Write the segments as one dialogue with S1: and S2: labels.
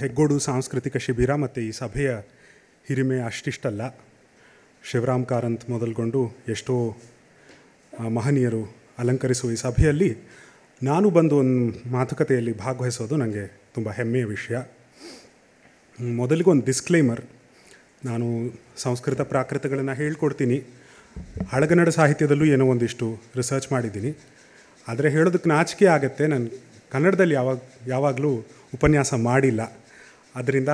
S1: ಹೆಗ್ಗೋಡು ಸಾಂಸ್ಕೃತಿಕ ಶಿಬಿರ ಮತ್ತು ಈ ಸಭೆಯ ಹಿರಿಮೆ ಅಷ್ಟಿಷ್ಟಲ್ಲ ಶಿವರಾಮ್ ಕಾರಂತ್ ಮೊದಲುಗೊಂಡು ಎಷ್ಟೋ ಮಹನೀಯರು ಅಲಂಕರಿಸುವ ಈ ಸಭೆಯಲ್ಲಿ ನಾನು ಬಂದು ಒಂದು ಮಾತುಕತೆಯಲ್ಲಿ ಭಾಗವಹಿಸೋದು ನನಗೆ ತುಂಬ ಹೆಮ್ಮೆಯ ವಿಷಯ ಮೊದಲಿಗೆ ಒಂದು ಡಿಸ್ಕ್ಲೇಮರ್ ನಾನು ಸಂಸ್ಕೃತ ಪ್ರಾಕೃತಗಳನ್ನು ಹೇಳ್ಕೊಡ್ತೀನಿ ಹಳಗನ್ನಡ ಸಾಹಿತ್ಯದಲ್ಲೂ ಏನೋ ಒಂದಿಷ್ಟು ರಿಸರ್ಚ್ ಮಾಡಿದ್ದೀನಿ ಆದರೆ ಹೇಳೋದಕ್ಕೆ ನಾಚಿಕೆ ಆಗುತ್ತೆ ನಾನು ಕನ್ನಡದಲ್ಲಿ ಯಾವಾಗ ಯಾವಾಗಲೂ ಉಪನ್ಯಾಸ ಮಾಡಿಲ್ಲ ಅದರಿಂದ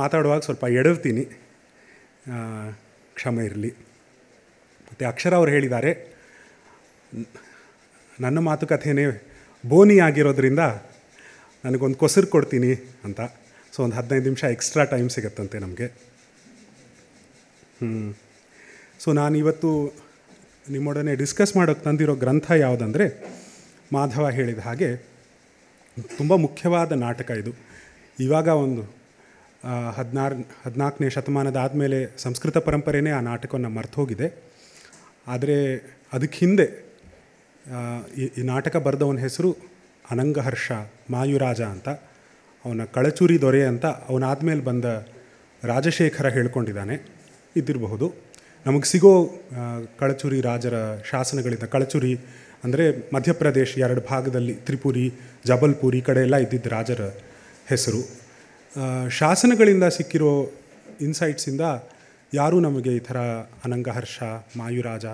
S1: ಮಾತಾಡುವಾಗ ಸ್ವಲ್ಪ ಎಡರ್ತೀನಿ ಕ್ಷಮೆ ಇರಲಿ ಮತ್ತು ಅಕ್ಷರ ಅವರು ಹೇಳಿದ್ದಾರೆ ನನ್ನ ಮಾತುಕಥೆನೇ ಬೋನಿ ಆಗಿರೋದ್ರಿಂದ ನನಗೊಂದು ಕೊಸರು ಕೊಡ್ತೀನಿ ಅಂತ ಸೊ ಒಂದು ಹದಿನೈದು ನಿಮಿಷ ಎಕ್ಸ್ಟ್ರಾ ಟೈಮ್ ಸಿಗತ್ತಂತೆ ನಮಗೆ ಹ್ಞೂ ಸೊ ನಾನಿವತ್ತು ನಿಮ್ಮೊಡನೆ ಡಿಸ್ಕಸ್ ಮಾಡೋಕ್ಕೆ ತಂದಿರೋ ಗ್ರಂಥ ಯಾವುದಂದರೆ ಮಾಧವ ಹೇಳಿದ ಹಾಗೆ ತುಂಬ ಮುಖ್ಯವಾದ ನಾಟಕ ಇದು ಇವಾಗ ಒಂದು ಹದಿನಾರು ಹದಿನಾಲ್ಕನೇ ಶತಮಾನದ ಆದಮೇಲೆ ಸಂಸ್ಕೃತ ಪರಂಪರೆಯೇ ಆ ನಾಟಕವನ್ನು ಮರ್ತೋಗಿದೆ ಆದರೆ ಅದಕ್ಕೆ ಹಿಂದೆ ಈ ನಾಟಕ ಬರೆದವನ ಹೆಸರು ಅನಂಗಹರ್ಷ ಮಾಯುರಾಜ ಅಂತ ಅವನ ಕಳಚೂರಿ ದೊರೆ ಅಂತ ಅವನಾದಮೇಲೆ ಬಂದ ರಾಜಶೇಖರ ಹೇಳ್ಕೊಂಡಿದ್ದಾನೆ ಇದ್ದಿರಬಹುದು ನಮಗೆ ಸಿಗೋ ಕಳಚೂರಿ ರಾಜರ ಶಾಸನಗಳಿಂದ ಕಳಚೂರಿ ಅಂದರೆ ಮಧ್ಯಪ್ರದೇಶ ಎರಡು ಭಾಗದಲ್ಲಿ ತ್ರಿಪುರಿ ಜಬಲ್ಪುರಿ ಕಡೆ ಎಲ್ಲ ಇದ್ದಿದ್ದ ರಾಜರ ಹೆಸರು ಶಾಸನಗಳಿಂದ ಸಿಕ್ಕಿರೋ ಇನ್ಸೈಟ್ಸಿಂದ ಯಾರೂ ನಮಗೆ ಈ ಥರ ಅನಂಗಹರ್ಷ ಮಾಯುರಾಜ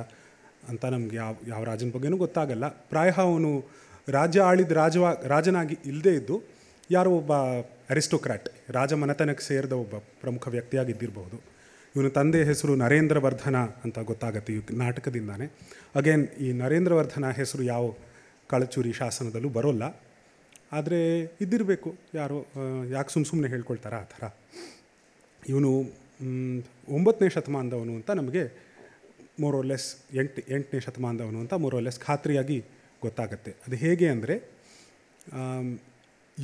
S1: ಅಂತ ನಮಗೆ ಯಾವ ಯಾವ ರಾಜನ ಬಗ್ಗೆನೂ ಗೊತ್ತಾಗಲ್ಲ ಪ್ರಾಯ ಅವನು ರಾಜ್ಯ ಆಳಿದ ರಾಜವಾ ರಾಜನಾಗಿ ಇಲ್ಲದೇ ಇದ್ದು ಯಾರೋ ಒಬ್ಬ ಅರಿಸ್ಟೋಕ್ರಾಟ್ ಮನೆತನಕ್ಕೆ ಸೇರಿದ ಒಬ್ಬ ಪ್ರಮುಖ ವ್ಯಕ್ತಿಯಾಗಿದ್ದಿರಬಹುದು ಇವನ ತಂದೆ ಹೆಸರು ನರೇಂದ್ರ ವರ್ಧನ ಅಂತ ಗೊತ್ತಾಗತ್ತೆ ಈ ನಾಟಕದಿಂದಾನೆ ಅಗೇನ್ ಈ ನರೇಂದ್ರವರ್ಧನ ಹೆಸರು ಯಾವ ಕಳಚೂರಿ ಶಾಸನದಲ್ಲೂ ಬರೋಲ್ಲ ಆದರೆ ಇದ್ದಿರಬೇಕು ಯಾರೋ ಯಾಕೆ ಸುಮ್ಮ ಸುಮ್ಮನೆ ಹೇಳ್ಕೊಳ್ತಾರ ಆ ಥರ ಇವನು ಒಂಬತ್ತನೇ ಶತಮಾನದವನು ಅಂತ ನಮಗೆ ಮೋರೋಲೆಸ್ ಎಂಟು ಎಂಟನೇ ಶತಮಾನದವನು ಅಂತ ಮೋರೋಲೆಸ್ ಖಾತ್ರಿಯಾಗಿ ಗೊತ್ತಾಗುತ್ತೆ ಅದು ಹೇಗೆ ಅಂದರೆ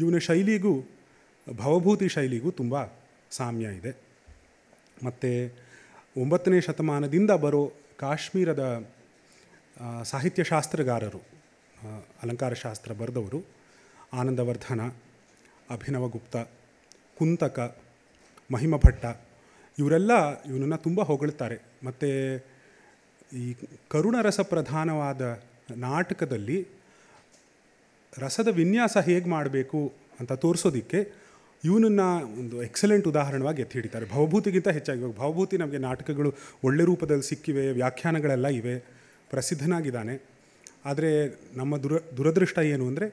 S1: ಇವನ ಶೈಲಿಗೂ ಭವಭೂತಿ ಶೈಲಿಗೂ ತುಂಬ ಸಾಮ್ಯ ಇದೆ ಮತ್ತು ಒಂಬತ್ತನೇ ಶತಮಾನದಿಂದ ಬರೋ ಕಾಶ್ಮೀರದ ಸಾಹಿತ್ಯಶಾಸ್ತ್ರಗಾರರು ಅಲಂಕಾರಶಾಸ್ತ್ರ ಬರೆದವರು ಆನಂದವರ್ಧನ ಅಭಿನವಗುಪ್ತ ಕುಂತಕ ಮಹಿಮ ಭಟ್ಟ ಇವರೆಲ್ಲ ಇವನನ್ನು ತುಂಬ ಹೊಗಳ್ತಾರೆ ಮತ್ತು ಈ ಕರುಣರಸ ಪ್ರಧಾನವಾದ ನಾಟಕದಲ್ಲಿ ರಸದ ವಿನ್ಯಾಸ ಹೇಗೆ ಮಾಡಬೇಕು ಅಂತ ತೋರಿಸೋದಕ್ಕೆ ಇವನನ್ನು ಒಂದು ಎಕ್ಸಲೆಂಟ್ ಉದಾಹರಣವಾಗಿ ಎತ್ತಿ ಹಿಡಿತಾರೆ ಭಾವಭೂತಿಗಿಂತ ಹೆಚ್ಚಾಗಿ ಭಾವಭೂತಿ ನಮಗೆ ನಾಟಕಗಳು ಒಳ್ಳೆ ರೂಪದಲ್ಲಿ ಸಿಕ್ಕಿವೆ ವ್ಯಾಖ್ಯಾನಗಳೆಲ್ಲ ಇವೆ ಪ್ರಸಿದ್ಧನಾಗಿದ್ದಾನೆ ಆದರೆ ನಮ್ಮ ದುರ ದುರದೃಷ್ಟ ಏನು ಅಂದರೆ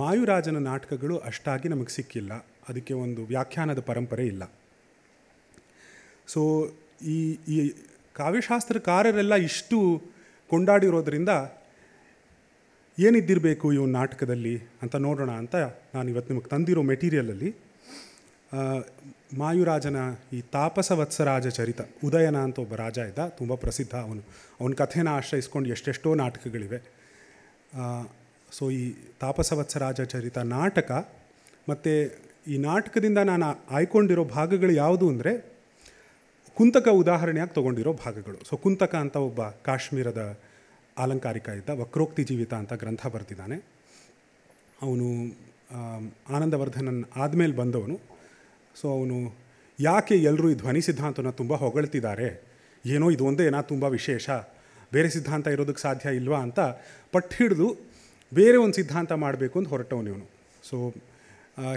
S1: ಮಾಯುರಾಜನ ನಾಟಕಗಳು ಅಷ್ಟಾಗಿ ನಮಗೆ ಸಿಕ್ಕಿಲ್ಲ ಅದಕ್ಕೆ ಒಂದು ವ್ಯಾಖ್ಯಾನದ ಪರಂಪರೆ ಇಲ್ಲ ಸೊ ಈ ಈ ಕಾವ್ಯಶಾಸ್ತ್ರಕಾರರೆಲ್ಲ ಇಷ್ಟು ಕೊಂಡಾಡಿರೋದ್ರಿಂದ ಏನಿದ್ದಿರಬೇಕು ಇವು ನಾಟಕದಲ್ಲಿ ಅಂತ ನೋಡೋಣ ಅಂತ ನಾನು ಇವತ್ತು ನಿಮಗೆ ತಂದಿರೋ ಮೆಟೀರಿಯಲಲ್ಲಿ ಮಾಯುರಾಜನ ಈ ತಾಪಸವತ್ಸರಾಜ ಚರಿತ ಉದಯನ ಅಂತ ಒಬ್ಬ ರಾಜ ಇದ್ದ ತುಂಬ ಪ್ರಸಿದ್ಧ ಅವನು ಅವನ ಕಥೆನ ಆಶ್ರಯಿಸ್ಕೊಂಡು ಎಷ್ಟೆಷ್ಟೋ ನಾಟಕಗಳಿವೆ ಸೊ ಈ ತಾಪಸವತ್ಸರಾಜ ಚರಿತ ನಾಟಕ ಮತ್ತು ಈ ನಾಟಕದಿಂದ ನಾನು ಆಯ್ಕೊಂಡಿರೋ ಭಾಗಗಳು ಯಾವುದು ಅಂದರೆ ಕುಂತಕ ಉದಾಹರಣೆಯಾಗಿ ತೊಗೊಂಡಿರೋ ಭಾಗಗಳು ಸೊ ಕುಂತಕ ಅಂತ ಒಬ್ಬ ಕಾಶ್ಮೀರದ ಆಲಂಕಾರಿಕ ಇದ್ದ ವಕ್ರೋಕ್ತಿ ಜೀವಿತ ಅಂತ ಗ್ರಂಥ ಬರೆದಿದ್ದಾನೆ ಅವನು ಆನಂದವರ್ಧನನ್ ಆದಮೇಲೆ ಬಂದವನು ಸೊ ಅವನು ಯಾಕೆ ಎಲ್ಲರೂ ಈ ಧ್ವನಿ ಸಿದ್ಧಾಂತನ ತುಂಬ ಹೊಗಳ್ತಿದ್ದಾರೆ ಏನೋ ಇದು ಒಂದೇ ಏನೋ ತುಂಬ ವಿಶೇಷ ಬೇರೆ ಸಿದ್ಧಾಂತ ಇರೋದಕ್ಕೆ ಸಾಧ್ಯ ಇಲ್ವಾ ಅಂತ ಪಟ್ಟು ಹಿಡಿದು ಬೇರೆ ಒಂದು ಸಿದ್ಧಾಂತ ಮಾಡಬೇಕು ಅಂತ ಹೊರಟವನು ಇವನು ಸೊ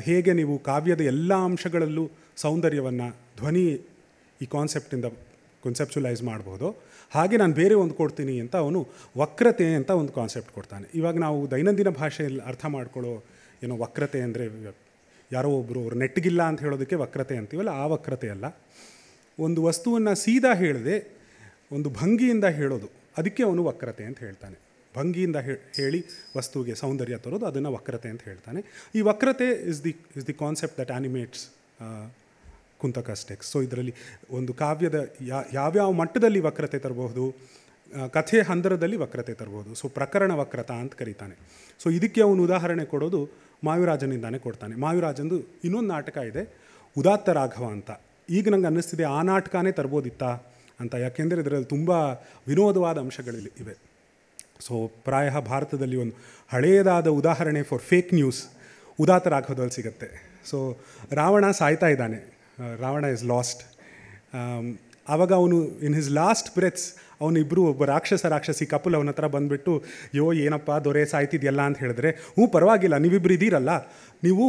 S1: ಹೇಗೆ ನೀವು ಕಾವ್ಯದ ಎಲ್ಲ ಅಂಶಗಳಲ್ಲೂ ಸೌಂದರ್ಯವನ್ನು ಧ್ವನಿ ಈ ಕಾನ್ಸೆಪ್ಟಿಂದ ಕನ್ಸೆಪ್ಚುಲೈಸ್ ಮಾಡ್ಬೋದು ಹಾಗೆ ನಾನು ಬೇರೆ ಒಂದು ಕೊಡ್ತೀನಿ ಅಂತ ಅವನು ವಕ್ರತೆ ಅಂತ ಒಂದು ಕಾನ್ಸೆಪ್ಟ್ ಕೊಡ್ತಾನೆ ಇವಾಗ ನಾವು ದೈನಂದಿನ ಭಾಷೆಯಲ್ಲಿ ಅರ್ಥ ಮಾಡ್ಕೊಳ್ಳೋ ಏನೋ ವಕ್ರತೆ ಅಂದರೆ ಯಾರೋ ಒಬ್ಬರು ಅವ್ರು ನೆಟ್ಟಿಗಿಲ್ಲ ಅಂತ ಹೇಳೋದಕ್ಕೆ ವಕ್ರತೆ ಅಂತೀವಲ್ಲ ಆ ವಕ್ರತೆ ಅಲ್ಲ ಒಂದು ವಸ್ತುವನ್ನು ಸೀದಾ ಹೇಳದೆ ಒಂದು ಭಂಗಿಯಿಂದ ಹೇಳೋದು ಅದಕ್ಕೆ ಅವನು ವಕ್ರತೆ ಅಂತ ಹೇಳ್ತಾನೆ ಭಂಗಿಯಿಂದ ಹೇಳಿ ವಸ್ತುವಿಗೆ ಸೌಂದರ್ಯ ತರೋದು ಅದನ್ನು ವಕ್ರತೆ ಅಂತ ಹೇಳ್ತಾನೆ ಈ ವಕ್ರತೆ is the is the concept that animates Kuntaka so ಇದರಲ್ಲಿ ಒಂದು ಕಾವ್ಯದ ಯಾವ್ಯಾವ ಮಟ್ಟದಲ್ಲಿ ವಕ್ರತೆ ತರಬಹುದು ಕಥೆ ಹಂದರದಲ್ಲಿ ವಕ್ರತೆ ತರ್ಬೋದು ಸೊ ಪ್ರಕರಣ ವಕ್ರತ ಅಂತ ಕರೀತಾನೆ ಸೊ ಇದಕ್ಕೆ ಅವನು ಉದಾಹರಣೆ ಕೊಡೋದು ಮಾಯುರಾಜನಿಂದಾನೇ ಕೊಡ್ತಾನೆ ಮಾಯುರಾಜಂದು ಇನ್ನೊಂದು ನಾಟಕ ಇದೆ ಉದಾತ್ತ ರಾಘವ ಅಂತ ಈಗ ನಂಗೆ ಅನ್ನಿಸ್ತಿದೆ ಆ ನಾಟಕನೇ ತರ್ಬೋದಿತ್ತಾ ಅಂತ ಯಾಕೆಂದರೆ ಇದರಲ್ಲಿ ತುಂಬ ವಿನೋದವಾದ ಅಂಶಗಳಲ್ಲಿ ಇವೆ ಸೊ ಪ್ರಾಯ ಭಾರತದಲ್ಲಿ ಒಂದು ಹಳೆಯದಾದ ಉದಾಹರಣೆ ಫಾರ್ ಫೇಕ್ ನ್ಯೂಸ್ ಉದಾತ್ತ ರಾಘವದಲ್ಲಿ ಸಿಗುತ್ತೆ ಸೊ ರಾವಣ ಸಾಯ್ತಾ ಇದ್ದಾನೆ ರಾವಣ ಇಸ್ ಲಾಸ್ಟ್ ಆವಾಗ ಅವನು ಇನ್ ಹಿಸ್ ಲಾಸ್ಟ್ ಬ್ರೆತ್ಸ್ ಅವನಿಬ್ಬರು ಒಬ್ಬ ರಾಕ್ಷಸ ರಾಕ್ಷಸಿ ಕಪುಲ್ ಅವನ ಹತ್ರ ಬಂದುಬಿಟ್ಟು ಯೋ ಏನಪ್ಪ ದೊರೆ ಸಾಯ್ತಿದೆಯಲ್ಲ ಅಂತ ಹೇಳಿದ್ರೆ ಹ್ಞೂ ಪರವಾಗಿಲ್ಲ ನೀವಿಬ್ಬರು ಇದ್ದೀರಲ್ಲ ನೀವು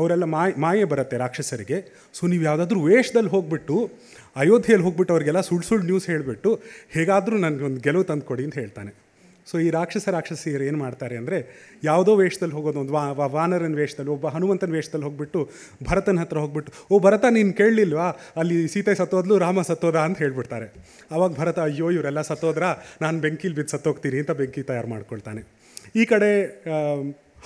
S1: ಅವರೆಲ್ಲ ಮಾಯ ಮಾಯೆ ಬರುತ್ತೆ ರಾಕ್ಷಸರಿಗೆ ಸೊ ನೀವು ಯಾವುದಾದ್ರೂ ವೇಷದಲ್ಲಿ ಹೋಗ್ಬಿಟ್ಟು ಅಯೋಧ್ಯೆಯಲ್ಲಿ ಹೋಗ್ಬಿಟ್ಟು ಅವರಿಗೆಲ್ಲ ಸುಳ್ಳು ಸುಳ್ಳು ನ್ಯೂಸ್ ಹೇಳಿಬಿಟ್ಟು ಹೇಗಾದರೂ ನನಗೊಂದು ಗೆಲುವು ತಂದುಕೊಡಿ ಅಂತ ಹೇಳ್ತಾನೆ ಸೊ ಈ ರಾಕ್ಷಸ ರಾಕ್ಷಸಿಯರು ಏನು ಮಾಡ್ತಾರೆ ಅಂದರೆ ಯಾವುದೋ ವೇಷದಲ್ಲಿ ಹೋಗೋದು ಒಂದು ವಾ ವಾನರನ ವೇಷದಲ್ಲಿ ಒಬ್ಬ ಹನುಮಂತನ ವೇಷದಲ್ಲಿ ಹೋಗ್ಬಿಟ್ಟು ಭರತನ ಹತ್ರ ಹೋಗ್ಬಿಟ್ಟು ಓ ಭರತ ನೀನು ಕೇಳಲಿಲ್ವಾ ಅಲ್ಲಿ ಸೀತೆ ಸತ್ತೋದ್ಲು ರಾಮ ಸತ್ತೋದ ಅಂತ ಹೇಳ್ಬಿಡ್ತಾರೆ ಆವಾಗ ಭರತ ಅಯ್ಯೋ ಇವರೆಲ್ಲ ಸತ್ತೋದ್ರ ನಾನು ಬೆಂಕಿಲಿ ಬಿದ್ದು ಸತ್ತೋಗ್ತೀನಿ ಅಂತ ಬೆಂಕಿ ತಯಾರು ಮಾಡ್ಕೊಳ್ತಾನೆ ಈ ಕಡೆ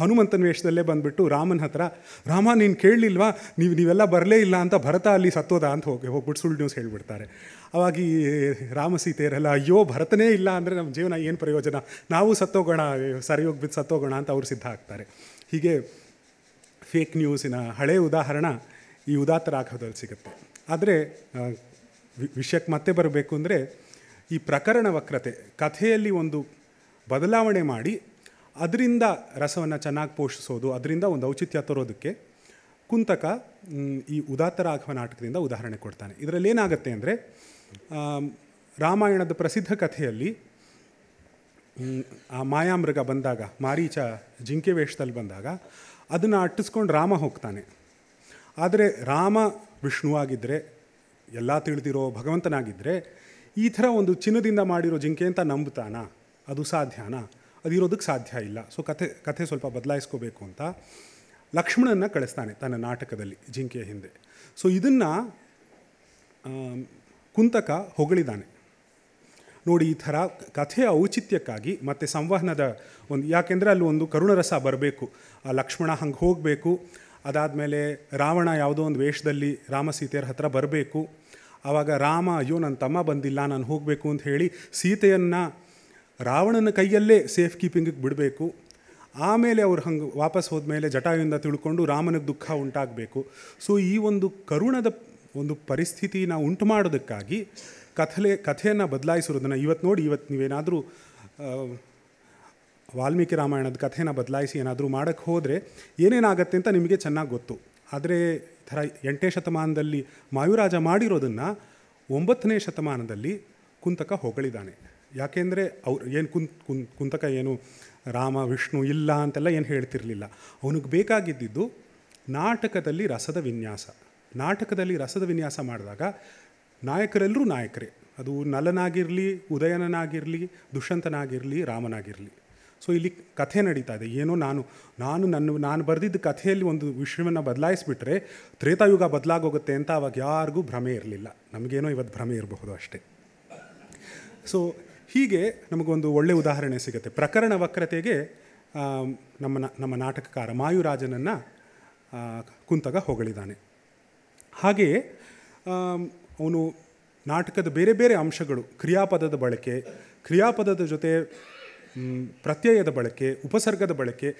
S1: ಹನುಮಂತನ ವೇಷದಲ್ಲೇ ಬಂದುಬಿಟ್ಟು ರಾಮನ ಹತ್ರ ರಾಮ ನೀನು ಕೇಳಲಿಲ್ವಾ ನೀವು ನೀವೆಲ್ಲ ಬರಲೇ ಇಲ್ಲ ಅಂತ ಭರತ ಅಲ್ಲಿ ಸತ್ತೋದ ಅಂತ ಹೋಗಿ ಹೋಗ್ಬಿಟ್ಟು ಸುಳ್ಳು ನ್ಯೂಸ್ ಹೇಳಿಬಿಡ್ತಾರೆ ಅವಾಗ ಈ ಇರಲ್ಲ ಅಯ್ಯೋ ಭರತನೇ ಇಲ್ಲ ಅಂದರೆ ನಮ್ಮ ಜೀವನ ಏನು ಪ್ರಯೋಜನ ನಾವು ಸತ್ತೋಗೋಣ ಸರಿ ಬಿದ್ದು ಸತ್ತೋಗೋಣ ಅಂತ ಅವರು ಸಿದ್ಧ ಆಗ್ತಾರೆ ಹೀಗೆ ಫೇಕ್ ನ್ಯೂಸಿನ ಹಳೆ ಉದಾಹರಣ ಈ ರಾಘವದಲ್ಲಿ ಸಿಗುತ್ತೆ ಆದರೆ ವಿಷಯಕ್ಕೆ ಮತ್ತೆ ಬರಬೇಕು ಅಂದರೆ ಈ ಪ್ರಕರಣ ವಕ್ರತೆ ಕಥೆಯಲ್ಲಿ ಒಂದು ಬದಲಾವಣೆ ಮಾಡಿ ಅದರಿಂದ ರಸವನ್ನು ಚೆನ್ನಾಗಿ ಪೋಷಿಸೋದು ಅದರಿಂದ ಒಂದು ಔಚಿತ್ಯ ತರೋದಕ್ಕೆ ಕುಂತಕ ಈ ಉದಾತ್ತ ರಾಘವ ನಾಟಕದಿಂದ ಉದಾಹರಣೆ ಕೊಡ್ತಾನೆ ಇದರಲ್ಲಿ ಏನಾಗುತ್ತೆ ಅಂದರೆ ರಾಮಾಯಣದ ಪ್ರಸಿದ್ಧ ಕಥೆಯಲ್ಲಿ ಆ ಮಾಯಾಮೃಗ ಬಂದಾಗ ಮಾರೀಚ ಜಿಂಕೆ ವೇಷದಲ್ಲಿ ಬಂದಾಗ ಅದನ್ನು ಅಟ್ಟಿಸ್ಕೊಂಡು ರಾಮ ಹೋಗ್ತಾನೆ ಆದರೆ ರಾಮ ವಿಷ್ಣುವಾಗಿದ್ದರೆ ಎಲ್ಲ ತಿಳಿದಿರೋ ಭಗವಂತನಾಗಿದ್ದರೆ ಈ ಥರ ಒಂದು ಚಿನ್ನದಿಂದ ಮಾಡಿರೋ ಜಿಂಕೆ ಅಂತ ನಂಬ್ತಾನಾ ಅದು ಸಾಧ್ಯನಾ ಅದಿರೋದಕ್ಕೆ ಸಾಧ್ಯ ಇಲ್ಲ ಸೊ ಕಥೆ ಕಥೆ ಸ್ವಲ್ಪ ಬದಲಾಯಿಸ್ಕೋಬೇಕು ಅಂತ ಲಕ್ಷ್ಮಣನ ಕಳಿಸ್ತಾನೆ ತನ್ನ ನಾಟಕದಲ್ಲಿ ಜಿಂಕೆಯ ಹಿಂದೆ ಸೊ ಇದನ್ನು ಕುಂತಕ ಹೊಗಳಿದ್ದಾನೆ ನೋಡಿ ಈ ಥರ ಕಥೆಯ ಔಚಿತ್ಯಕ್ಕಾಗಿ ಮತ್ತು ಸಂವಹನದ ಒಂದು ಯಾಕೆಂದರೆ ಅಲ್ಲಿ ಒಂದು ಕರುಣರಸ ಬರಬೇಕು ಆ ಲಕ್ಷ್ಮಣ ಹಂಗೆ ಹೋಗಬೇಕು ಅದಾದಮೇಲೆ ರಾವಣ ಯಾವುದೋ ಒಂದು ವೇಷದಲ್ಲಿ ರಾಮ ಸೀತೆಯರ ಹತ್ರ ಬರಬೇಕು ಆವಾಗ ರಾಮ ಅಯ್ಯೋ ನನ್ನ ತಮ್ಮ ಬಂದಿಲ್ಲ ನಾನು ಹೋಗಬೇಕು ಅಂತ ಹೇಳಿ ಸೀತೆಯನ್ನು ರಾವಣನ ಕೈಯಲ್ಲೇ ಸೇಫ್ ಕೀಪಿಂಗಿಗೆ ಬಿಡಬೇಕು ಆಮೇಲೆ ಅವ್ರು ಹಂಗೆ ವಾಪಸ್ ಮೇಲೆ ಜಟಾಯಿಂದ ತಿಳ್ಕೊಂಡು ರಾಮನಿಗೆ ದುಃಖ ಉಂಟಾಗಬೇಕು ಸೊ ಈ ಒಂದು ಕರುಣದ ಒಂದು ಪರಿಸ್ಥಿತಿನ ಉಂಟು ಮಾಡೋದಕ್ಕಾಗಿ ಕಥಲೆ ಕಥೆಯನ್ನು ಬದಲಾಯಿಸಿರೋದನ್ನು ಇವತ್ತು ನೋಡಿ ಇವತ್ತು ನೀವೇನಾದರೂ ವಾಲ್ಮೀಕಿ ರಾಮಾಯಣದ ಕಥೆಯನ್ನು ಬದಲಾಯಿಸಿ ಏನಾದರೂ ಮಾಡೋಕ್ಕೆ ಹೋದರೆ ಏನೇನಾಗತ್ತೆ ಅಂತ ನಿಮಗೆ ಚೆನ್ನಾಗಿ ಗೊತ್ತು ಆದರೆ ಥರ ಎಂಟನೇ ಶತಮಾನದಲ್ಲಿ ಮಾಯುರಾಜ ಮಾಡಿರೋದನ್ನು ಒಂಬತ್ತನೇ ಶತಮಾನದಲ್ಲಿ ಕುಂತಕ ಹೊಗಳಿದ್ದಾನೆ ಯಾಕೆಂದರೆ ಅವ್ರು ಏನು ಕುಂತ್ ಕುನ್ ಕುಂತಕ ಏನು ರಾಮ ವಿಷ್ಣು ಇಲ್ಲ ಅಂತೆಲ್ಲ ಏನು ಹೇಳ್ತಿರಲಿಲ್ಲ ಅವನಿಗೆ ಬೇಕಾಗಿದ್ದಿದ್ದು ನಾಟಕದಲ್ಲಿ ರಸದ ವಿನ್ಯಾಸ ನಾಟಕದಲ್ಲಿ ರಸದ ವಿನ್ಯಾಸ ಮಾಡಿದಾಗ ನಾಯಕರೆಲ್ಲರೂ ನಾಯಕರೇ ಅದು ನಲನಾಗಿರಲಿ ಉದಯನನಾಗಿರಲಿ ದುಷ್ಯಂತನಾಗಿರಲಿ ರಾಮನಾಗಿರಲಿ ಸೊ ಇಲ್ಲಿ ಕಥೆ ನಡೀತಾ ಇದೆ ಏನೋ ನಾನು ನಾನು ನನ್ನ ನಾನು ಬರೆದಿದ್ದ ಕಥೆಯಲ್ಲಿ ಒಂದು ವಿಷಯವನ್ನು ಬದಲಾಯಿಸಿಬಿಟ್ರೆ ತ್ರೇತಾಯುಗ ಬದಲಾಗೋಗುತ್ತೆ ಅಂತ ಅವಾಗ ಯಾರಿಗೂ ಭ್ರಮೆ ಇರಲಿಲ್ಲ ನಮಗೇನೋ ಇವತ್ತು ಭ್ರಮೆ ಇರಬಹುದು ಅಷ್ಟೇ ಸೊ ಹೀಗೆ ನಮಗೊಂದು ಒಳ್ಳೆಯ ಉದಾಹರಣೆ ಸಿಗುತ್ತೆ ಪ್ರಕರಣ ವಕ್ರತೆಗೆ ನಮ್ಮ ನಮ್ಮ ನಾಟಕಕಾರ ಮಾಯುರಾಜನನ್ನು ಕುಂತಗ ಹೊಗಳಿದ್ದಾನೆ ಹಾಗೆಯೇ ಅವನು ನಾಟಕದ ಬೇರೆ ಬೇರೆ ಅಂಶಗಳು ಕ್ರಿಯಾಪದದ ಬಳಕೆ ಕ್ರಿಯಾಪದದ ಜೊತೆ ಪ್ರತ್ಯಯದ ಬಳಕೆ ಉಪಸರ್ಗದ ಬಳಕೆ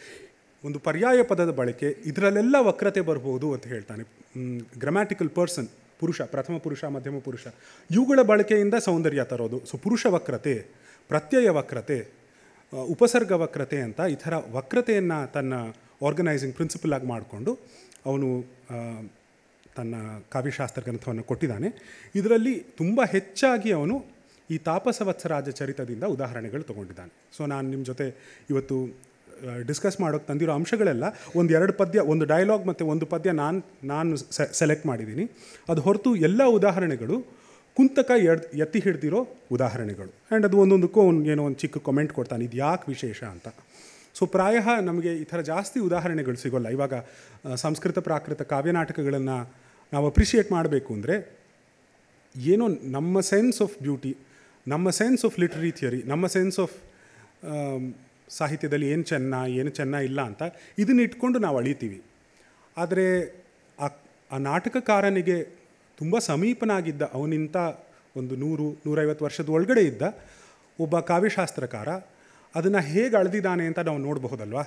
S1: ಒಂದು ಪರ್ಯಾಯ ಪದದ ಬಳಕೆ ಇದರಲ್ಲೆಲ್ಲ ವಕ್ರತೆ ಬರ್ಬೋದು ಅಂತ ಹೇಳ್ತಾನೆ ಗ್ರಾಮ್ಯಾಟಿಕಲ್ ಪರ್ಸನ್ ಪುರುಷ ಪ್ರಥಮ ಪುರುಷ ಮಧ್ಯಮ ಪುರುಷ ಇವುಗಳ ಬಳಕೆಯಿಂದ ಸೌಂದರ್ಯ ತರೋದು ಸೊ ಪುರುಷ ವಕ್ರತೆ ಪ್ರತ್ಯಯ ವಕ್ರತೆ ಉಪಸರ್ಗ ವಕ್ರತೆ ಅಂತ ಈ ಥರ ವಕ್ರತೆಯನ್ನು ತನ್ನ ಆರ್ಗನೈಸಿಂಗ್ ಪ್ರಿನ್ಸಿಪಲ್ ಆಗಿ ಮಾಡಿಕೊಂಡು ಅವನು ತನ್ನ ಕಾವ್ಯಶಾಸ್ತ್ರ ಗ್ರಂಥವನ್ನು ಕೊಟ್ಟಿದ್ದಾನೆ ಇದರಲ್ಲಿ ತುಂಬ ಹೆಚ್ಚಾಗಿ ಅವನು ಈ ತಾಪಸವತ್ಸರಾಜ ಚರಿತದಿಂದ ಉದಾಹರಣೆಗಳು ತೊಗೊಂಡಿದ್ದಾನೆ ಸೊ ನಾನು ನಿಮ್ಮ ಜೊತೆ ಇವತ್ತು ಡಿಸ್ಕಸ್ ಮಾಡೋಕ್ಕೆ ತಂದಿರೋ ಅಂಶಗಳೆಲ್ಲ ಒಂದು ಎರಡು ಪದ್ಯ ಒಂದು ಡೈಲಾಗ್ ಮತ್ತು ಒಂದು ಪದ್ಯ ನಾನು ನಾನು ಸೆಲೆಕ್ಟ್ ಮಾಡಿದ್ದೀನಿ ಅದು ಹೊರತು ಎಲ್ಲ ಉದಾಹರಣೆಗಳು ಕುಂತಕ ಎಡ್ ಎತ್ತಿ ಹಿಡ್ದಿರೋ ಉದಾಹರಣೆಗಳು ಆ್ಯಂಡ್ ಅದು ಒಂದೊಂದಕ್ಕೂ ಒಂದು ಏನೋ ಒಂದು ಚಿಕ್ಕ ಕಮೆಂಟ್ ಕೊಡ್ತಾನೆ ಇದು ಯಾಕೆ ವಿಶೇಷ ಅಂತ ಸೊ ಪ್ರಾಯ ನಮಗೆ ಈ ಥರ ಜಾಸ್ತಿ ಉದಾಹರಣೆಗಳು ಸಿಗೋಲ್ಲ ಇವಾಗ ಸಂಸ್ಕೃತ ಪ್ರಾಕೃತ ಕಾವ್ಯನಾಟಕಗಳನ್ನು ನಾವು ಅಪ್ರಿಷಿಯೇಟ್ ಮಾಡಬೇಕು ಅಂದರೆ ಏನೋ ನಮ್ಮ ಸೆನ್ಸ್ ಆಫ್ ಬ್ಯೂಟಿ ನಮ್ಮ ಸೆನ್ಸ್ ಆಫ್ ಲಿಟ್ರರಿ ಥಿಯರಿ ನಮ್ಮ ಸೆನ್ಸ್ ಆಫ್ um, ಸಾಹಿತ್ಯದಲ್ಲಿ ಏನು ಚೆನ್ನ ಏನು ಚೆನ್ನ ಇಲ್ಲ ಅಂತ ಇದನ್ನ ಇಟ್ಕೊಂಡು ನಾವು ಅಳಿತೀವಿ ಆದರೆ ಆ ನಾಟಕಕಾರನಿಗೆ ತುಂಬ ಸಮೀಪನಾಗಿದ್ದ ಅವನಿಂತ ಒಂದು ನೂರು ನೂರೈವತ್ತು ವರ್ಷದ ಒಳಗಡೆ ಇದ್ದ ಒಬ್ಬ ಕಾವ್ಯಶಾಸ್ತ್ರಕಾರ ಅದನ್ನು ಹೇಗೆ ಅಳೆದಿದ್ದಾನೆ ಅಂತ ನಾವು ನೋಡಬಹುದಲ್ವಾ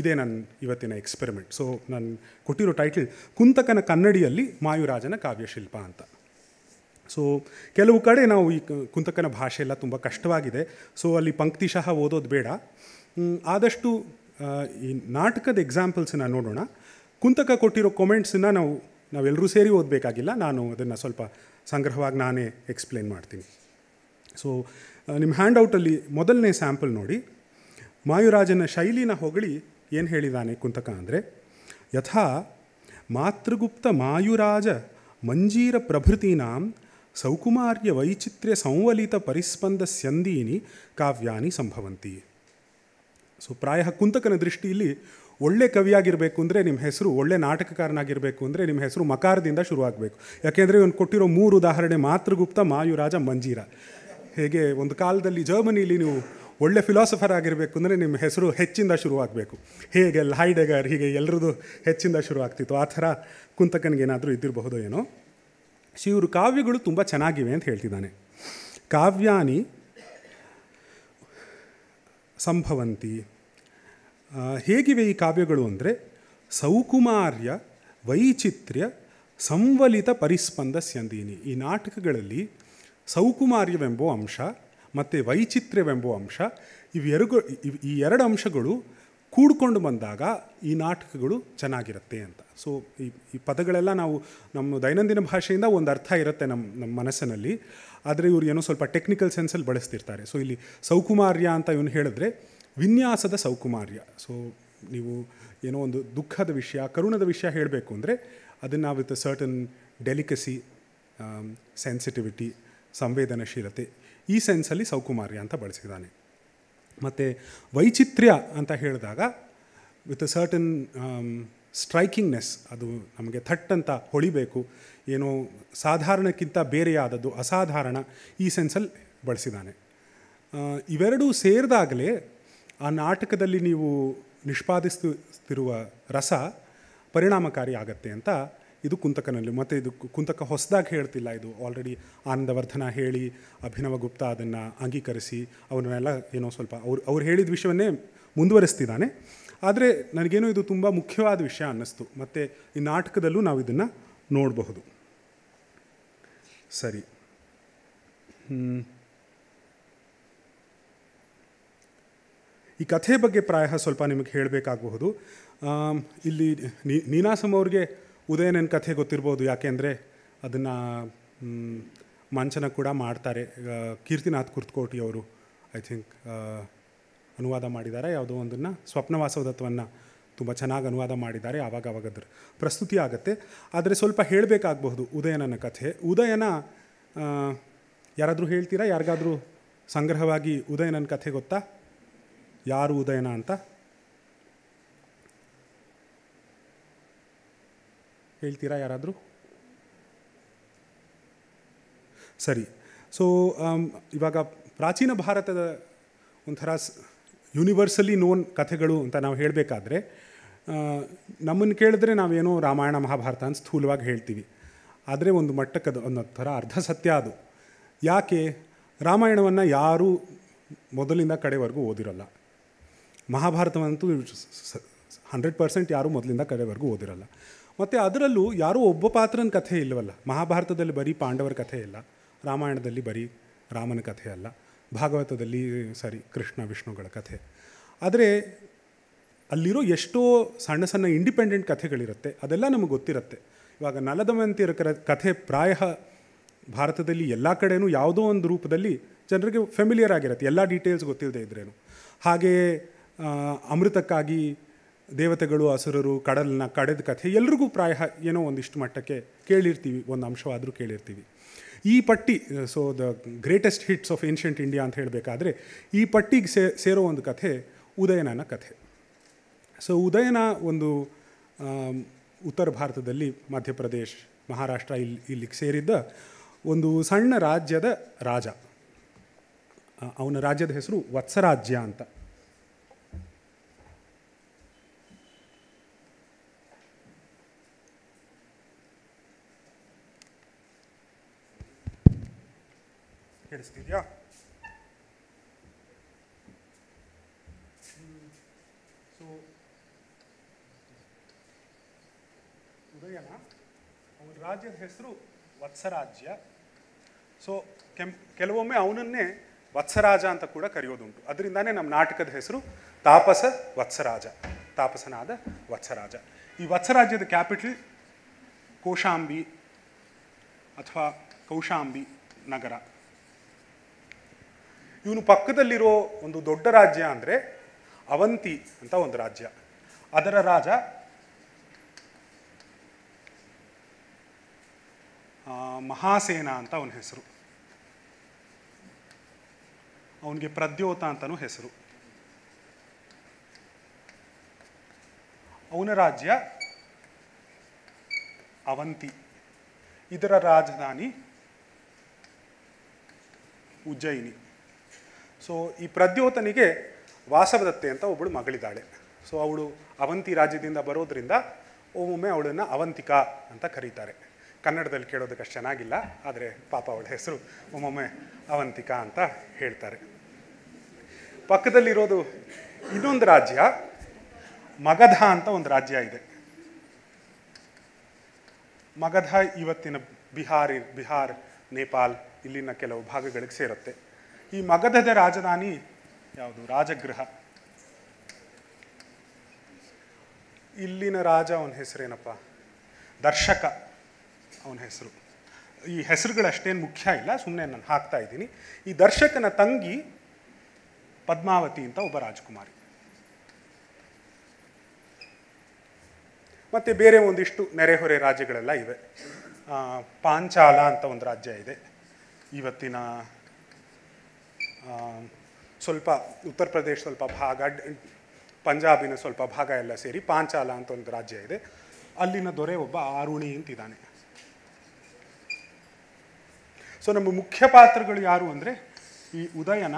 S1: ಇದೇ ನನ್ನ ಇವತ್ತಿನ ಎಕ್ಸ್ಪೆರಿಮೆಂಟ್ ಸೊ ನಾನು ಕೊಟ್ಟಿರೋ ಟೈಟಲ್ ಕುಂತಕನ ಕನ್ನಡಿಯಲ್ಲಿ ಮಾಯುರಾಜನ ಕಾವ್ಯಶಿಲ್ಪ ಅಂತ ಸೊ ಕೆಲವು ಕಡೆ ನಾವು ಈ ಕುಂತಕನ ಭಾಷೆ ಎಲ್ಲ ತುಂಬ ಕಷ್ಟವಾಗಿದೆ ಸೊ ಅಲ್ಲಿ ಪಂಕ್ತಿಶಃ ಓದೋದು ಬೇಡ ಆದಷ್ಟು ಈ ನಾಟಕದ ಎಕ್ಸಾಂಪಲ್ಸನ್ನು ನೋಡೋಣ ಕುಂತಕ ಕೊಟ್ಟಿರೋ ಕೊಮೆಂಟ್ಸನ್ನು ನಾವು ನಾವೆಲ್ಲರೂ ಸೇರಿ ಓದಬೇಕಾಗಿಲ್ಲ ನಾನು ಅದನ್ನು ಸ್ವಲ್ಪ ಸಂಗ್ರಹವಾಗಿ ನಾನೇ ಎಕ್ಸ್ಪ್ಲೇನ್ ಮಾಡ್ತೀನಿ ಸೊ ನಿಮ್ಮ ಹ್ಯಾಂಡ್ಔಟಲ್ಲಿ ಮೊದಲನೇ ಸ್ಯಾಂಪಲ್ ನೋಡಿ ಮಾಯುರಾಜನ ಶೈಲಿನ ಹೊಗಳಿ ಏನು ಹೇಳಿದಾನೆ ಕುಂತಕ ಅಂದರೆ ಯಥಾ ಮಾತೃಗುಪ್ತ ಮಾಯುರಾಜ ಮಂಜೀರ ಪ್ರಭೃತೀನಾಂ ಸೌಕುಮಾರ್ಯ ವೈಚಿತ್ರ್ಯ ಸಂವಲಿತ ಪರಿಸ್ಪಂದ ಸ್ಯಂದೀನಿ ಕಾವ್ಯಾನಿ ಸಂಭವಂತಿ ಸೊ ಪ್ರಾಯ ಕುಂತಕನ ದೃಷ್ಟಿಯಲ್ಲಿ ಒಳ್ಳೆ ಕವಿಯಾಗಿರಬೇಕು ಅಂದರೆ ನಿಮ್ಮ ಹೆಸರು ಒಳ್ಳೆ ನಾಟಕಕಾರನಾಗಿರಬೇಕು ಅಂದರೆ ನಿಮ್ಮ ಹೆಸರು ಮಕಾರದಿಂದ ಶುರುವಾಗಬೇಕು ಯಾಕೆಂದರೆ ಇವನು ಕೊಟ್ಟಿರೋ ಮೂರು ಉದಾಹರಣೆ ಮಾತೃಗುಪ್ತ ಮಾಯುರಾಜ ಮಂಜೀರ ಹೇಗೆ ಒಂದು ಕಾಲದಲ್ಲಿ ಜರ್ಮನೀಲಿ ನೀವು ಒಳ್ಳೆ ಫಿಲಾಸಫರ್ ಆಗಿರಬೇಕು ಅಂದರೆ ನಿಮ್ಮ ಹೆಸರು ಹೆಚ್ಚಿಂದ ಶುರುವಾಗಬೇಕು ಹೇಗೆ ಹೈಡೆಗರ್ ಹೀಗೆ ಎಲ್ಲರದು ಹೆಚ್ಚಿಂದ ಶುರು ಆಗ್ತಿತ್ತು ಆ ಥರ ಕುಂತಕನಿಗೇನಾದರೂ ಇದ್ದಿರಬಹುದು ಏನೋ ಸೊ ಇವರು ಕಾವ್ಯಗಳು ತುಂಬ ಚೆನ್ನಾಗಿವೆ ಅಂತ ಹೇಳ್ತಿದ್ದಾನೆ ಕಾವ್ಯಾನಿ ಸಂಭವಂತಿ ಹೇಗಿವೆ ಈ ಕಾವ್ಯಗಳು ಅಂದರೆ ಸೌಕುಮಾರ್ಯ ವೈಚಿತ್ರ್ಯ ಸಂವಲಿತ ಪರಿಸ್ಪಂದ ಸ್ಯಂದೀನಿ ಈ ನಾಟಕಗಳಲ್ಲಿ ಸೌಕುಮಾರ್ಯವೆಂಬ ಅಂಶ ಮತ್ತು ವೈಚಿತ್ರ್ಯವೆಂಬುವ ಅಂಶ ಇವ್ ಈ ಎರಡು ಅಂಶಗಳು ಕೂಡ್ಕೊಂಡು ಬಂದಾಗ ಈ ನಾಟಕಗಳು ಚೆನ್ನಾಗಿರುತ್ತೆ ಅಂತ ಸೊ ಈ ಈ ಪದಗಳೆಲ್ಲ ನಾವು ನಮ್ಮ ದೈನಂದಿನ ಭಾಷೆಯಿಂದ ಒಂದು ಅರ್ಥ ಇರುತ್ತೆ ನಮ್ಮ ನಮ್ಮ ಮನಸ್ಸಿನಲ್ಲಿ ಆದರೆ ಇವರು ಏನೋ ಸ್ವಲ್ಪ ಟೆಕ್ನಿಕಲ್ ಸೆನ್ಸಲ್ಲಿ ಬಳಸ್ತಿರ್ತಾರೆ ಸೊ ಇಲ್ಲಿ ಸೌಕುಮಾರ್ಯ ಅಂತ ಇವನು ಹೇಳಿದ್ರೆ ವಿನ್ಯಾಸದ ಸೌಕುಮಾರ್ಯ ಸೊ ನೀವು ಏನೋ ಒಂದು ದುಃಖದ ವಿಷಯ ಕರುಣದ ವಿಷಯ ಹೇಳಬೇಕು ಅಂದರೆ ಅದನ್ನು with a certain delicacy sensitivity ಸಂವೇದನಶೀಲತೆ ಈ ಸೆನ್ಸಲ್ಲಿ ಸೌಕುಮಾರ್ಯ ಅಂತ ಬಳಸಿದ್ದಾನೆ ಮತ್ತು ವೈಚಿತ್ರ್ಯ ಅಂತ ಹೇಳಿದಾಗ ವಿತ್ ಅ ಸರ್ಟನ್ ಸ್ಟ್ರೈಕಿಂಗ್ನೆಸ್ ಅದು ನಮಗೆ ಥಟ್ ಅಂತ ಹೊಳಿಬೇಕು ಏನೋ ಸಾಧಾರಣಕ್ಕಿಂತ ಬೇರೆಯಾದದ್ದು ಅಸಾಧಾರಣ ಈ ಸೆನ್ಸಲ್ಲಿ ಬಳಸಿದ್ದಾನೆ ಇವೆರಡೂ ಸೇರಿದಾಗಲೇ ಆ ನಾಟಕದಲ್ಲಿ ನೀವು ನಿಷ್ಪಾದಿಸ್ತಿರುವ ರಸ ಪರಿಣಾಮಕಾರಿ ಆಗತ್ತೆ ಅಂತ ಇದು ಕುಂತಕನಲ್ಲಿ ಮತ್ತು ಇದು ಕುಂತಕ ಹೊಸದಾಗಿ ಹೇಳ್ತಿಲ್ಲ ಇದು ಆಲ್ರೆಡಿ ಆನಂದವರ್ಧನ ಹೇಳಿ ಅಭಿನವ ಗುಪ್ತಾ ಅದನ್ನು ಅಂಗೀಕರಿಸಿ ಅವನ್ನೆಲ್ಲ ಏನೋ ಸ್ವಲ್ಪ ಅವ್ರು ಅವ್ರು ಹೇಳಿದ ವಿಷಯವನ್ನೇ ಮುಂದುವರಿಸ್ತಿದ್ದಾನೆ ಆದರೆ ನನಗೇನು ಇದು ತುಂಬ ಮುಖ್ಯವಾದ ವಿಷಯ ಅನ್ನಿಸ್ತು ಮತ್ತು ಈ ನಾಟಕದಲ್ಲೂ ನಾವು ಇದನ್ನು ನೋಡಬಹುದು ಸರಿ ಈ ಕಥೆ ಬಗ್ಗೆ ಪ್ರಾಯ ಸ್ವಲ್ಪ ನಿಮಗೆ ಹೇಳಬೇಕಾಗಬಹುದು ಇಲ್ಲಿ ನೀನಾಸಂ ಅವ್ರಿಗೆ ಉದಯನನ ಕಥೆ ಗೊತ್ತಿರ್ಬೋದು ಯಾಕೆಂದರೆ ಅದನ್ನು ಮಂಚನ ಕೂಡ ಮಾಡ್ತಾರೆ ಕೀರ್ತಿನಾಥ್ ಕುರ್ತಕೋಟಿ ಅವರು ಐ ಥಿಂಕ್ ಅನುವಾದ ಮಾಡಿದ್ದಾರೆ ಯಾವುದೋ ಒಂದನ್ನು ಸ್ವಪ್ನವಾಸವದತ್ವವನ್ನು ತುಂಬ ಚೆನ್ನಾಗಿ ಅನುವಾದ ಮಾಡಿದ್ದಾರೆ ಆವಾಗ ಅವಾಗದ್ರ ಪ್ರಸ್ತುತಿ ಆಗುತ್ತೆ ಆದರೆ ಸ್ವಲ್ಪ ಹೇಳಬೇಕಾಗಬಹುದು ಉದಯನನ ಕಥೆ ಉದಯನ ಯಾರಾದರೂ ಹೇಳ್ತೀರಾ ಯಾರಿಗಾದರೂ ಸಂಗ್ರಹವಾಗಿ ಉದಯನನ ಕಥೆ ಗೊತ್ತಾ ಯಾರು ಉದಯನ ಅಂತ ಹೇಳ್ತೀರಾ ಯಾರಾದರೂ ಸರಿ ಸೊ um, ಇವಾಗ ಪ್ರಾಚೀನ ಭಾರತದ ಒಂಥರ ಯೂನಿವರ್ಸಲಿ ನೋನ್ ಕಥೆಗಳು ಅಂತ ನಾವು ಹೇಳಬೇಕಾದ್ರೆ ನಮ್ಮನ್ನು ಕೇಳಿದ್ರೆ ನಾವೇನೋ ರಾಮಾಯಣ ಮಹಾಭಾರತ ಅಂತ ಸ್ಥೂಲವಾಗಿ ಹೇಳ್ತೀವಿ ಆದರೆ ಒಂದು ಮಟ್ಟಕ್ಕದು ಒಂದು ಥರ ಅರ್ಧ ಸತ್ಯ ಅದು ಯಾಕೆ ರಾಮಾಯಣವನ್ನು ಯಾರೂ ಮೊದಲಿಂದ ಕಡೆವರೆಗೂ ಓದಿರಲ್ಲ ಮಹಾಭಾರತವಂತೂ ಹಂಡ್ರೆಡ್ ಪರ್ಸೆಂಟ್ ಯಾರೂ ಮೊದಲಿಂದ ಕಡೆವರೆಗೂ ಓದಿರಲ್ಲ ಮತ್ತು ಅದರಲ್ಲೂ ಯಾರೂ ಒಬ್ಬ ಪಾತ್ರನ ಕಥೆ ಇಲ್ಲವಲ್ಲ ಮಹಾಭಾರತದಲ್ಲಿ ಬರೀ ಪಾಂಡವರ ಕಥೆ ಇಲ್ಲ ರಾಮಾಯಣದಲ್ಲಿ ಬರೀ ರಾಮನ ಕಥೆ ಅಲ್ಲ ಭಾಗವತದಲ್ಲಿ ಸಾರಿ ಕೃಷ್ಣ ವಿಷ್ಣುಗಳ ಕಥೆ ಆದರೆ ಅಲ್ಲಿರೋ ಎಷ್ಟೋ ಸಣ್ಣ ಸಣ್ಣ ಇಂಡಿಪೆಂಡೆಂಟ್ ಕಥೆಗಳಿರುತ್ತೆ ಅದೆಲ್ಲ ನಮಗೆ ಗೊತ್ತಿರುತ್ತೆ ಇವಾಗ ನಲದಮಂತಿರ ಕಥೆ ಪ್ರಾಯ ಭಾರತದಲ್ಲಿ ಎಲ್ಲ ಕಡೆಯೂ ಯಾವುದೋ ಒಂದು ರೂಪದಲ್ಲಿ ಜನರಿಗೆ ಫೆಮಿಲಿಯರ್ ಆಗಿರುತ್ತೆ ಎಲ್ಲ ಡೀಟೇಲ್ಸ್ ಗೊತ್ತಿಲ್ಲದೆ ಇದ್ರೇನು ಹಾಗೆಯೇ ಅಮೃತಕ್ಕಾಗಿ ದೇವತೆಗಳು ಅಸುರರು ಕಡಲನ್ನ ಕಡೆದ ಕಥೆ ಎಲ್ರಿಗೂ ಪ್ರಾಯ ಏನೋ ಒಂದಿಷ್ಟು ಮಟ್ಟಕ್ಕೆ ಕೇಳಿರ್ತೀವಿ ಒಂದು ಅಂಶವಾದರೂ ಕೇಳಿರ್ತೀವಿ ಈ ಪಟ್ಟಿ so the greatest hits of ancient India ಅಂತ ಹೇಳಬೇಕಾದ್ರೆ ಈ ಪಟ್ಟಿಗೆ ಸೇ ಸೇರೋ ಒಂದು ಕಥೆ ಉದಯನನ ಕಥೆ ಸೊ ಉದಯನ ಒಂದು ಉತ್ತರ ಭಾರತದಲ್ಲಿ ಮಧ್ಯಪ್ರದೇಶ ಮಹಾರಾಷ್ಟ್ರ ಇಲ್ಲಿ ಇಲ್ಲಿಗೆ ಸೇರಿದ್ದ ಒಂದು ಸಣ್ಣ ರಾಜ್ಯದ ರಾಜ ಅವನ ರಾಜ್ಯದ ಹೆಸರು ವತ್ಸರಾಜ್ಯ ಅಂತ చేస్తదియా సో ఉండయనా ఒక రాజ్యే పేరు వత్సరాజ్య సో కేలొమే అవనన్నే వత్సరాజా ಅಂತ కూడా కరియోదుంటూ ಅದರಿಂದనే ನಮ್ಮ నాటకద ಹೆಸರು తాపస వత్సరాజా తాపసనాద వత్సరాజా ఈ వత్సరాజ్యద క్యాపిటల్ కోశాంబి अथवा కౌశాంబి నగరా ಇವನು ಪಕ್ಕದಲ್ಲಿರೋ ಒಂದು ದೊಡ್ಡ ರಾಜ್ಯ ಅಂದರೆ ಅವಂತಿ ಅಂತ ಒಂದು ರಾಜ್ಯ ಅದರ ರಾಜ ಮಹಾಸೇನ ಅಂತ ಅವನ ಹೆಸರು ಅವನಿಗೆ ಪ್ರದ್ಯೋತ ಅಂತನೂ ಹೆಸರು ಅವನ ರಾಜ್ಯ ಅವಂತಿ ಇದರ ರಾಜಧಾನಿ ಉಜ್ಜಯಿನಿ ಸೊ ಈ ಪ್ರದ್ಯೋತನಿಗೆ ವಾಸವದತ್ತೆ ಅಂತ ಒಬ್ಬಳು ಮಗಳಿದ್ದಾಳೆ ಸೊ ಅವಳು ಅವಂತಿ ರಾಜ್ಯದಿಂದ ಬರೋದ್ರಿಂದ ಒಮ್ಮೊಮ್ಮೆ ಅವಳನ್ನು ಅವಂತಿಕಾ ಅಂತ ಕರೀತಾರೆ ಕನ್ನಡದಲ್ಲಿ ಕೇಳೋದಕ್ಕೆ ಅಷ್ಟು ಚೆನ್ನಾಗಿಲ್ಲ ಆದರೆ ಪಾಪ ಅವಳ ಹೆಸರು ಒಮ್ಮೊಮ್ಮೆ ಅವಂತಿಕಾ ಅಂತ ಹೇಳ್ತಾರೆ ಪಕ್ಕದಲ್ಲಿರೋದು ಇನ್ನೊಂದು ರಾಜ್ಯ ಮಗಧ ಅಂತ ಒಂದು ರಾಜ್ಯ ಇದೆ ಮಗಧ ಇವತ್ತಿನ ಬಿಹಾರಿ ಬಿಹಾರ್ ನೇಪಾಲ್ ಇಲ್ಲಿನ ಕೆಲವು ಭಾಗಗಳಿಗೆ ಸೇರುತ್ತೆ ಈ ಮಗಧದ ರಾಜಧಾನಿ ಯಾವುದು ರಾಜಗೃಹ ಇಲ್ಲಿನ ರಾಜ ಅವನ ಹೆಸರೇನಪ್ಪ ದರ್ಶಕ ಅವನ ಹೆಸರು ಈ ಹೆಸರುಗಳಷ್ಟೇನು ಮುಖ್ಯ ಇಲ್ಲ ಸುಮ್ಮನೆ ನಾನು ಹಾಕ್ತಾ ಇದ್ದೀನಿ ಈ ದರ್ಶಕನ ತಂಗಿ ಪದ್ಮಾವತಿ ಅಂತ ಒಬ್ಬ ರಾಜಕುಮಾರಿ ಮತ್ತು ಬೇರೆ ಒಂದಿಷ್ಟು ನೆರೆಹೊರೆ ರಾಜ್ಯಗಳೆಲ್ಲ ಇವೆ ಪಾಂಚಾಲ ಅಂತ ಒಂದು ರಾಜ್ಯ ಇದೆ ಇವತ್ತಿನ ಸ್ವಲ್ಪ ಉತ್ತರ ಪ್ರದೇಶ ಸ್ವಲ್ಪ ಭಾಗ ಪಂಜಾಬಿನ ಸ್ವಲ್ಪ ಭಾಗ ಎಲ್ಲ ಸೇರಿ ಪಾಂಚಾಲ ಅಂತ ಒಂದು ರಾಜ್ಯ ಇದೆ ಅಲ್ಲಿನ ದೊರೆ ಒಬ್ಬ ಆರುಣಿ ಅಂತಿದ್ದಾನೆ ಸೊ ನಮ್ಮ ಮುಖ್ಯ ಪಾತ್ರಗಳು ಯಾರು ಅಂದರೆ ಈ ಉದಯನ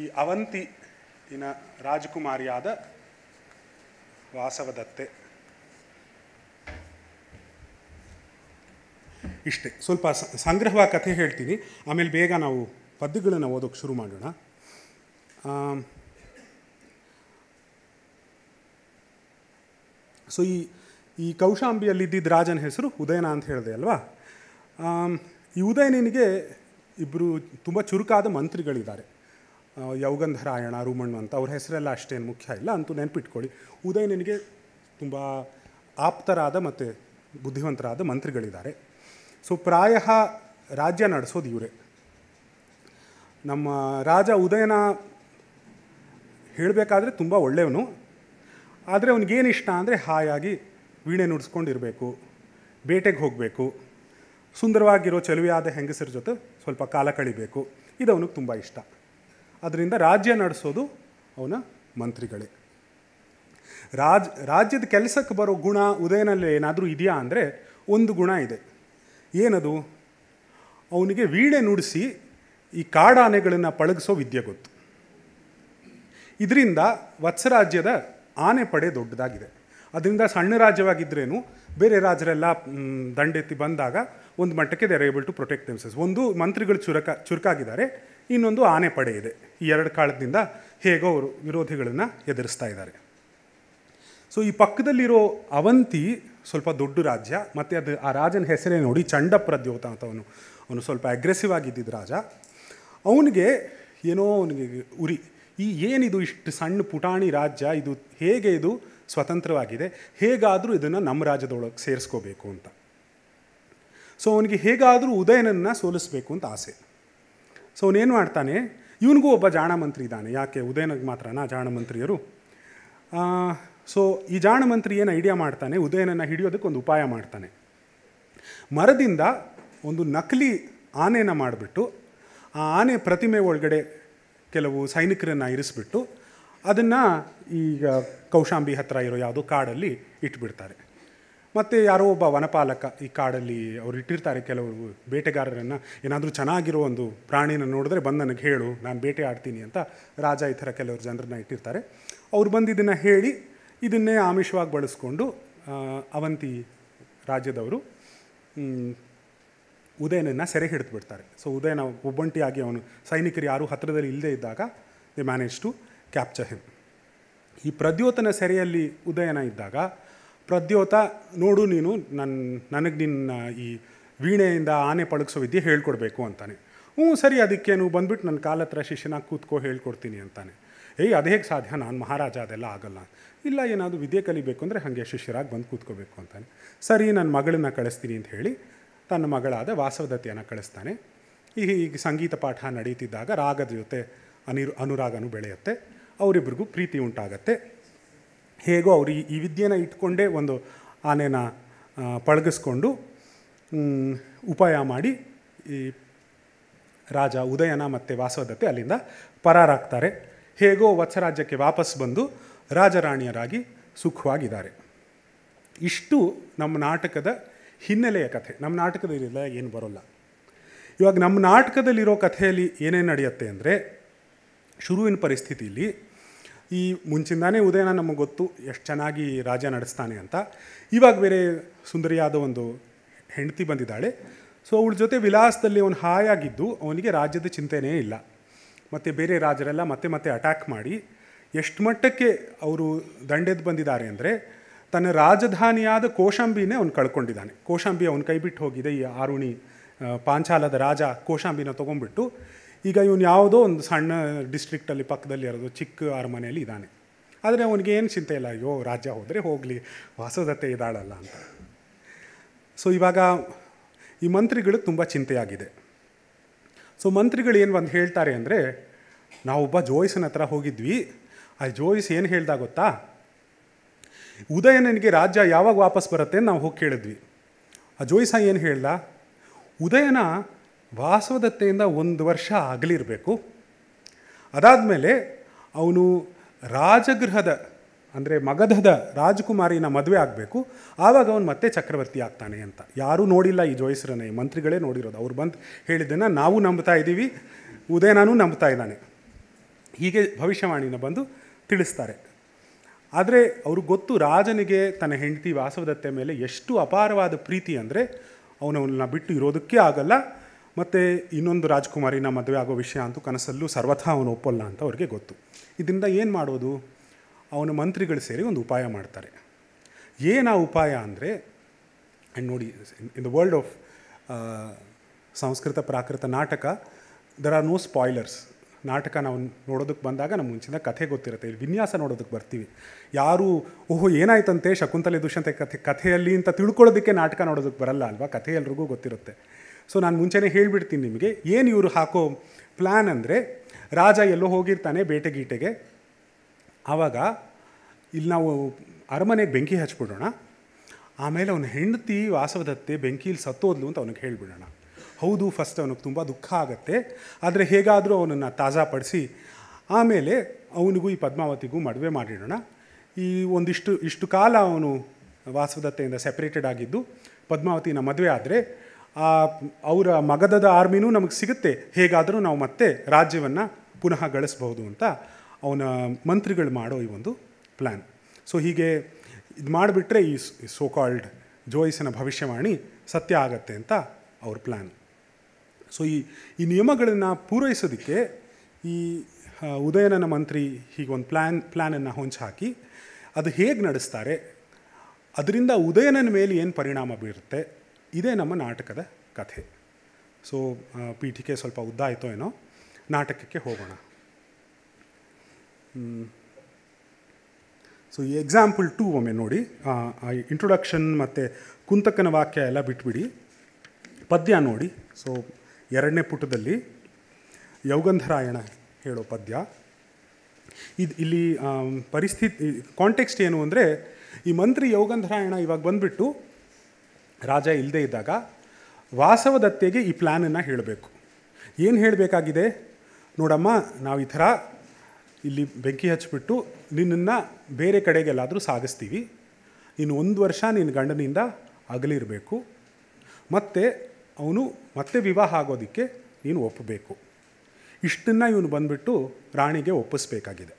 S1: ಈ ಅವಂತಿನ ರಾಜಕುಮಾರಿಯಾದ ವಾಸವದತ್ತೆ ಇಷ್ಟೇ ಸ್ವಲ್ಪ ಸಂಗ್ರಹವಾಗಿ ಕಥೆ ಹೇಳ್ತೀನಿ ಆಮೇಲೆ ಬೇಗ ನಾವು ಪದ್ಯಗಳನ್ನು ಓದೋಕ್ಕೆ ಶುರು ಮಾಡೋಣ ಸೊ ಈ ಈ ಕೌಶಾಂಬಿಯಲ್ಲಿ ರಾಜನ ಹೆಸರು ಉದಯನ ಅಂತ ಹೇಳಿದೆ ಅಲ್ವಾ ಈ ಉದಯನಿಗೆ ಇಬ್ಬರು ತುಂಬ ಚುರುಕಾದ ಮಂತ್ರಿಗಳಿದ್ದಾರೆ ಯೌಗಂಧರಾಯಣ ರೂಮಣ್ಣು ಅಂತ ಅವ್ರ ಹೆಸರೆಲ್ಲ ಅಷ್ಟೇನು ಮುಖ್ಯ ಇಲ್ಲ ಅಂತೂ ನೆನಪಿಟ್ಕೊಳ್ಳಿ ಉದಯನಿಗೆ ತುಂಬ ಆಪ್ತರಾದ ಮತ್ತು ಬುದ್ಧಿವಂತರಾದ ಮಂತ್ರಿಗಳಿದ್ದಾರೆ ಸೊ ಪ್ರಾಯ ರಾಜ್ಯ ನಡೆಸೋದು ಇವರೇ ನಮ್ಮ ರಾಜ ಉದಯನ ಹೇಳಬೇಕಾದ್ರೆ ತುಂಬ ಒಳ್ಳೆಯವನು ಆದರೆ ಅವನಿಗೇನು ಇಷ್ಟ ಅಂದರೆ ಹಾಯಾಗಿ ವೀಣೆ ನುಡಿಸ್ಕೊಂಡಿರಬೇಕು ಬೇಟೆಗೆ ಹೋಗಬೇಕು ಸುಂದರವಾಗಿರೋ ಚೆಲುವೆಯಾದ ಹೆಂಗಸರ ಜೊತೆ ಸ್ವಲ್ಪ ಕಾಲ ಕಳಿಬೇಕು ಇದು ಅವನಿಗೆ ತುಂಬ ಇಷ್ಟ ಅದರಿಂದ ರಾಜ್ಯ ನಡೆಸೋದು ಅವನ ಮಂತ್ರಿಗಳೇ ರಾಜ್ ರಾಜ್ಯದ ಕೆಲಸಕ್ಕೆ ಬರೋ ಗುಣ ಉದಯನಲ್ಲಿ ಏನಾದರೂ ಇದೆಯಾ ಅಂದರೆ ಒಂದು ಗುಣ ಇದೆ ಏನದು ಅವನಿಗೆ ವೀಣೆ ನುಡಿಸಿ ಈ ಕಾಡಾನೆಗಳನ್ನು ಪಳಗಿಸೋ ವಿದ್ಯೆ ಗೊತ್ತು ಇದರಿಂದ ವತ್ಸರಾಜ್ಯದ ಆನೆ ಪಡೆ ದೊಡ್ಡದಾಗಿದೆ ಅದರಿಂದ ಸಣ್ಣ ರಾಜ್ಯವಾಗಿದ್ದರೇನು ಬೇರೆ ರಾಜರೆಲ್ಲ ದಂಡೆತ್ತಿ ಬಂದಾಗ ಒಂದು ಮಟ್ಟಕ್ಕೆ they're able to protect themselves ಒಂದು ಮಂತ್ರಿಗಳು ಚುರುಕ ಚುರುಕಾಗಿದ್ದಾರೆ ಇನ್ನೊಂದು ಆನೆ ಪಡೆ ಇದೆ ಈ ಎರಡು ಕಾಲದಿಂದ ಹೇಗೋ ಅವರು ವಿರೋಧಿಗಳನ್ನು ಎದುರಿಸ್ತಾ ಇದ್ದಾರೆ ಸೊ ಈ ಪಕ್ಕದಲ್ಲಿರೋ ಅವಂತಿ ಸ್ವಲ್ಪ ದೊಡ್ಡ ರಾಜ್ಯ ಮತ್ತು ಅದು ಆ ರಾಜನ ಹೆಸರೇ ನೋಡಿ ಚಂಡಪ್ರದ್ಯೋತ ಅಂತ ಅವನು ಅವನು ಸ್ವಲ್ಪ ಅಗ್ರೆಸಿವ್ ಆಗಿದ್ದಿದ್ದ ರಾಜ ಅವನಿಗೆ ಏನೋ ಅವನಿಗೆ ಉರಿ ಈ ಏನಿದು ಇಷ್ಟು ಸಣ್ಣ ಪುಟಾಣಿ ರಾಜ್ಯ ಇದು ಹೇಗೆ ಇದು ಸ್ವತಂತ್ರವಾಗಿದೆ ಹೇಗಾದರೂ ಇದನ್ನು ನಮ್ಮ ರಾಜ್ಯದೊಳಗೆ ಸೇರಿಸ್ಕೋಬೇಕು ಅಂತ ಸೊ ಅವನಿಗೆ ಹೇಗಾದರೂ ಉದಯನನ್ನು ಸೋಲಿಸ್ಬೇಕು ಅಂತ ಆಸೆ ಸೊ ಅವನೇನು ಮಾಡ್ತಾನೆ ಇವನಿಗೂ ಒಬ್ಬ ಜಾಣ ಮಂತ್ರಿ ಇದ್ದಾನೆ ಯಾಕೆ ಉದಯನಿಗೆ ಮಾತ್ರನಾ ಜಾಣ ಮಂತ್ರಿಯರು ಸೊ ಈ ಜಾಣ ಮಂತ್ರಿ ಏನು ಐಡಿಯಾ ಮಾಡ್ತಾನೆ ಉದಯನನ್ನು ಹಿಡಿಯೋದಕ್ಕೆ ಒಂದು ಉಪಾಯ ಮಾಡ್ತಾನೆ ಮರದಿಂದ ಒಂದು ನಕಲಿ ಆನೆನ ಮಾಡಿಬಿಟ್ಟು ಆ ಆನೆ ಪ್ರತಿಮೆ ಒಳಗಡೆ ಕೆಲವು ಸೈನಿಕರನ್ನು ಇರಿಸ್ಬಿಟ್ಟು ಅದನ್ನು ಈಗ ಕೌಶಾಂಬಿ ಹತ್ತಿರ ಇರೋ ಯಾವುದೋ ಕಾಡಲ್ಲಿ ಇಟ್ಬಿಡ್ತಾರೆ ಮತ್ತು ಯಾರೋ ಒಬ್ಬ ವನಪಾಲಕ ಈ ಕಾಡಲ್ಲಿ ಅವ್ರು ಇಟ್ಟಿರ್ತಾರೆ ಕೆಲವರು ಬೇಟೆಗಾರರನ್ನು ಏನಾದರೂ ಚೆನ್ನಾಗಿರೋ ಒಂದು ಪ್ರಾಣಿನ ನೋಡಿದ್ರೆ ಬಂದು ನನಗೆ ಹೇಳು ನಾನು ಬೇಟೆ ಆಡ್ತೀನಿ ಅಂತ ರಾಜ ಈ ಥರ ಕೆಲವರು ಜನರನ್ನ ಇಟ್ಟಿರ್ತಾರೆ ಅವ್ರು ಬಂದು ಇದನ್ನು ಹೇಳಿ ಇದನ್ನೇ ಆಮಿಷವಾಗಿ ಬಳಸ್ಕೊಂಡು ಅವಂತಿ ರಾಜ್ಯದವರು ಉದಯನನ್ನು ಸೆರೆ ಹಿಡಿದು ಬಿಡ್ತಾರೆ ಸೊ ಉದಯನ ಒಬ್ಬಂಟಿಯಾಗಿ ಅವನು ಸೈನಿಕರು ಯಾರೂ ಹತ್ತಿರದಲ್ಲಿ ಇಲ್ಲದೇ ಇದ್ದಾಗ they manage to capture him ಈ ಪ್ರದ್ಯೋತನ ಸೆರೆಯಲ್ಲಿ ಉದಯನ ಇದ್ದಾಗ ಪ್ರದ್ಯೋತ ನೋಡು ನೀನು ನನ್ನ ನನಗೆ ನಿನ್ನ ಈ ವೀಣೆಯಿಂದ ಆನೆ ಪಳಗಿಸೋ ವಿದ್ಯೆ ಹೇಳ್ಕೊಡ್ಬೇಕು ಅಂತಾನೆ ಹ್ಞೂ ಸರಿ ಅದಕ್ಕೆ ನೀವು ಬಂದ್ಬಿಟ್ಟು ನನ್ನ ಕಾಲತ್ರ ಶಿಷ್ಯನಾಗಿ ಕೂತ್ಕೋ ಹೇಳ್ಕೊಡ್ತೀನಿ ಅಂತಾನೆ ಏಯ್ ಅದು ಹೇಗೆ ಸಾಧ್ಯ ನಾನು ಮಹಾರಾಜ ಅದೆಲ್ಲ ಆಗೋಲ್ಲ ಇಲ್ಲ ಏನಾದರೂ ವಿದ್ಯೆ ಕಲಿಬೇಕು ಅಂದರೆ ಹಾಗೆ ಶಿಷ್ಯರಾಗಿ ಬಂದು ಕೂತ್ಕೋಬೇಕು ಅಂತಾನೆ ಸರಿ ನನ್ನ ಮಗಳನ್ನ ಕಳಿಸ್ತೀನಿ ಅಂತ ಹೇಳಿ ತನ್ನ ಮಗಳಾದ ವಾಸವದತ್ತೆಯನ್ನು ಕಳಿಸ್ತಾನೆ ಈಗ ಈಗ ಸಂಗೀತ ಪಾಠ ನಡೀತಿದ್ದಾಗ ರಾಗದ ಜೊತೆ ಅನಿರು ಅನುರಾಗನೂ ಬೆಳೆಯುತ್ತೆ ಅವರಿಬ್ಬರಿಗೂ ಪ್ರೀತಿ ಉಂಟಾಗತ್ತೆ ಹೇಗೋ ಅವರು ಈ ವಿದ್ಯೆನ ಇಟ್ಕೊಂಡೇ ಒಂದು ಆನೆನ ಪಳಗಿಸ್ಕೊಂಡು ಉಪಾಯ ಮಾಡಿ ಈ ರಾಜ ಉದಯನ ಮತ್ತು ವಾಸವದತ್ತೆ ಅಲ್ಲಿಂದ ಪರಾರಾಗ್ತಾರೆ ಹೇಗೋ ವತ್ಸರಾಜ್ಯಕ್ಕೆ ವಾಪಸ್ ಬಂದು ರಾಜರಾಣಿಯರಾಗಿ ಸುಖವಾಗಿದ್ದಾರೆ ಇಷ್ಟು ನಮ್ಮ ನಾಟಕದ ಹಿನ್ನೆಲೆಯ ಕಥೆ ನಮ್ಮ ನಾಟಕದಲ್ಲಿ ಏನು ಬರೋಲ್ಲ ಇವಾಗ ನಮ್ಮ ನಾಟಕದಲ್ಲಿರೋ ಕಥೆಯಲ್ಲಿ ಏನೇನು ನಡೆಯುತ್ತೆ ಅಂದರೆ ಶುರುವಿನ ಪರಿಸ್ಥಿತಿಯಲ್ಲಿ ಈ ಮುಂಚಿಂದಾನೇ ಉದಯನ ನಮಗೆ ಗೊತ್ತು ಎಷ್ಟು ಚೆನ್ನಾಗಿ ರಾಜ ನಡೆಸ್ತಾನೆ ಅಂತ ಇವಾಗ ಬೇರೆ ಸುಂದರಿಯಾದ ಒಂದು ಹೆಂಡತಿ ಬಂದಿದ್ದಾಳೆ ಸೊ ಅವಳ ಜೊತೆ ವಿಲಾಸದಲ್ಲಿ ಅವನು ಹಾಯಾಗಿದ್ದು ಅವನಿಗೆ ರಾಜ್ಯದ ಚಿಂತೆಯೇ ಇಲ್ಲ ಮತ್ತು ಬೇರೆ ರಾಜರೆಲ್ಲ ಮತ್ತೆ ಮತ್ತೆ ಅಟ್ಯಾಕ್ ಮಾಡಿ ಎಷ್ಟು ಮಟ್ಟಕ್ಕೆ ಅವರು ದಂಡೆದ್ದು ಬಂದಿದ್ದಾರೆ ಅಂದರೆ ತನ್ನ ರಾಜಧಾನಿಯಾದ ಕೋಶಾಂಬಿನೇ ಅವನು ಕಳ್ಕೊಂಡಿದ್ದಾನೆ ಕೋಶಾಂಬಿ ಅವನು ಬಿಟ್ಟು ಹೋಗಿದೆ ಈ ಆರುಣಿ ಪಾಂಚಾಲದ ರಾಜ ಕೋಶಾಂಬಿನ ತೊಗೊಂಡ್ಬಿಟ್ಟು ಈಗ ಇವನು ಯಾವುದೋ ಒಂದು ಸಣ್ಣ ಡಿಸ್ಟ್ರಿಕ್ಟಲ್ಲಿ ಪಕ್ಕದಲ್ಲಿ ಇರೋದು ಚಿಕ್ಕ ಅರಮನೆಯಲ್ಲಿ ಇದ್ದಾನೆ ಆದರೆ ಅವನಿಗೆ ಏನು ಚಿಂತೆ ಇಲ್ಲ ಅಯ್ಯೋ ರಾಜ್ಯ ಹೋದರೆ ಹೋಗಲಿ ವಾಸದತ್ತೆ ಇದಾಳಲ್ಲ ಅಂತ ಸೊ ಇವಾಗ ಈ ಮಂತ್ರಿಗಳಿಗೆ ತುಂಬ ಚಿಂತೆಯಾಗಿದೆ ಸೊ ಮಂತ್ರಿಗಳು ಏನು ಬಂದು ಹೇಳ್ತಾರೆ ಅಂದರೆ ನಾವೊಬ್ಬ ಜೋಯಿಸನ ಹತ್ರ ಹೋಗಿದ್ವಿ ಆ ಜೋಯಿಸ್ ಏನು ಹೇಳ್ದ ಗೊತ್ತಾ ಉದಯನನಿಗೆ ರಾಜ್ಯ ಯಾವಾಗ ವಾಪಸ್ ಬರುತ್ತೆ ನಾವು ಹೋಗಿ ಕೇಳಿದ್ವಿ ಆ ಜೋಯಿಸ ಏನು ಹೇಳ್ದ ಉದಯನ ವಾಸವದತ್ತೆಯಿಂದ ಒಂದು ವರ್ಷ ಆಗಲಿರಬೇಕು ಅದಾದಮೇಲೆ ಅವನು ರಾಜಗೃಹದ ಅಂದರೆ ಮಗಧದ ರಾಜಕುಮಾರಿನ ಮದುವೆ ಆಗಬೇಕು ಆವಾಗ ಅವನು ಮತ್ತೆ ಚಕ್ರವರ್ತಿ ಆಗ್ತಾನೆ ಅಂತ ಯಾರೂ ನೋಡಿಲ್ಲ ಈ ಈ ಮಂತ್ರಿಗಳೇ ನೋಡಿರೋದು ಅವ್ರು ಬಂದು ಹೇಳಿದ್ದನ್ನು ನಾವು ನಂಬ್ತಾ ಇದ್ದೀವಿ ಉದಯನಾನೂ ನಂಬ್ತಾ ಇದ್ದಾನೆ ಹೀಗೆ ಭವಿಷ್ಯವಾಣಿನ ಬಂದು ತಿಳಿಸ್ತಾರೆ ಆದರೆ ಅವ್ರಿಗೆ ಗೊತ್ತು ರಾಜನಿಗೆ ತನ್ನ ಹೆಂಡತಿ ವಾಸವದತ್ತೆ ಮೇಲೆ ಎಷ್ಟು ಅಪಾರವಾದ ಪ್ರೀತಿ ಅಂದರೆ ಅವನವನ್ನ ಬಿಟ್ಟು ಇರೋದಕ್ಕೆ ಆಗಲ್ಲ ಮತ್ತು ಇನ್ನೊಂದು ರಾಜಕುಮಾರಿನ ಮದುವೆ ಆಗೋ ವಿಷಯ ಅಂತೂ ಕನಸಲ್ಲೂ ಸರ್ವಥಾ ಅವನು ಒಪ್ಪಲ್ಲ ಅಂತ ಅವ್ರಿಗೆ ಗೊತ್ತು ಇದರಿಂದ ಏನು ಮಾಡೋದು ಅವನ ಮಂತ್ರಿಗಳು ಸೇರಿ ಒಂದು ಉಪಾಯ ಮಾಡ್ತಾರೆ ಏನು ಆ ಉಪಾಯ ಅಂದರೆ ಆ್ಯಂಡ್ ನೋಡಿ in the world of Sanskrit Prakrit ನಾಟಕ ದರ್ ಆರ್ ನೋ ಸ್ಪಾಯ್ಲರ್ಸ್ ನಾಟಕ ನಾವು ನೋಡೋದಕ್ಕೆ ಬಂದಾಗ ನಮ್ಮ ಮುಂಚಿನ ಕಥೆ ಗೊತ್ತಿರುತ್ತೆ ವಿನ್ಯಾಸ ನೋಡೋದಕ್ಕೆ ಬರ್ತೀವಿ ಯಾರು ಓಹೋ ಏನಾಯ್ತಂತೆ ಶಕುಂತಲೆ ದುಷ್ಯಂತೆ ಕಥೆ ಕಥೆಯಲ್ಲಿ ಅಂತ ತಿಳ್ಕೊಳ್ಳೋದಕ್ಕೆ ನಾಟಕ ನೋಡೋದಕ್ಕೆ ಬರಲ್ಲ ಅಲ್ವಾ ಕಥೆ ಎಲ್ರಿಗೂ ಗೊತ್ತಿರುತ್ತೆ ಸೊ ನಾನು ಮುಂಚೆನೇ ಹೇಳಿಬಿಡ್ತೀನಿ ನಿಮಗೆ ಏನು ಇವರು ಹಾಕೋ ಪ್ಲ್ಯಾನ್ ಅಂದರೆ ರಾಜ ಎಲ್ಲೋ ಹೋಗಿರ್ತಾನೆ ಬೇಟೆ ಗೀಟೆಗೆ ಆವಾಗ ಇಲ್ಲಿ ನಾವು ಅರಮನೆಗೆ ಬೆಂಕಿ ಹಚ್ಬಿಡೋಣ ಆಮೇಲೆ ಅವನ ಹೆಂಡತಿ ವಾಸವದತ್ತೆ ಬೆಂಕಿಲಿ ಸತ್ತೋದ್ಲು ಅಂತ ಅವನಿಗೆ ಹೇಳಿಬಿಡೋಣ ಹೌದು ಫಸ್ಟ್ ಅವನಿಗೆ ತುಂಬ ದುಃಖ ಆಗುತ್ತೆ ಆದರೆ ಹೇಗಾದರೂ ಅವನನ್ನು ತಾಜಾ ಪಡಿಸಿ ಆಮೇಲೆ ಅವನಿಗೂ ಈ ಪದ್ಮಾವತಿಗೂ ಮದುವೆ ಮಾಡಿಡೋಣ ಈ ಒಂದಿಷ್ಟು ಇಷ್ಟು ಕಾಲ ಅವನು ವಾಸವದತ್ತೆಯಿಂದ ಸೆಪ್ರೇಟೆಡ್ ಆಗಿದ್ದು ಪದ್ಮಾವತಿನ ಮದುವೆ ಆದರೆ ಆ ಅವರ ಮಗದದ ಆರ್ಮಿನೂ ನಮಗೆ ಸಿಗುತ್ತೆ ಹೇಗಾದರೂ ನಾವು ಮತ್ತೆ ರಾಜ್ಯವನ್ನು ಪುನಃ ಗಳಿಸ್ಬಹುದು ಅಂತ ಅವನ ಮಂತ್ರಿಗಳು ಮಾಡೋ ಈ ಒಂದು ಪ್ಲ್ಯಾನ್ ಸೊ ಹೀಗೆ ಇದು ಮಾಡಿಬಿಟ್ರೆ ಈ ಸೋಕಾಲ್ಡ್ ಜೋಯಿಸಿನ ಭವಿಷ್ಯವಾಣಿ ಸತ್ಯ ಆಗತ್ತೆ ಅಂತ ಅವ್ರ ಪ್ಲ್ಯಾನ್ ಸೊ ಈ ಈ ನಿಯಮಗಳನ್ನು ಪೂರೈಸೋದಕ್ಕೆ ಈ ಉದಯನನ ಮಂತ್ರಿ ಹೀಗೆ ಒಂದು ಪ್ಲ್ಯಾನ್ ಪ್ಲ್ಯಾನನ್ನು ಹೊಂಚು ಹಾಕಿ ಅದು ಹೇಗೆ ನಡೆಸ್ತಾರೆ ಅದರಿಂದ ಉದಯನನ ಮೇಲೆ ಏನು ಪರಿಣಾಮ ಬೀರುತ್ತೆ ಇದೇ ನಮ್ಮ ನಾಟಕದ ಕಥೆ ಸೊ ಪೀಠಿಕೆ ಸ್ವಲ್ಪ ಉದ್ದ ಏನೋ ನಾಟಕಕ್ಕೆ ಹೋಗೋಣ ಸೊ ಈ ಎಕ್ಸಾಂಪಲ್ ಟೂ ಒಮ್ಮೆ ನೋಡಿ ಇಂಟ್ರೊಡಕ್ಷನ್ ಮತ್ತು ಕುಂತಕನ ವಾಕ್ಯ ಎಲ್ಲ ಬಿಟ್ಬಿಡಿ ಪದ್ಯ ನೋಡಿ ಸೊ ಎರಡನೇ ಪುಟದಲ್ಲಿ ಯೌಗಂಧರಾಯಣ ಹೇಳೋ ಪದ್ಯ ಇದು ಇಲ್ಲಿ ಪರಿಸ್ಥಿತಿ ಕಾಂಟೆಕ್ಸ್ಟ್ ಏನು ಅಂದರೆ ಈ ಮಂತ್ರಿ ಯೌಗಂಧರಾಯಣ ಇವಾಗ ಬಂದುಬಿಟ್ಟು ರಾಜ ಇಲ್ಲದೇ ಇದ್ದಾಗ ವಾಸವದತ್ತೆಗೆ ಈ ಪ್ಲ್ಯಾನನ್ನು ಹೇಳಬೇಕು ಏನು ಹೇಳಬೇಕಾಗಿದೆ ನೋಡಮ್ಮ ನಾವು ಈ ಥರ ಇಲ್ಲಿ ಬೆಂಕಿ ಹಚ್ಚಿಬಿಟ್ಟು ನಿನ್ನನ್ನು ಬೇರೆ ಕಡೆಗೆಲ್ಲಾದರೂ ಸಾಗಿಸ್ತೀವಿ ನೀನು ಒಂದು ವರ್ಷ ನಿನ್ನ ಗಂಡನಿಂದ ಅಗಲಿರಬೇಕು ಮತ್ತು ಅವನು ಮತ್ತೆ ವಿವಾಹ ಆಗೋದಕ್ಕೆ ನೀನು ಒಪ್ಪಬೇಕು ಇಷ್ಟನ್ನು ಇವನು ಬಂದುಬಿಟ್ಟು ರಾಣಿಗೆ ಒಪ್ಪಿಸ್ಬೇಕಾಗಿದೆ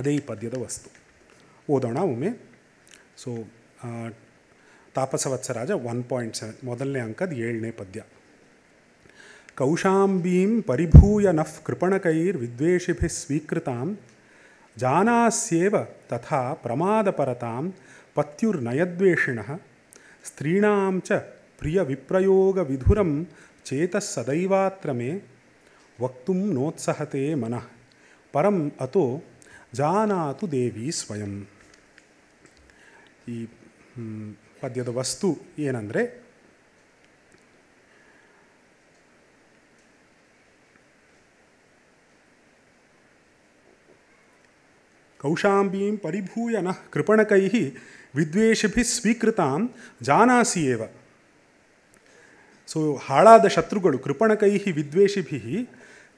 S1: ಅದೇ ಈ ಪದ್ಯದ ವಸ್ತು ಓದೋಣ ಒಮ್ಮೆ so Tapasavatsaraja one point seven ಮೊದಲನೇ ಅಂಕದ ಏಳನೇ ಪದ್ಯ कौशाम्बीं परिभूय नः कृपणकैर्विद्वेषिभिः स्वीकृतां जानास्येव तथा प्रमादपरतां पत्युर्नयद्वेषिणः स्त्रीणां च प्रियविप्रयोगविधुरं चेतः सदैवात्र मे वक्तुं नोत्सहते मनः परम् अतो जानातु देवी स्वयम् पद्यतवस्तु येनन्द्रे ಕೌಶಾಂಬೀಂ ಪರಿಭೂಯ ನಃ ಕೃಪಣಕೈ ವಿದ್ವೇಷಿಭಿ ಸ್ವೀಕೃತಾಂ ಜಾನಾಸಿ ಏವ ಸೊ ಹಾಳಾದ ಶತ್ರುಗಳು ಕೃಪಣಕೈ ವಿದ್ವೇಷಿಭಿ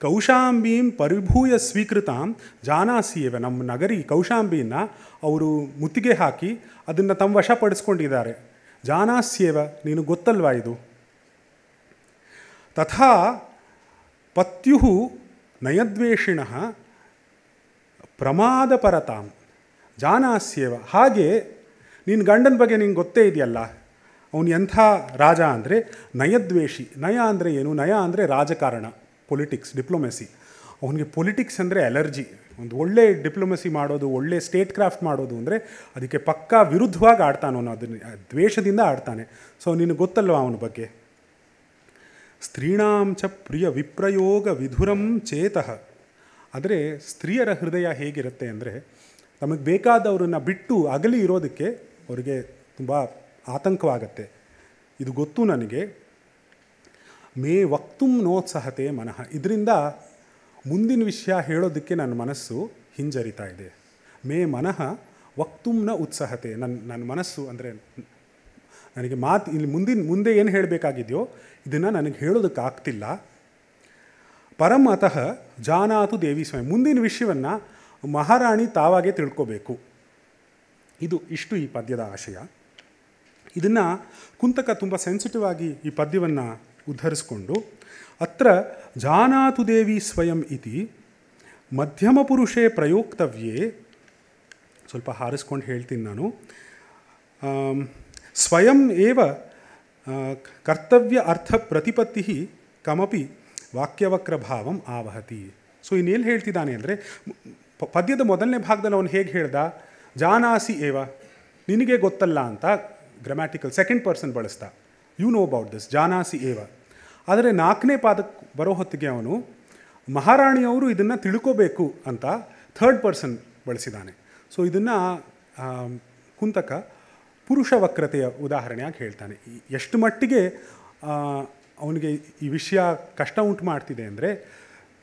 S1: ಕೌಶಾಂಬೀಂ ಪರಿಭೂಯ ಸ್ವೀಕೃತಾಂ ಜಾನಾಸಿ ಏವ ನಮ್ಮ ನಗರಿ ಕೌಶಾಂಬೀನ ಅವರು ಮುತ್ತಿಗೆ ಹಾಕಿ ಅದನ್ನು ತಮ್ಮ ವಶಪಡಿಸ್ಕೊಂಡಿದ್ದಾರೆ ಜಾನಾಸ್ಯೇವ ನೀನು ಗೊತ್ತಲ್ವಾ ಇದು ತಥಾ ಪತ್ಯು ನಯದ್ವೇಷಿಣ ಪ್ರಮಾದ ಪರತಾಂ ಜಾನಾಸ್ಯೇವ ಹಾಗೆ ನಿನ್ನ ಗಂಡನ ಬಗ್ಗೆ ನಿಂಗೆ ಗೊತ್ತೇ ಇದೆಯಲ್ಲ ಅವನು ಎಂಥ ರಾಜ ಅಂದರೆ ನಯದ್ವೇಷಿ ನಯ ಅಂದರೆ ಏನು ನಯ ಅಂದರೆ ರಾಜಕಾರಣ ಪೊಲಿಟಿಕ್ಸ್ ಡಿಪ್ಲೊಮೆಸಿ ಅವನಿಗೆ ಪೊಲಿಟಿಕ್ಸ್ ಅಂದರೆ ಅಲರ್ಜಿ ಒಂದು ಒಳ್ಳೆ ಡಿಪ್ಲೊಮೆಸಿ ಮಾಡೋದು ಒಳ್ಳೆ ಸ್ಟೇಟ್ ಕ್ರಾಫ್ಟ್ ಮಾಡೋದು ಅಂದರೆ ಅದಕ್ಕೆ ಪಕ್ಕಾ ವಿರುದ್ಧವಾಗಿ ಆಡ್ತಾನೆ ಅವನು ಅದನ್ನ ದ್ವೇಷದಿಂದ ಆಡ್ತಾನೆ ಸೊ ನಿನಗೆ ಗೊತ್ತಲ್ವ ಅವನ ಬಗ್ಗೆ ಸ್ತ್ರೀಣಾಂಚ ಪ್ರಿಯ ವಿಪ್ರಯೋಗ ವಿಧುರಂ ಚೇತಃ ಆದರೆ ಸ್ತ್ರೀಯರ ಹೃದಯ ಹೇಗಿರುತ್ತೆ ಅಂದರೆ ತಮಗೆ ಬೇಕಾದವ್ರನ್ನ ಬಿಟ್ಟು ಅಗಲಿ ಇರೋದಕ್ಕೆ ಅವರಿಗೆ ತುಂಬ ಆತಂಕವಾಗತ್ತೆ ಇದು ಗೊತ್ತು ನನಗೆ ಮೇ ವಕ್ತುಂ ನೋತ್ಸಾಹತೆ ಮನಃ ಇದರಿಂದ ಮುಂದಿನ ವಿಷಯ ಹೇಳೋದಕ್ಕೆ ನನ್ನ ಮನಸ್ಸು ಹಿಂಜರಿತಾ ಇದೆ ಮೇ ಮನಃ ವಕ್ತುಂನ ಉತ್ಸಾಹತೆ ನನ್ನ ನನ್ನ ಮನಸ್ಸು ಅಂದರೆ ನನಗೆ ಮಾತು ಇಲ್ಲಿ ಮುಂದಿನ ಮುಂದೆ ಏನು ಹೇಳಬೇಕಾಗಿದೆಯೋ ಇದನ್ನು ನನಗೆ ಹೇಳೋದಕ್ಕೆ ಆಗ್ತಿಲ್ಲ ಪರಮತಃ ಜಾನಾತು ದೇವಿ ಸ್ವಯಂ ಮುಂದಿನ ವಿಷಯವನ್ನು ಮಹಾರಾಣಿ ತಾವಾಗೆ ತಿಳ್ಕೋಬೇಕು ಇದು ಇಷ್ಟು ಈ ಪದ್ಯದ ಆಶಯ ಇದನ್ನು ಕುಂತಕ ತುಂಬ ಸೆನ್ಸಿಟಿವ್ ಆಗಿ ಈ ಪದ್ಯವನ್ನು ಉದ್ಧರಿಸಿಕೊಂಡು ಅತ್ರ ಜಾನಾತು ದೇವಿ ಸ್ವಯಂ ಇತಿ ಪುರುಷೇ ಪ್ರಯೋಕ್ತವ್ಯೇ ಸ್ವಲ್ಪ ಹಾರಿಸ್ಕೊಂಡು ಹೇಳ್ತೀನಿ ನಾನು ಸ್ವಯಂ ಏವ ಕರ್ತವ್ಯ ಅರ್ಥ ಪ್ರತಿಪತ್ತಿ ಕಮಪಿ ವಾಕ್ಯವಕ್ರ ಭಾವಂ ಆವಹತಿ ಸೊ ಇನ್ನೇನು ಹೇಳ್ತಿದ್ದಾನೆ ಅಂದರೆ ಪದ್ಯದ ಮೊದಲನೇ ಭಾಗದಲ್ಲಿ ಅವನು ಹೇಗೆ ಹೇಳ್ದ ಜಾನಾಸಿ ಏವ ನಿನಗೆ ಗೊತ್ತಲ್ಲ ಅಂತ ಗ್ರಾಮ್ಯಾಟಿಕಲ್ ಸೆಕೆಂಡ್ ಪರ್ಸನ್ ಬಳಸ್ತಾ ಯು ನೋ ಅಬೌಟ್ ದಿಸ್ ಜಾನಾಸಿ ಏವ ಆದರೆ ನಾಲ್ಕನೇ ಪಾದಕ್ಕೆ ಬರೋ ಹೊತ್ತಿಗೆ ಅವನು ಮಹಾರಾಣಿಯವರು ಇದನ್ನು ತಿಳ್ಕೋಬೇಕು ಅಂತ ಥರ್ಡ್ ಪರ್ಸನ್ ಬಳಸಿದ್ದಾನೆ ಸೊ ಇದನ್ನು ಕುಂತಕ ಪುರುಷ ವಕ್ರತೆಯ ಉದಾಹರಣೆಯಾಗಿ ಹೇಳ್ತಾನೆ ಎಷ್ಟು ಮಟ್ಟಿಗೆ ಅವನಿಗೆ ಈ ವಿಷಯ ಕಷ್ಟ ಉಂಟು ಮಾಡ್ತಿದೆ ಅಂದರೆ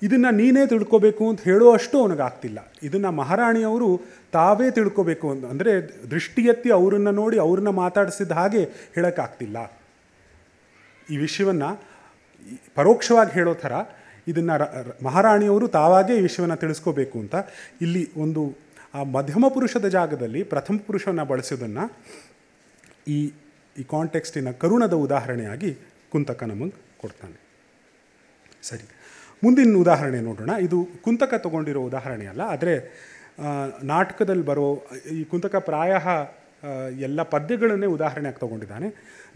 S1: ಇದನ್ನು ನೀನೇ ತಿಳ್ಕೋಬೇಕು ಅಂತ ಹೇಳುವಷ್ಟು ಅವನಿಗಾಗ್ತಿಲ್ಲ ಇದನ್ನು ಮಹಾರಾಣಿಯವರು ತಾವೇ ತಿಳ್ಕೋಬೇಕು ಅಂತ ಅಂದರೆ ದೃಷ್ಟಿ ಎತ್ತಿ ಅವರನ್ನು ನೋಡಿ ಅವ್ರನ್ನ ಮಾತಾಡಿಸಿದ ಹಾಗೆ ಹೇಳೋಕ್ಕಾಗ್ತಿಲ್ಲ ಈ ವಿಷಯವನ್ನು ಪರೋಕ್ಷವಾಗಿ ಹೇಳೋ ಥರ ಇದನ್ನು ಮಹಾರಾಣಿಯವರು ತಾವಾಗೇ ಈ ವಿಷಯವನ್ನು ತಿಳಿಸ್ಕೋಬೇಕು ಅಂತ ಇಲ್ಲಿ ಒಂದು ಆ ಮಧ್ಯಮ ಪುರುಷದ ಜಾಗದಲ್ಲಿ ಪ್ರಥಮ ಪುರುಷವನ್ನು ಬಳಸೋದನ್ನು ಈ ಈ ಕಾಂಟೆಕ್ಸ್ಟಿನ ಕರುಣದ ಉದಾಹರಣೆಯಾಗಿ ಕುಂತಕ ನಮಗೆ ಕೊಡ್ತಾನೆ ಸರಿ ಮುಂದಿನ ಉದಾಹರಣೆ ನೋಡೋಣ ಇದು ಕುಂತಕ ತಗೊಂಡಿರೋ ಉದಾಹರಣೆ ಅಲ್ಲ ಆದರೆ ನಾಟಕದಲ್ಲಿ ಬರೋ ಈ ಕುಂತಕ ಪ್ರಾಯ ಎಲ್ಲ ಪದ್ಯಗಳನ್ನೇ ಉದಾಹರಣೆಯಾಗಿ ತೊಗೊಂಡಿದ್ದಾನೆ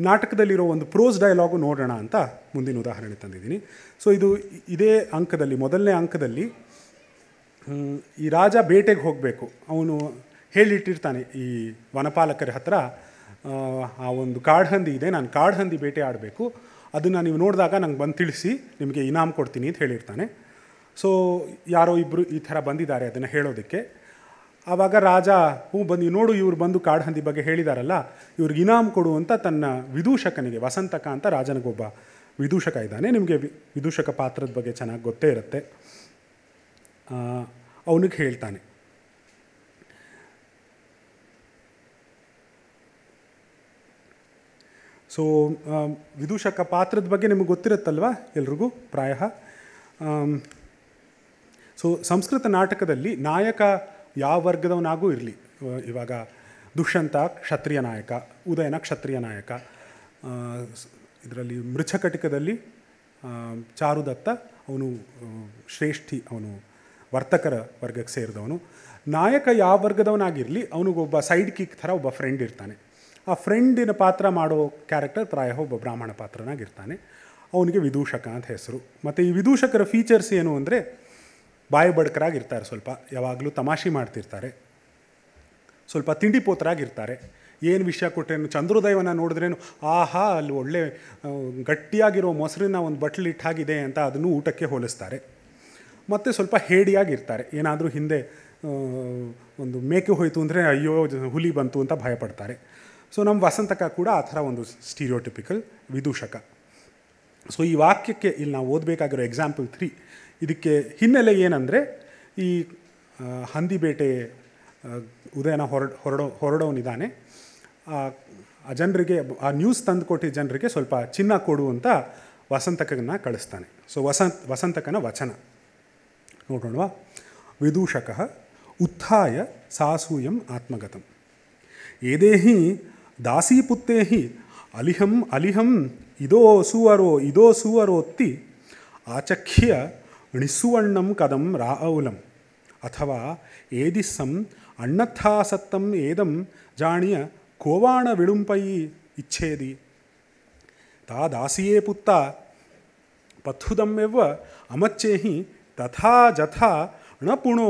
S1: ನಾಟಕದಲ್ಲಿರೋ ಒಂದು ಪ್ರೋಸ್ ಡೈಲಾಗು ನೋಡೋಣ ಅಂತ ಮುಂದಿನ ಉದಾಹರಣೆ ತಂದಿದ್ದೀನಿ ಸೊ ಇದು ಇದೇ ಅಂಕದಲ್ಲಿ ಮೊದಲನೇ ಅಂಕದಲ್ಲಿ ಈ ರಾಜ ಬೇಟೆಗೆ ಹೋಗಬೇಕು ಅವನು ಹೇಳಿಟ್ಟಿರ್ತಾನೆ ಈ ವನಪಾಲಕರ ಹತ್ರ ಆ ಒಂದು ಕಾಡ್ಹಂದಿ ಇದೆ ನಾನು ಕಾಡ್ಹಂದಿ ಬೇಟೆ ಆಡಬೇಕು ಅದನ್ನು ನೀವು ನೋಡಿದಾಗ ನಂಗೆ ಬಂದು ತಿಳಿಸಿ ನಿಮಗೆ ಇನಾಮ್ ಕೊಡ್ತೀನಿ ಅಂತ ಹೇಳಿರ್ತಾನೆ ಸೊ ಯಾರೋ ಇಬ್ಬರು ಈ ಥರ ಬಂದಿದ್ದಾರೆ ಅದನ್ನು ಹೇಳೋದಕ್ಕೆ ಆವಾಗ ರಾಜ ಹ್ಞೂ ಬಂದು ನೋಡು ಇವ್ರು ಬಂದು ಹಂದಿ ಬಗ್ಗೆ ಹೇಳಿದಾರಲ್ಲ ಇವ್ರಿಗೆ ಇನಾಮ್ ಕೊಡು ಅಂತ ತನ್ನ ವಿದೂಷಕನಿಗೆ ವಸಂತಕ ಅಂತ ರಾಜನಿಗೊಬ್ಬ ವಿದೂಷಕ ಇದ್ದಾನೆ ನಿಮಗೆ ವಿದೂಷಕ ಪಾತ್ರದ ಬಗ್ಗೆ ಚೆನ್ನಾಗಿ ಗೊತ್ತೇ ಇರುತ್ತೆ ಅವನಿಗೆ ಹೇಳ್ತಾನೆ ಸೊ um, ವಿದೂಷಕ ಪಾತ್ರದ ಬಗ್ಗೆ ನಿಮಗೆ ಗೊತ್ತಿರುತ್ತಲ್ವ ಎಲ್ರಿಗೂ ಪ್ರಾಯ ಸೊ um, ಸಂಸ್ಕೃತ ನಾಟಕದಲ್ಲಿ ನಾಯಕ ಯಾವ ವರ್ಗದವನಾಗೂ ಇರಲಿ uh, ಇವಾಗ ದುಷ್ಯಂತ ಕ್ಷತ್ರಿಯ ನಾಯಕ ಉದಯನ ಕ್ಷತ್ರಿಯ ನಾಯಕ uh, ಇದರಲ್ಲಿ ಮೃಚ್ಛಕಟಿಕದಲ್ಲಿ um, ಚಾರುದತ್ತ ಅವನು uh, ಶ್ರೇಷ್ಠಿ ಅವನು ವರ್ತಕರ ವರ್ಗಕ್ಕೆ ಸೇರಿದವನು ನಾಯಕ ಯಾವ ವರ್ಗದವನಾಗಿರಲಿ ಅವನಿಗೊಬ್ಬ ಸೈಡ್ ಕಿಕ್ ಥರ ಒಬ್ಬ ಫ್ರೆಂಡ್ ಇರ್ತಾನೆ ಆ ಫ್ರೆಂಡಿನ ಪಾತ್ರ ಮಾಡೋ ಕ್ಯಾರೆಕ್ಟರ್ ಪ್ರಾಯ ಒಬ್ಬ ಬ್ರಾಹ್ಮಣ ಪಾತ್ರನಾಗಿರ್ತಾನೆ ಅವನಿಗೆ ವಿದೂಷಕ ಅಂತ ಹೆಸರು ಮತ್ತು ಈ ವಿದೂಷಕರ ಫೀಚರ್ಸ್ ಏನು ಅಂದರೆ ಬಾಯಿ ಬಡ್ಕರಾಗಿರ್ತಾರೆ ಸ್ವಲ್ಪ ಯಾವಾಗಲೂ ತಮಾಷೆ ಮಾಡ್ತಿರ್ತಾರೆ ಸ್ವಲ್ಪ ತಿಂಡಿ ಪೋತರಾಗಿರ್ತಾರೆ ಏನು ವಿಷಯ ಕೊಟ್ಟೇನು ಚಂದ್ರೋದಯವನ್ನು ನೋಡಿದ್ರೇನು ಆಹಾ ಅಲ್ಲಿ ಒಳ್ಳೆ ಗಟ್ಟಿಯಾಗಿರೋ ಮೊಸರಿನ ಒಂದು ಬಟ್ಲಿಟ್ಟಾಗಿದೆ ಅಂತ ಅದನ್ನು ಊಟಕ್ಕೆ ಹೋಲಿಸ್ತಾರೆ ಮತ್ತು ಸ್ವಲ್ಪ ಹೇಡಿಯಾಗಿರ್ತಾರೆ ಏನಾದರೂ ಹಿಂದೆ ಒಂದು ಮೇಕೆ ಹೋಯಿತು ಅಂದರೆ ಅಯ್ಯೋ ಹುಲಿ ಬಂತು ಅಂತ ಭಯಪಡ್ತಾರೆ ಸೊ ನಮ್ಮ ವಸಂತಕ ಕೂಡ ಆ ಥರ ಒಂದು ಸ್ಟೀರಿಯೋಟಿಪಿಕಲ್ ವಿದೂಷಕ ಸೊ ಈ ವಾಕ್ಯಕ್ಕೆ ಇಲ್ಲಿ ನಾವು ಓದಬೇಕಾಗಿರೋ ಎಕ್ಸಾಂಪಲ್ ತ್ರೀ ಇದಕ್ಕೆ ಹಿನ್ನೆಲೆ ಏನಂದರೆ ಈ ಹಂದಿಬೇಟೆ ಉದಯನ ಹೊರ ಹೊರಡೋ ಹೊರಡೋನಿದ್ದಾನೆ ಆ ಜನರಿಗೆ ಆ ನ್ಯೂಸ್ ಕೊಟ್ಟಿದ್ದ ಜನರಿಗೆ ಸ್ವಲ್ಪ ಚಿನ್ನ ಕೊಡು ಅಂತ ವಸಂತಕನ ಕಳಿಸ್ತಾನೆ ಸೊ ವಸಂತ ವಸಂತಕನ ವಚನ ನೋಡೋಣ ವಿದೂಷಕ ಉತ್ಥಾಯ ಸಾಸೂಯಂ ಆತ್ಮಗತಂ ಏದೇಹಿ ದಾಸೀಪುತ್ತೇಃ ಅಲಿಹಂ ಅಲಿಹಂ ಇದೋ ಸುವರೋ ಇದೋ ಸುವರೋತ್ತಿ ಆಚಖ್ಯ ಣಿಸುವಣ್ಣಂ ಕದಂ ರಾಔಲಂ ಅಥವಾ ಏದಿಸ್ಸಂ ಅಣ್ಣತ್ಥಾಸತ್ತಂ ಏದಂ ಜಾಣ್ಯ ಕೋವಾಣ ವಿಳುಂಪೈ ಇಚ್ಛೇದಿ ತಾ ದಾಸಿಯೇ ಪುತ್ತ ಪಥುದಮ್ಮೆವ್ವ ಅಮಚ್ಚೇಹಿ ತಥಾ ಜಥಾ ಣ ಪುಣೋ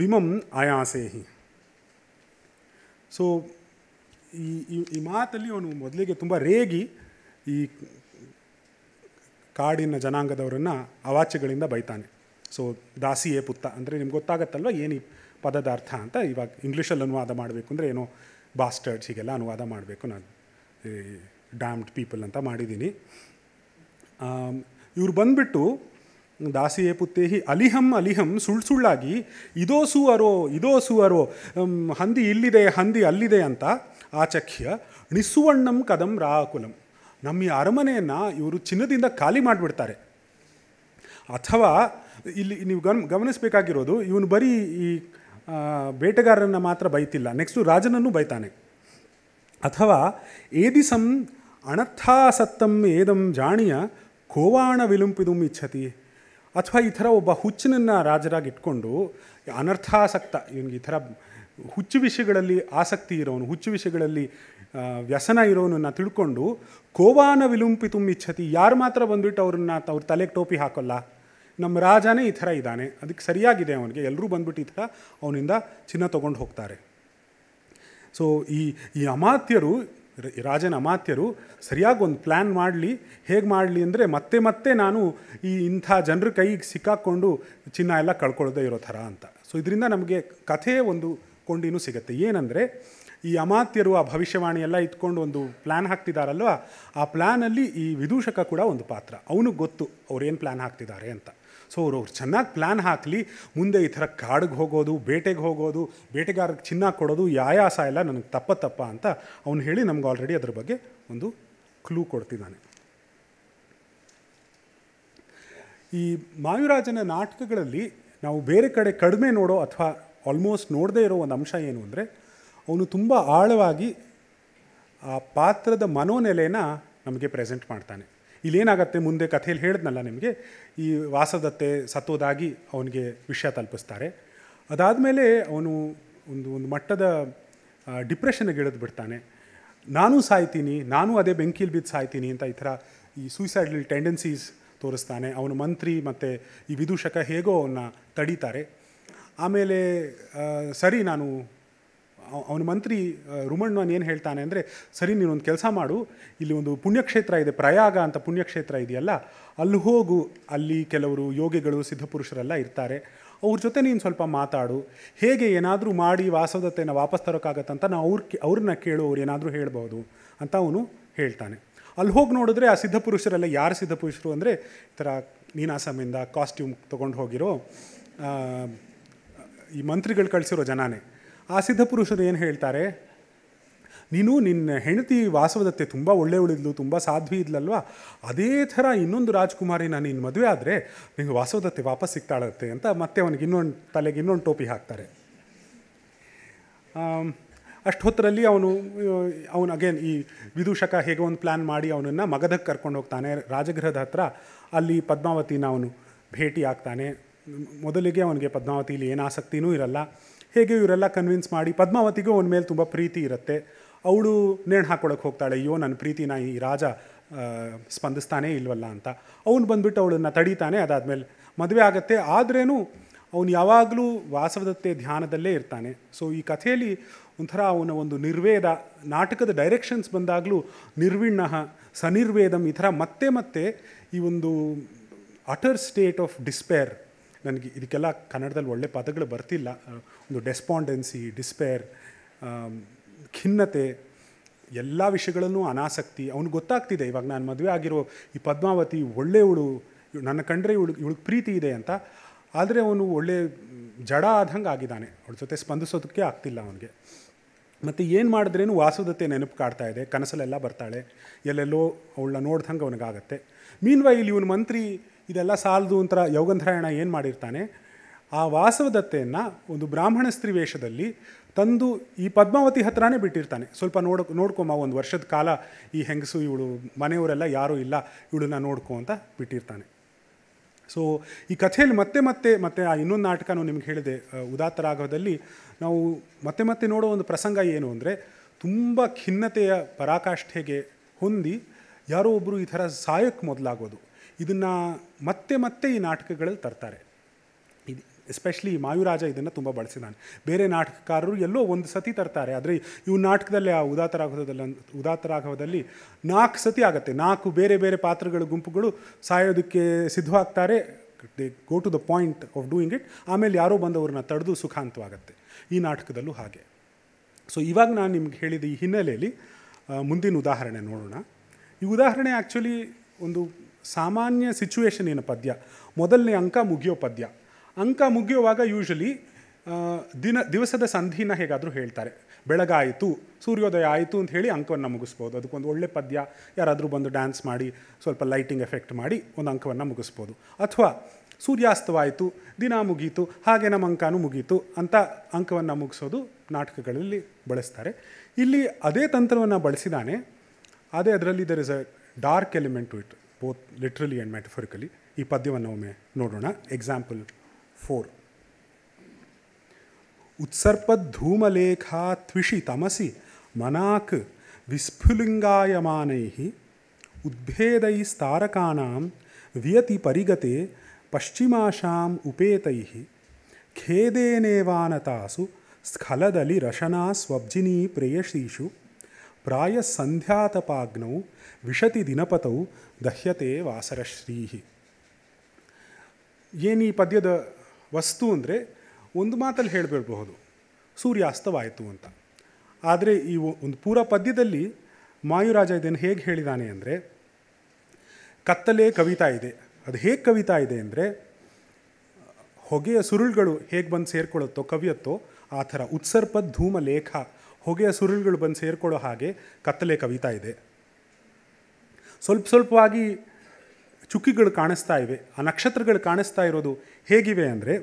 S1: ವಿಮಂ ಆಯಾಸೇಹಿ ಸೊ ಈ ಈ ಮಾತಲ್ಲಿ ಅವನು ಮೊದಲಿಗೆ ತುಂಬ ರೇಗಿ ಈ ಕಾಡಿನ ಜನಾಂಗದವರನ್ನು ಅವಾಚ್ಯಗಳಿಂದ ಬೈತಾನೆ ಸೊ ದಾಸಿಯೇ ಪುತ್ತ ಅಂದರೆ ನಿಮ್ಗೆ ಗೊತ್ತಾಗತ್ತಲ್ವ ಏನು ಈ ಪದದ ಅರ್ಥ ಅಂತ ಇವಾಗ ಇಂಗ್ಲೀಷಲ್ಲಿ ಅನುವಾದ ಮಾಡಬೇಕು ಅಂದರೆ ಏನೋ ಬಾಸ್ಟರ್ಡ್ಸ್ ಹೀಗೆಲ್ಲ ಅನುವಾದ ಮಾಡಬೇಕು ನಾನು ಈ ಡ್ಯಾಮ್ಡ್ ಪೀಪಲ್ ಅಂತ ಮಾಡಿದ್ದೀನಿ ಇವ್ರು ಬಂದುಬಿಟ್ಟು ದಾಸಿಯೇ ಪುತ್ತೇಹಿ ಅಲಿಹಂ ಅಲಿಹಂ ಸುಳ್ಳು ಸುಳ್ಳಾಗಿ ಇದೋ ಸು ಅರೋ ಇದೋ ಸು ಅರೋ ಹಂದಿ ಇಲ್ಲಿದೆ ಹಂದಿ ಅಲ್ಲಿದೆ ಅಂತ ಆಚಖ್ಯ ನಿಸುವಣ್ಣಂ ಕದಂ ರಾಕುಲಂ ನಮ್ಮ ಈ ಅರಮನೆಯನ್ನು ಇವರು ಚಿನ್ನದಿಂದ ಖಾಲಿ ಮಾಡಿಬಿಡ್ತಾರೆ ಅಥವಾ ಇಲ್ಲಿ ನೀವು ಗಮ್ ಗಮನಿಸಬೇಕಾಗಿರೋದು ಇವನು ಬರೀ ಈ ಬೇಟೆಗಾರರನ್ನ ಮಾತ್ರ ಬೈತಿಲ್ಲ ನೆಕ್ಸ್ಟು ರಾಜನನ್ನು ಬೈತಾನೆ ಅಥವಾ ಏದಿಸಂ ಅಣಥಾಸತ್ತಂ ಏದಂ ಜಾಣಿಯ ಕೋವಾಣ ವಿಲುಂಪಿದು ಇಚ್ಛತಿ ಅಥವಾ ಈ ಥರ ಒಬ್ಬ ಹುಚ್ಚಿನನ್ನು ರಾಜರಾಗಿ ಇಟ್ಕೊಂಡು ಅನರ್ಥಾಸಕ್ತ ಇವನಿಗೆ ಈ ಥರ ಹುಚ್ಚು ವಿಷಯಗಳಲ್ಲಿ ಆಸಕ್ತಿ ಇರೋನು ಹುಚ್ಚು ವಿಷಯಗಳಲ್ಲಿ ವ್ಯಸನ ಇರೋನನ್ನು ತಿಳ್ಕೊಂಡು ಕೋವಾನ ವಿಲುಂಪಿ ತುಂಬಿಚ್ಛತಿ ಯಾರು ಮಾತ್ರ ಬಂದ್ಬಿಟ್ಟು ಅವ್ರನ್ನ ಅವ್ರ ತಲೆಗೆ ಟೋಪಿ ಹಾಕೋಲ್ಲ ನಮ್ಮ ರಾಜನೇ ಈ ಥರ ಇದ್ದಾನೆ ಅದಕ್ಕೆ ಸರಿಯಾಗಿದೆ ಅವನಿಗೆ ಎಲ್ಲರೂ ಬಂದ್ಬಿಟ್ಟು ಈ ಥರ ಅವನಿಂದ ಚಿನ್ನ ತೊಗೊಂಡು ಹೋಗ್ತಾರೆ ಸೊ ಈ ಈ ಅಮಾತ್ಯರು ರಾಜನ ಅಮಾತ್ಯರು ಸರಿಯಾಗಿ ಒಂದು ಪ್ಲ್ಯಾನ್ ಮಾಡಲಿ ಹೇಗೆ ಮಾಡಲಿ ಅಂದರೆ ಮತ್ತೆ ಮತ್ತೆ ನಾನು ಈ ಇಂಥ ಜನರ ಕೈಗೆ ಸಿಕ್ಕಾಕ್ಕೊಂಡು ಚಿನ್ನ ಎಲ್ಲ ಕಳ್ಕೊಳ್ಳೋದೇ ಇರೋ ಥರ ಅಂತ ಸೊ ಇದರಿಂದ ನಮಗೆ ಕಥೆ ಒಂದು ಕೊಂಡಿನೂ ಸಿಗುತ್ತೆ ಏನಂದರೆ ಈ ಅಮಾತ್ಯರು ಆ ಭವಿಷ್ಯವಾಣಿ ಎಲ್ಲ ಇಟ್ಕೊಂಡು ಒಂದು ಪ್ಲ್ಯಾನ್ ಹಾಕ್ತಿದ್ದಾರಲ್ವ ಆ ಪ್ಲ್ಯಾನಲ್ಲಿ ಈ ವಿದೂಷಕ ಕೂಡ ಒಂದು ಪಾತ್ರ ಅವನಿಗೆ ಗೊತ್ತು ಅವ್ರೇನು ಪ್ಲ್ಯಾನ್ ಹಾಕ್ತಿದ್ದಾರೆ ಅಂತ ಸೊ ಅವರು ಅವ್ರು ಚೆನ್ನಾಗಿ ಪ್ಲ್ಯಾನ್ ಹಾಕಲಿ ಮುಂದೆ ಈ ಥರ ಕಾಡಿಗೆ ಹೋಗೋದು ಬೇಟೆಗೆ ಹೋಗೋದು ಬೇಟೆಗಾರಕ್ಕೆ ಚಿನ್ನ ಕೊಡೋದು ಯಾಯಾಸ ಎಲ್ಲ ನನಗೆ ತಪ್ಪ ತಪ್ಪ ಅಂತ ಅವನು ಹೇಳಿ ನಮ್ಗೆ ಆಲ್ರೆಡಿ ಅದ್ರ ಬಗ್ಗೆ ಒಂದು ಕ್ಲೂ ಕೊಡ್ತಿದ್ದಾನೆ ಈ ಮಾಯುರಾಜನ ನಾಟಕಗಳಲ್ಲಿ ನಾವು ಬೇರೆ ಕಡೆ ಕಡಿಮೆ ನೋಡೋ ಅಥವಾ ಆಲ್ಮೋಸ್ಟ್ ನೋಡದೇ ಇರೋ ಒಂದು ಅಂಶ ಏನು ಅಂದರೆ ಅವನು ತುಂಬ ಆಳವಾಗಿ ಆ ಪಾತ್ರದ ಮನೋನೆಲೆನ ನಮಗೆ ಪ್ರೆಸೆಂಟ್ ಮಾಡ್ತಾನೆ ಇಲ್ಲೇನಾಗತ್ತೆ ಮುಂದೆ ಕಥೆಯಲ್ಲಿ ಹೇಳಿದ್ನಲ್ಲ ನಿಮಗೆ ಈ ವಾಸದತ್ತೆ ಸತ್ತೋದಾಗಿ ಅವನಿಗೆ ವಿಷಯ ತಲುಪಿಸ್ತಾರೆ ಅದಾದಮೇಲೆ ಅವನು ಒಂದು ಒಂದು ಮಟ್ಟದ ಡಿಪ್ರೆಷನ್ಗೆ ಇಳಿದು ಬಿಡ್ತಾನೆ ನಾನು ಸಾಯ್ತೀನಿ ನಾನು ಅದೇ ಬೆಂಕಿಲಿ ಬಿದ್ದು ಸಾಯ್ತೀನಿ ಅಂತ ಈ ಥರ ಈ ಸೂಸೈಡಲ್ ಟೆಂಡೆನ್ಸೀಸ್ ತೋರಿಸ್ತಾನೆ ಅವನು ಮಂತ್ರಿ ಮತ್ತು ಈ ವಿದೂಷಕ ಹೇಗೋ ಅವನ್ನ ತಡೀತಾರೆ ಆಮೇಲೆ ಸರಿ ನಾನು ಅವನ ಮಂತ್ರಿ ರುಮಣ್ಣನ್ ಏನು ಹೇಳ್ತಾನೆ ಅಂದರೆ ಸರಿ ನೀನೊಂದು ಕೆಲಸ ಮಾಡು ಇಲ್ಲಿ ಒಂದು ಪುಣ್ಯಕ್ಷೇತ್ರ ಇದೆ ಪ್ರಯಾಗ ಅಂತ ಪುಣ್ಯಕ್ಷೇತ್ರ ಇದೆಯಲ್ಲ ಅಲ್ಲಿ ಹೋಗು ಅಲ್ಲಿ ಕೆಲವರು ಯೋಗಿಗಳು ಸಿದ್ಧಪುರುಷರೆಲ್ಲ ಇರ್ತಾರೆ ಅವ್ರ ಜೊತೆ ನೀನು ಸ್ವಲ್ಪ ಮಾತಾಡು ಹೇಗೆ ಏನಾದರೂ ಮಾಡಿ ವಾಸದತ್ತೆಯನ್ನು ವಾಪಸ್ ತರೋಕ್ಕಾಗತ್ತಂತ ನಾವು ಅವ್ರ ಅವ್ರನ್ನ ಕೇಳು ಅವ್ರು ಏನಾದರೂ ಹೇಳ್ಬೋದು ಅಂತ ಅವನು ಹೇಳ್ತಾನೆ ಅಲ್ಲಿ ಹೋಗಿ ನೋಡಿದ್ರೆ ಆ ಸಿದ್ಧಪುರುಷರೆಲ್ಲ ಯಾರು ಸಿದ್ಧಪುರುಷರು ಅಂದರೆ ಈ ಥರ ನೀನಾಸಮಿಂದ ಕಾಸ್ಟ್ಯೂಮ್ ತೊಗೊಂಡು ಹೋಗಿರೋ ಈ ಮಂತ್ರಿಗಳು ಕಳಿಸಿರೋ ಜನಾನೇ ಆ ಸಿದ್ಧಪುರುಷರು ಏನು ಹೇಳ್ತಾರೆ ನೀನು ನಿನ್ನ ಹೆಂಡತಿ ವಾಸವದತ್ತೆ ತುಂಬ ಉಳಿದ್ಲು ತುಂಬ ಸಾಧ್ವಿ ಇದ್ಲಲ್ವ ಅದೇ ಥರ ಇನ್ನೊಂದು ನಾನು ನೀನು ಮದುವೆ ಆದರೆ ನಿಮಗೆ ವಾಸವದತ್ತೆ ವಾಪಸ್ ಸಿಗ್ತಾಳತ್ತೆ ಅಂತ ಮತ್ತೆ ಅವನಿಗೆ ಇನ್ನೊಂದು ತಲೆಗೆ ಇನ್ನೊಂದು ಟೋಪಿ ಹಾಕ್ತಾರೆ ಅಷ್ಟೊತ್ತರಲ್ಲಿ ಅವನು ಅವನು ಅಗೇನ್ ಈ ವಿದೂಷಕ ಹೇಗೆ ಒಂದು ಪ್ಲ್ಯಾನ್ ಮಾಡಿ ಅವನನ್ನು ಮಗದಕ್ಕೆ ಕರ್ಕೊಂಡು ಹೋಗ್ತಾನೆ ರಾಜಗೃಹದ ಹತ್ರ ಅಲ್ಲಿ ಪದ್ಮಾವತಿನ ಅವನು ಭೇಟಿ ಆಗ್ತಾನೆ ಮೊದಲಿಗೆ ಅವನಿಗೆ ಪದ್ಮಾವತಿಲಿ ಏನು ಆಸಕ್ತಿನೂ ಇರಲ್ಲ ಹೇಗೆ ಇವರೆಲ್ಲ ಕನ್ವಿನ್ಸ್ ಮಾಡಿ ಪದ್ಮಾವತಿಗೂ ಅವನ ಮೇಲೆ ತುಂಬ ಪ್ರೀತಿ ಇರುತ್ತೆ ಅವಳು ನೇಣು ಹಾಕ್ಕೊಳಕ್ಕೆ ಹೋಗ್ತಾಳೆ ಅಯ್ಯೋ ನನ್ನ ಪ್ರೀತಿನ ಈ ರಾಜ ಸ್ಪಂದಿಸ್ತಾನೆ ಇಲ್ವಲ್ಲ ಅಂತ ಅವನು ಬಂದುಬಿಟ್ಟು ಅವಳನ್ನ ತಡೀತಾನೆ ಅದಾದಮೇಲೆ ಮದುವೆ ಆಗುತ್ತೆ ಆದ್ರೇನು ಅವನು ಯಾವಾಗಲೂ ವಾಸವದತ್ತೆ ಧ್ಯಾನದಲ್ಲೇ ಇರ್ತಾನೆ ಸೊ ಈ ಕಥೆಯಲ್ಲಿ ಒಂಥರ ಅವನ ಒಂದು ನಿರ್ವೇದ ನಾಟಕದ ಡೈರೆಕ್ಷನ್ಸ್ ಬಂದಾಗಲೂ ನಿರ್ವಿಣ್ಣ ಸನಿರ್ವೇದಂ ಈ ಥರ ಮತ್ತೆ ಮತ್ತೆ ಈ ಒಂದು ಅಟರ್ ಸ್ಟೇಟ್ ಆಫ್ ಡಿಸ್ಪೇರ್ ನನಗೆ ಇದಕ್ಕೆಲ್ಲ ಕನ್ನಡದಲ್ಲಿ ಒಳ್ಳೆ ಪದಗಳು ಬರ್ತಿಲ್ಲ ಒಂದು ಡೆಸ್ಪಾಂಡೆನ್ಸಿ ಡಿಸ್ಪೇರ್ ಖಿನ್ನತೆ ಎಲ್ಲ ವಿಷಯಗಳಲ್ಲೂ ಅನಾಸಕ್ತಿ ಅವ್ನಿಗೆ ಗೊತ್ತಾಗ್ತಿದೆ ಇವಾಗ ನಾನು ಮದುವೆ ಆಗಿರೋ ಈ ಪದ್ಮಾವತಿ ಒಳ್ಳೆಯವಳು ನನ್ನ ಕಂಡ್ರೆ ಇವಳು ಇವಳಿಗೆ ಪ್ರೀತಿ ಇದೆ ಅಂತ ಆದರೆ ಅವನು ಒಳ್ಳೆ ಜಡ ಆದಂಗೆ ಆಗಿದ್ದಾನೆ ಅವಳ ಜೊತೆ ಸ್ಪಂದಿಸೋದಕ್ಕೆ ಆಗ್ತಿಲ್ಲ ಅವನಿಗೆ ಮತ್ತು ಏನು ಮಾಡಿದ್ರೇನು ವಾಸುದತೆ ನೆನಪು ಕಾಡ್ತಾ ಇದೆ ಕನಸಲ್ಲೆಲ್ಲ ಬರ್ತಾಳೆ ಎಲ್ಲೆಲ್ಲೋ ಅವಳನ್ನ ನೋಡ್ದಂಗೆ ಅವನಿಗಾಗತ್ತೆ ಇಲ್ಲಿ ಇವನು ಮಂತ್ರಿ ಇದೆಲ್ಲ ಸಾಲದು ಒಂಥರ ಯೌಗಂಧರಾಯಣ ಏನು ಮಾಡಿರ್ತಾನೆ ಆ ವಾಸವದತ್ತೆಯನ್ನು ಒಂದು ಬ್ರಾಹ್ಮಣ ಸ್ತ್ರೀ ವೇಷದಲ್ಲಿ ತಂದು ಈ ಪದ್ಮಾವತಿ ಹತ್ರನೇ ಬಿಟ್ಟಿರ್ತಾನೆ ಸ್ವಲ್ಪ ನೋಡ ನೋಡ್ಕೊಮ್ಮ ಒಂದು ವರ್ಷದ ಕಾಲ ಈ ಹೆಂಗಸು ಇವಳು ಮನೆಯವರೆಲ್ಲ ಯಾರೂ ಇಲ್ಲ ಇವಳನ್ನ ನೋಡ್ಕೊ ಅಂತ ಬಿಟ್ಟಿರ್ತಾನೆ ಸೊ ಈ ಕಥೆಯಲ್ಲಿ ಮತ್ತೆ ಮತ್ತೆ ಮತ್ತೆ ಆ ಇನ್ನೊಂದು ನಾಟಕನೂ ನಿಮ್ಗೆ ಹೇಳಿದೆ ಉದಾತ್ತರಾಗದಲ್ಲಿ ನಾವು ಮತ್ತೆ ಮತ್ತೆ ನೋಡೋ ಒಂದು ಪ್ರಸಂಗ ಏನು ಅಂದರೆ ತುಂಬ ಖಿನ್ನತೆಯ ಪರಾಕಾಷ್ಠೆಗೆ ಹೊಂದಿ ಯಾರೋ ಒಬ್ಬರು ಈ ಥರ ಸಾಯಕ್ಕೆ ಮೊದಲಾಗೋದು ಇದನ್ನು ಮತ್ತೆ ಮತ್ತೆ ಈ ನಾಟಕಗಳಲ್ಲಿ ತರ್ತಾರೆ ಇದು ಎಸ್ಪೆಷಲಿ ಮಾಯುರಾಜ ಇದನ್ನು ತುಂಬ ಬಳಸಿದ್ದಾನೆ ಬೇರೆ ನಾಟಕಕಾರರು ಎಲ್ಲೋ ಒಂದು ಸತಿ ತರ್ತಾರೆ ಆದರೆ ಇವು ನಾಟಕದಲ್ಲಿ ಆ ಉದಾತರಾಘವದಲ್ಲಿ ಉದಾತರಾಘವದಲ್ಲಿ ನಾಲ್ಕು ಸತಿ ಆಗುತ್ತೆ ನಾಲ್ಕು ಬೇರೆ ಬೇರೆ ಪಾತ್ರಗಳ ಗುಂಪುಗಳು ಸಾಯೋದಕ್ಕೆ ಸಿದ್ಧವಾಗ್ತಾರೆ they go to the point of doing it ಆಮೇಲೆ ಯಾರೋ ಬಂದವ್ರನ್ನ ತಡೆದು ಸುಖಾಂತವಾಗತ್ತೆ ಈ ನಾಟಕದಲ್ಲೂ ಹಾಗೆ ಸೊ ಇವಾಗ ನಾನು ನಿಮ್ಗೆ ಹೇಳಿದ ಈ ಹಿನ್ನೆಲೆಯಲ್ಲಿ ಮುಂದಿನ ಉದಾಹರಣೆ ನೋಡೋಣ ಈ ಉದಾಹರಣೆ ಆ್ಯಕ್ಚುಲಿ ಒಂದು ಸಾಮಾನ್ಯ ಸಿಚುವೇಶನ್ ಪದ್ಯ ಮೊದಲನೇ ಅಂಕ ಮುಗಿಯೋ ಪದ್ಯ ಅಂಕ ಮುಗಿಯುವಾಗ ಯೂಶಲಿ ದಿನ ದಿವಸದ ಸಂಧಿನ ಹೇಗಾದರೂ ಹೇಳ್ತಾರೆ ಬೆಳಗಾಯಿತು ಸೂರ್ಯೋದಯ ಆಯಿತು ಅಂತ ಹೇಳಿ ಅಂಕವನ್ನು ಮುಗಿಸ್ಬೋದು ಅದಕ್ಕೊಂದು ಒಳ್ಳೆ ಪದ್ಯ ಯಾರಾದರೂ ಬಂದು ಡ್ಯಾನ್ಸ್ ಮಾಡಿ ಸ್ವಲ್ಪ ಲೈಟಿಂಗ್ ಎಫೆಕ್ಟ್ ಮಾಡಿ ಒಂದು ಅಂಕವನ್ನು ಮುಗಿಸ್ಬೋದು ಅಥವಾ ಸೂರ್ಯಾಸ್ತವಾಯಿತು ದಿನ ಮುಗೀತು ಹಾಗೆ ನಮ್ಮ ಅಂಕನೂ ಮುಗೀತು ಅಂತ ಅಂಕವನ್ನು ಮುಗಿಸೋದು ನಾಟಕಗಳಲ್ಲಿ ಬಳಸ್ತಾರೆ ಇಲ್ಲಿ ಅದೇ ತಂತ್ರವನ್ನು ಬಳಸಿದಾನೆ ಅದೇ ಅದರಲ್ಲಿ there is a dark element to it both literally and metaphorically ಈ ಪದ್ಯವನ್ನು ಒಮ್ಮೆ ನೋಡೋಣ ಎಕ್ಸಾಂಪಲ್ ಫೋರ್ ಉತ್ಸರ್ಪಧೂಮಲೇಖಾ ತ್ವಿಷಿ ತಮಸಿ ಮನಾಕ್ ವಿಸ್ಫುಲಿಂಗಾಯಮಾನೈ ಉದ್ಭೇದೈಸ್ತಾರಕಾಂ ವಿಯತಿ ಪರಿಗತೆ ಪಶ್ಚಿಮಾಶಾಂ ಉಪೇತೈ ಖೇದೇನೇವಾನತಾಸು ಸ್ಖಲದಲ್ಲಿ ರಶನಾ ಸ್ವಬ್ಜಿನಿ ಪ್ರೇಯಸೀಷು ಪ್ರಾಯ ಸಂಧ್ಯಾತಪಾಗ್ನೌ ವಿಶತಿ ದಿನಪತೌ ದಹ್ಯತೆ ವಾಸರಶ್ರೀಹಿ ಏನು ಈ ಪದ್ಯದ ವಸ್ತು ಅಂದರೆ ಒಂದು ಮಾತಲ್ಲಿ ಹೇಳಿಬಿಡಬಹುದು ಸೂರ್ಯಾಸ್ತವಾಯಿತು ಅಂತ ಆದರೆ ಈ ಒಂದು ಪೂರ ಪದ್ಯದಲ್ಲಿ ಮಾಯುರಾಜ ಇದನ್ನು ಹೇಗೆ ಹೇಳಿದಾನೆ ಅಂದರೆ ಕತ್ತಲೇ ಕವಿತಾ ಇದೆ ಅದು ಹೇಗೆ ಕವಿತಾ ಇದೆ ಅಂದರೆ ಹೊಗೆಯ ಸುರುಳುಗಳು ಹೇಗೆ ಬಂದು ಸೇರ್ಕೊಳ್ಳುತ್ತೋ ಕವಿಯತ್ತೋ ಆ ಥರ ಉತ್ಸರ್ಪದ ಧೂಮ ಲೇಖ ಹೊಗೆಯ ಸುರುಳುಗಳು ಬಂದು ಸೇರ್ಕೊಳ್ಳೋ ಹಾಗೆ ಕತ್ತಲೆ ಕವಿತಾ ಇದೆ ಸ್ವಲ್ಪ ಸ್ವಲ್ಪವಾಗಿ ಚುಕ್ಕಿಗಳು ಕಾಣಿಸ್ತಾ ಇವೆ ಆ ನಕ್ಷತ್ರಗಳು ಕಾಣಿಸ್ತಾ ಇರೋದು ಹೇಗಿವೆ ಅಂದರೆ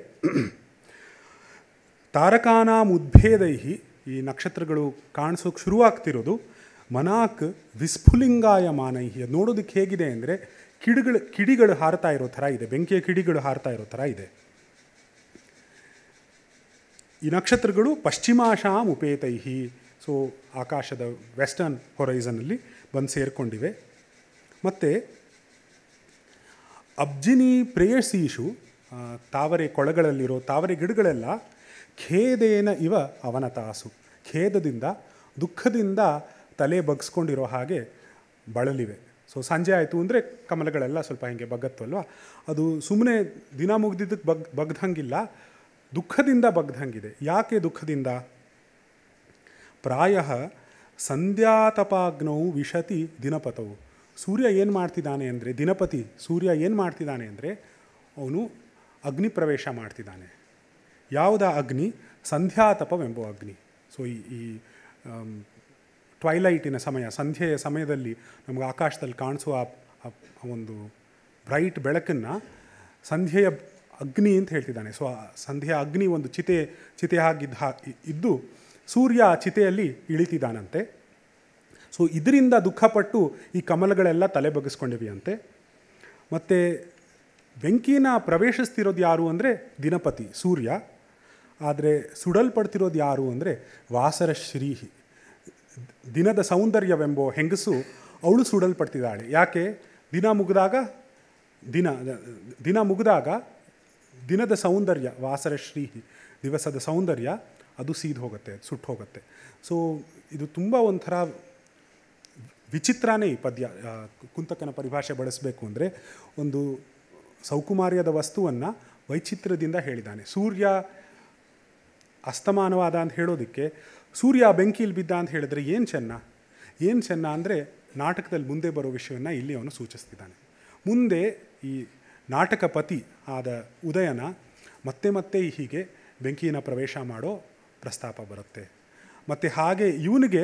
S1: ಉದ್ಭೇದೈಹಿ ಈ ನಕ್ಷತ್ರಗಳು ಕಾಣಿಸೋಕೆ ಶುರುವಾಗ್ತಿರೋದು ಮನಾಕ್ ವಿಸ್ಫುಲಿಂಗಾಯಮಾನೈ ಮಾನೈಹಿ ನೋಡೋದಕ್ಕೆ ಹೇಗಿದೆ ಅಂದರೆ ಕಿಡಿಗಳು ಕಿಡಿಗಳು ಹಾರ್ತಾ ಇರೋ ಥರ ಇದೆ ಬೆಂಕಿಯ ಕಿಡಿಗಳು ಹಾರ್ತಾ ಇರೋ ಥರ ಇದೆ ಈ ನಕ್ಷತ್ರಗಳು ಪಶ್ಚಿಮಾಶಾಂ ಉಪೇತೈಹಿ ಸೊ ಆಕಾಶದ ವೆಸ್ಟರ್ನ್ ಹೊರೈಸನಲ್ಲಿ ಬಂದು ಸೇರಿಕೊಂಡಿವೆ ಮತ್ತು ಅಬ್ಜಿನಿ ಪ್ರೇಯಸೀಶು ತಾವರೆ ಕೊಳಗಳಲ್ಲಿರೋ ತಾವರೆ ಗಿಡಗಳೆಲ್ಲ ಖೇದೇನ ಇವ ಅವನ ತಾಸು ಖೇದದಿಂದ ದುಃಖದಿಂದ ತಲೆ ಬಗ್ಸ್ಕೊಂಡಿರೋ ಹಾಗೆ ಬಳಲಿವೆ ಸೊ ಸಂಜೆ ಆಯಿತು ಅಂದರೆ ಕಮಲಗಳೆಲ್ಲ ಸ್ವಲ್ಪ ಹಿಂಗೆ ಬಗ್ಗತ್ತಲ್ವ ಅದು ಸುಮ್ಮನೆ ದಿನ ಮುಗ್ದಿದ್ದಕ್ಕೆ ಬಗ್ ಬಗ್ದಂಗಿಲ್ಲ ದುಃಖದಿಂದ ಬಗ್ದಂಗಿದೆ ಯಾಕೆ ದುಃಖದಿಂದ ಪ್ರಾಯ ಸಂಧ್ಯಾತಪಾಗ್ನವು ವಿಶತಿ ದಿನಪಥವು ಸೂರ್ಯ ಏನು ಮಾಡ್ತಿದ್ದಾನೆ ಅಂದರೆ ದಿನಪತಿ ಸೂರ್ಯ ಏನು ಮಾಡ್ತಿದ್ದಾನೆ ಅಂದರೆ ಅವನು ಅಗ್ನಿ ಪ್ರವೇಶ ಮಾಡ್ತಿದ್ದಾನೆ ಯಾವುದ ಅಗ್ನಿ ಸಂಧ್ಯಾತಪವೆಂಬ ಅಗ್ನಿ ಸೊ ಈ ಈ ಟ್ವೈಲೈಟಿನ ಸಮಯ ಸಂಧ್ಯೆಯ ಸಮಯದಲ್ಲಿ ನಮಗೆ ಆಕಾಶದಲ್ಲಿ ಕಾಣಿಸುವ ಒಂದು ಬ್ರೈಟ್ ಬೆಳಕನ್ನು ಸಂಧ್ಯೆಯ ಅಗ್ನಿ ಅಂತ ಹೇಳ್ತಿದ್ದಾನೆ ಸೊ ಸಂಧ್ಯೆಯ ಅಗ್ನಿ ಒಂದು ಚಿತೆ ಚಿತೆ ಆಗಿದ್ದ ಇದ್ದು ಸೂರ್ಯ ಆ ಚಿತೆಯಲ್ಲಿ ಇಳಿತಿದ್ದಾನಂತೆ ಸೊ ಇದರಿಂದ ದುಃಖಪಟ್ಟು ಈ ಕಮಲಗಳೆಲ್ಲ ತಲೆ ಬಗ್ಗಿಸ್ಕೊಂಡಿವೆಯಂತೆ ಮತ್ತು ಬೆಂಕಿನ ಪ್ರವೇಶಿಸ್ತಿರೋದು ಯಾರು ಅಂದರೆ ದಿನಪತಿ ಸೂರ್ಯ ಆದರೆ ಸುಡಲ್ಪಡ್ತಿರೋದು ಯಾರು ಅಂದರೆ ವಾಸರ ಶ್ರೀಹಿ ದಿನದ ಸೌಂದರ್ಯವೆಂಬ ಹೆಂಗಸು ಅವಳು ಸುಡಲ್ಪಡ್ತಿದ್ದಾಳೆ ಯಾಕೆ ದಿನ ಮುಗಿದಾಗ ದಿನ ದಿನ ಮುಗಿದಾಗ ದಿನದ ಸೌಂದರ್ಯ ವಾಸರ ಶ್ರೀಹಿ ದಿವಸದ ಸೌಂದರ್ಯ ಅದು ಸೀದ್ ಹೋಗುತ್ತೆ ಸುಟ್ಟು ಹೋಗುತ್ತೆ ಸೊ ಇದು ತುಂಬ ಒಂಥರ ವಿಚಿತ್ರನೇ ಈ ಪದ್ಯ ಕುಂತಕನ ಪರಿಭಾಷೆ ಬಳಸಬೇಕು ಅಂದರೆ ಒಂದು ಸೌಕುಮಾರ್ಯದ ವಸ್ತುವನ್ನು ವೈಚಿತ್ರ್ಯದಿಂದ ಹೇಳಿದ್ದಾನೆ ಸೂರ್ಯ ಅಸ್ತಮಾನವಾದ ಅಂತ ಹೇಳೋದಕ್ಕೆ ಸೂರ್ಯ ಬೆಂಕಿಲಿ ಬಿದ್ದ ಅಂತ ಹೇಳಿದರೆ ಏನು ಚೆನ್ನ ಏನು ಚೆನ್ನ ಅಂದರೆ ನಾಟಕದಲ್ಲಿ ಮುಂದೆ ಬರೋ ವಿಷಯವನ್ನು ಇಲ್ಲಿ ಅವನು ಸೂಚಿಸ್ತಿದ್ದಾನೆ ಮುಂದೆ ಈ ನಾಟಕ ಪತಿ ಆದ ಉದಯನ ಮತ್ತೆ ಮತ್ತೆ ಹೀಗೆ ಬೆಂಕಿಯನ್ನು ಪ್ರವೇಶ ಮಾಡೋ ಪ್ರಸ್ತಾಪ ಬರುತ್ತೆ ಮತ್ತು ಹಾಗೆ ಇವನಿಗೆ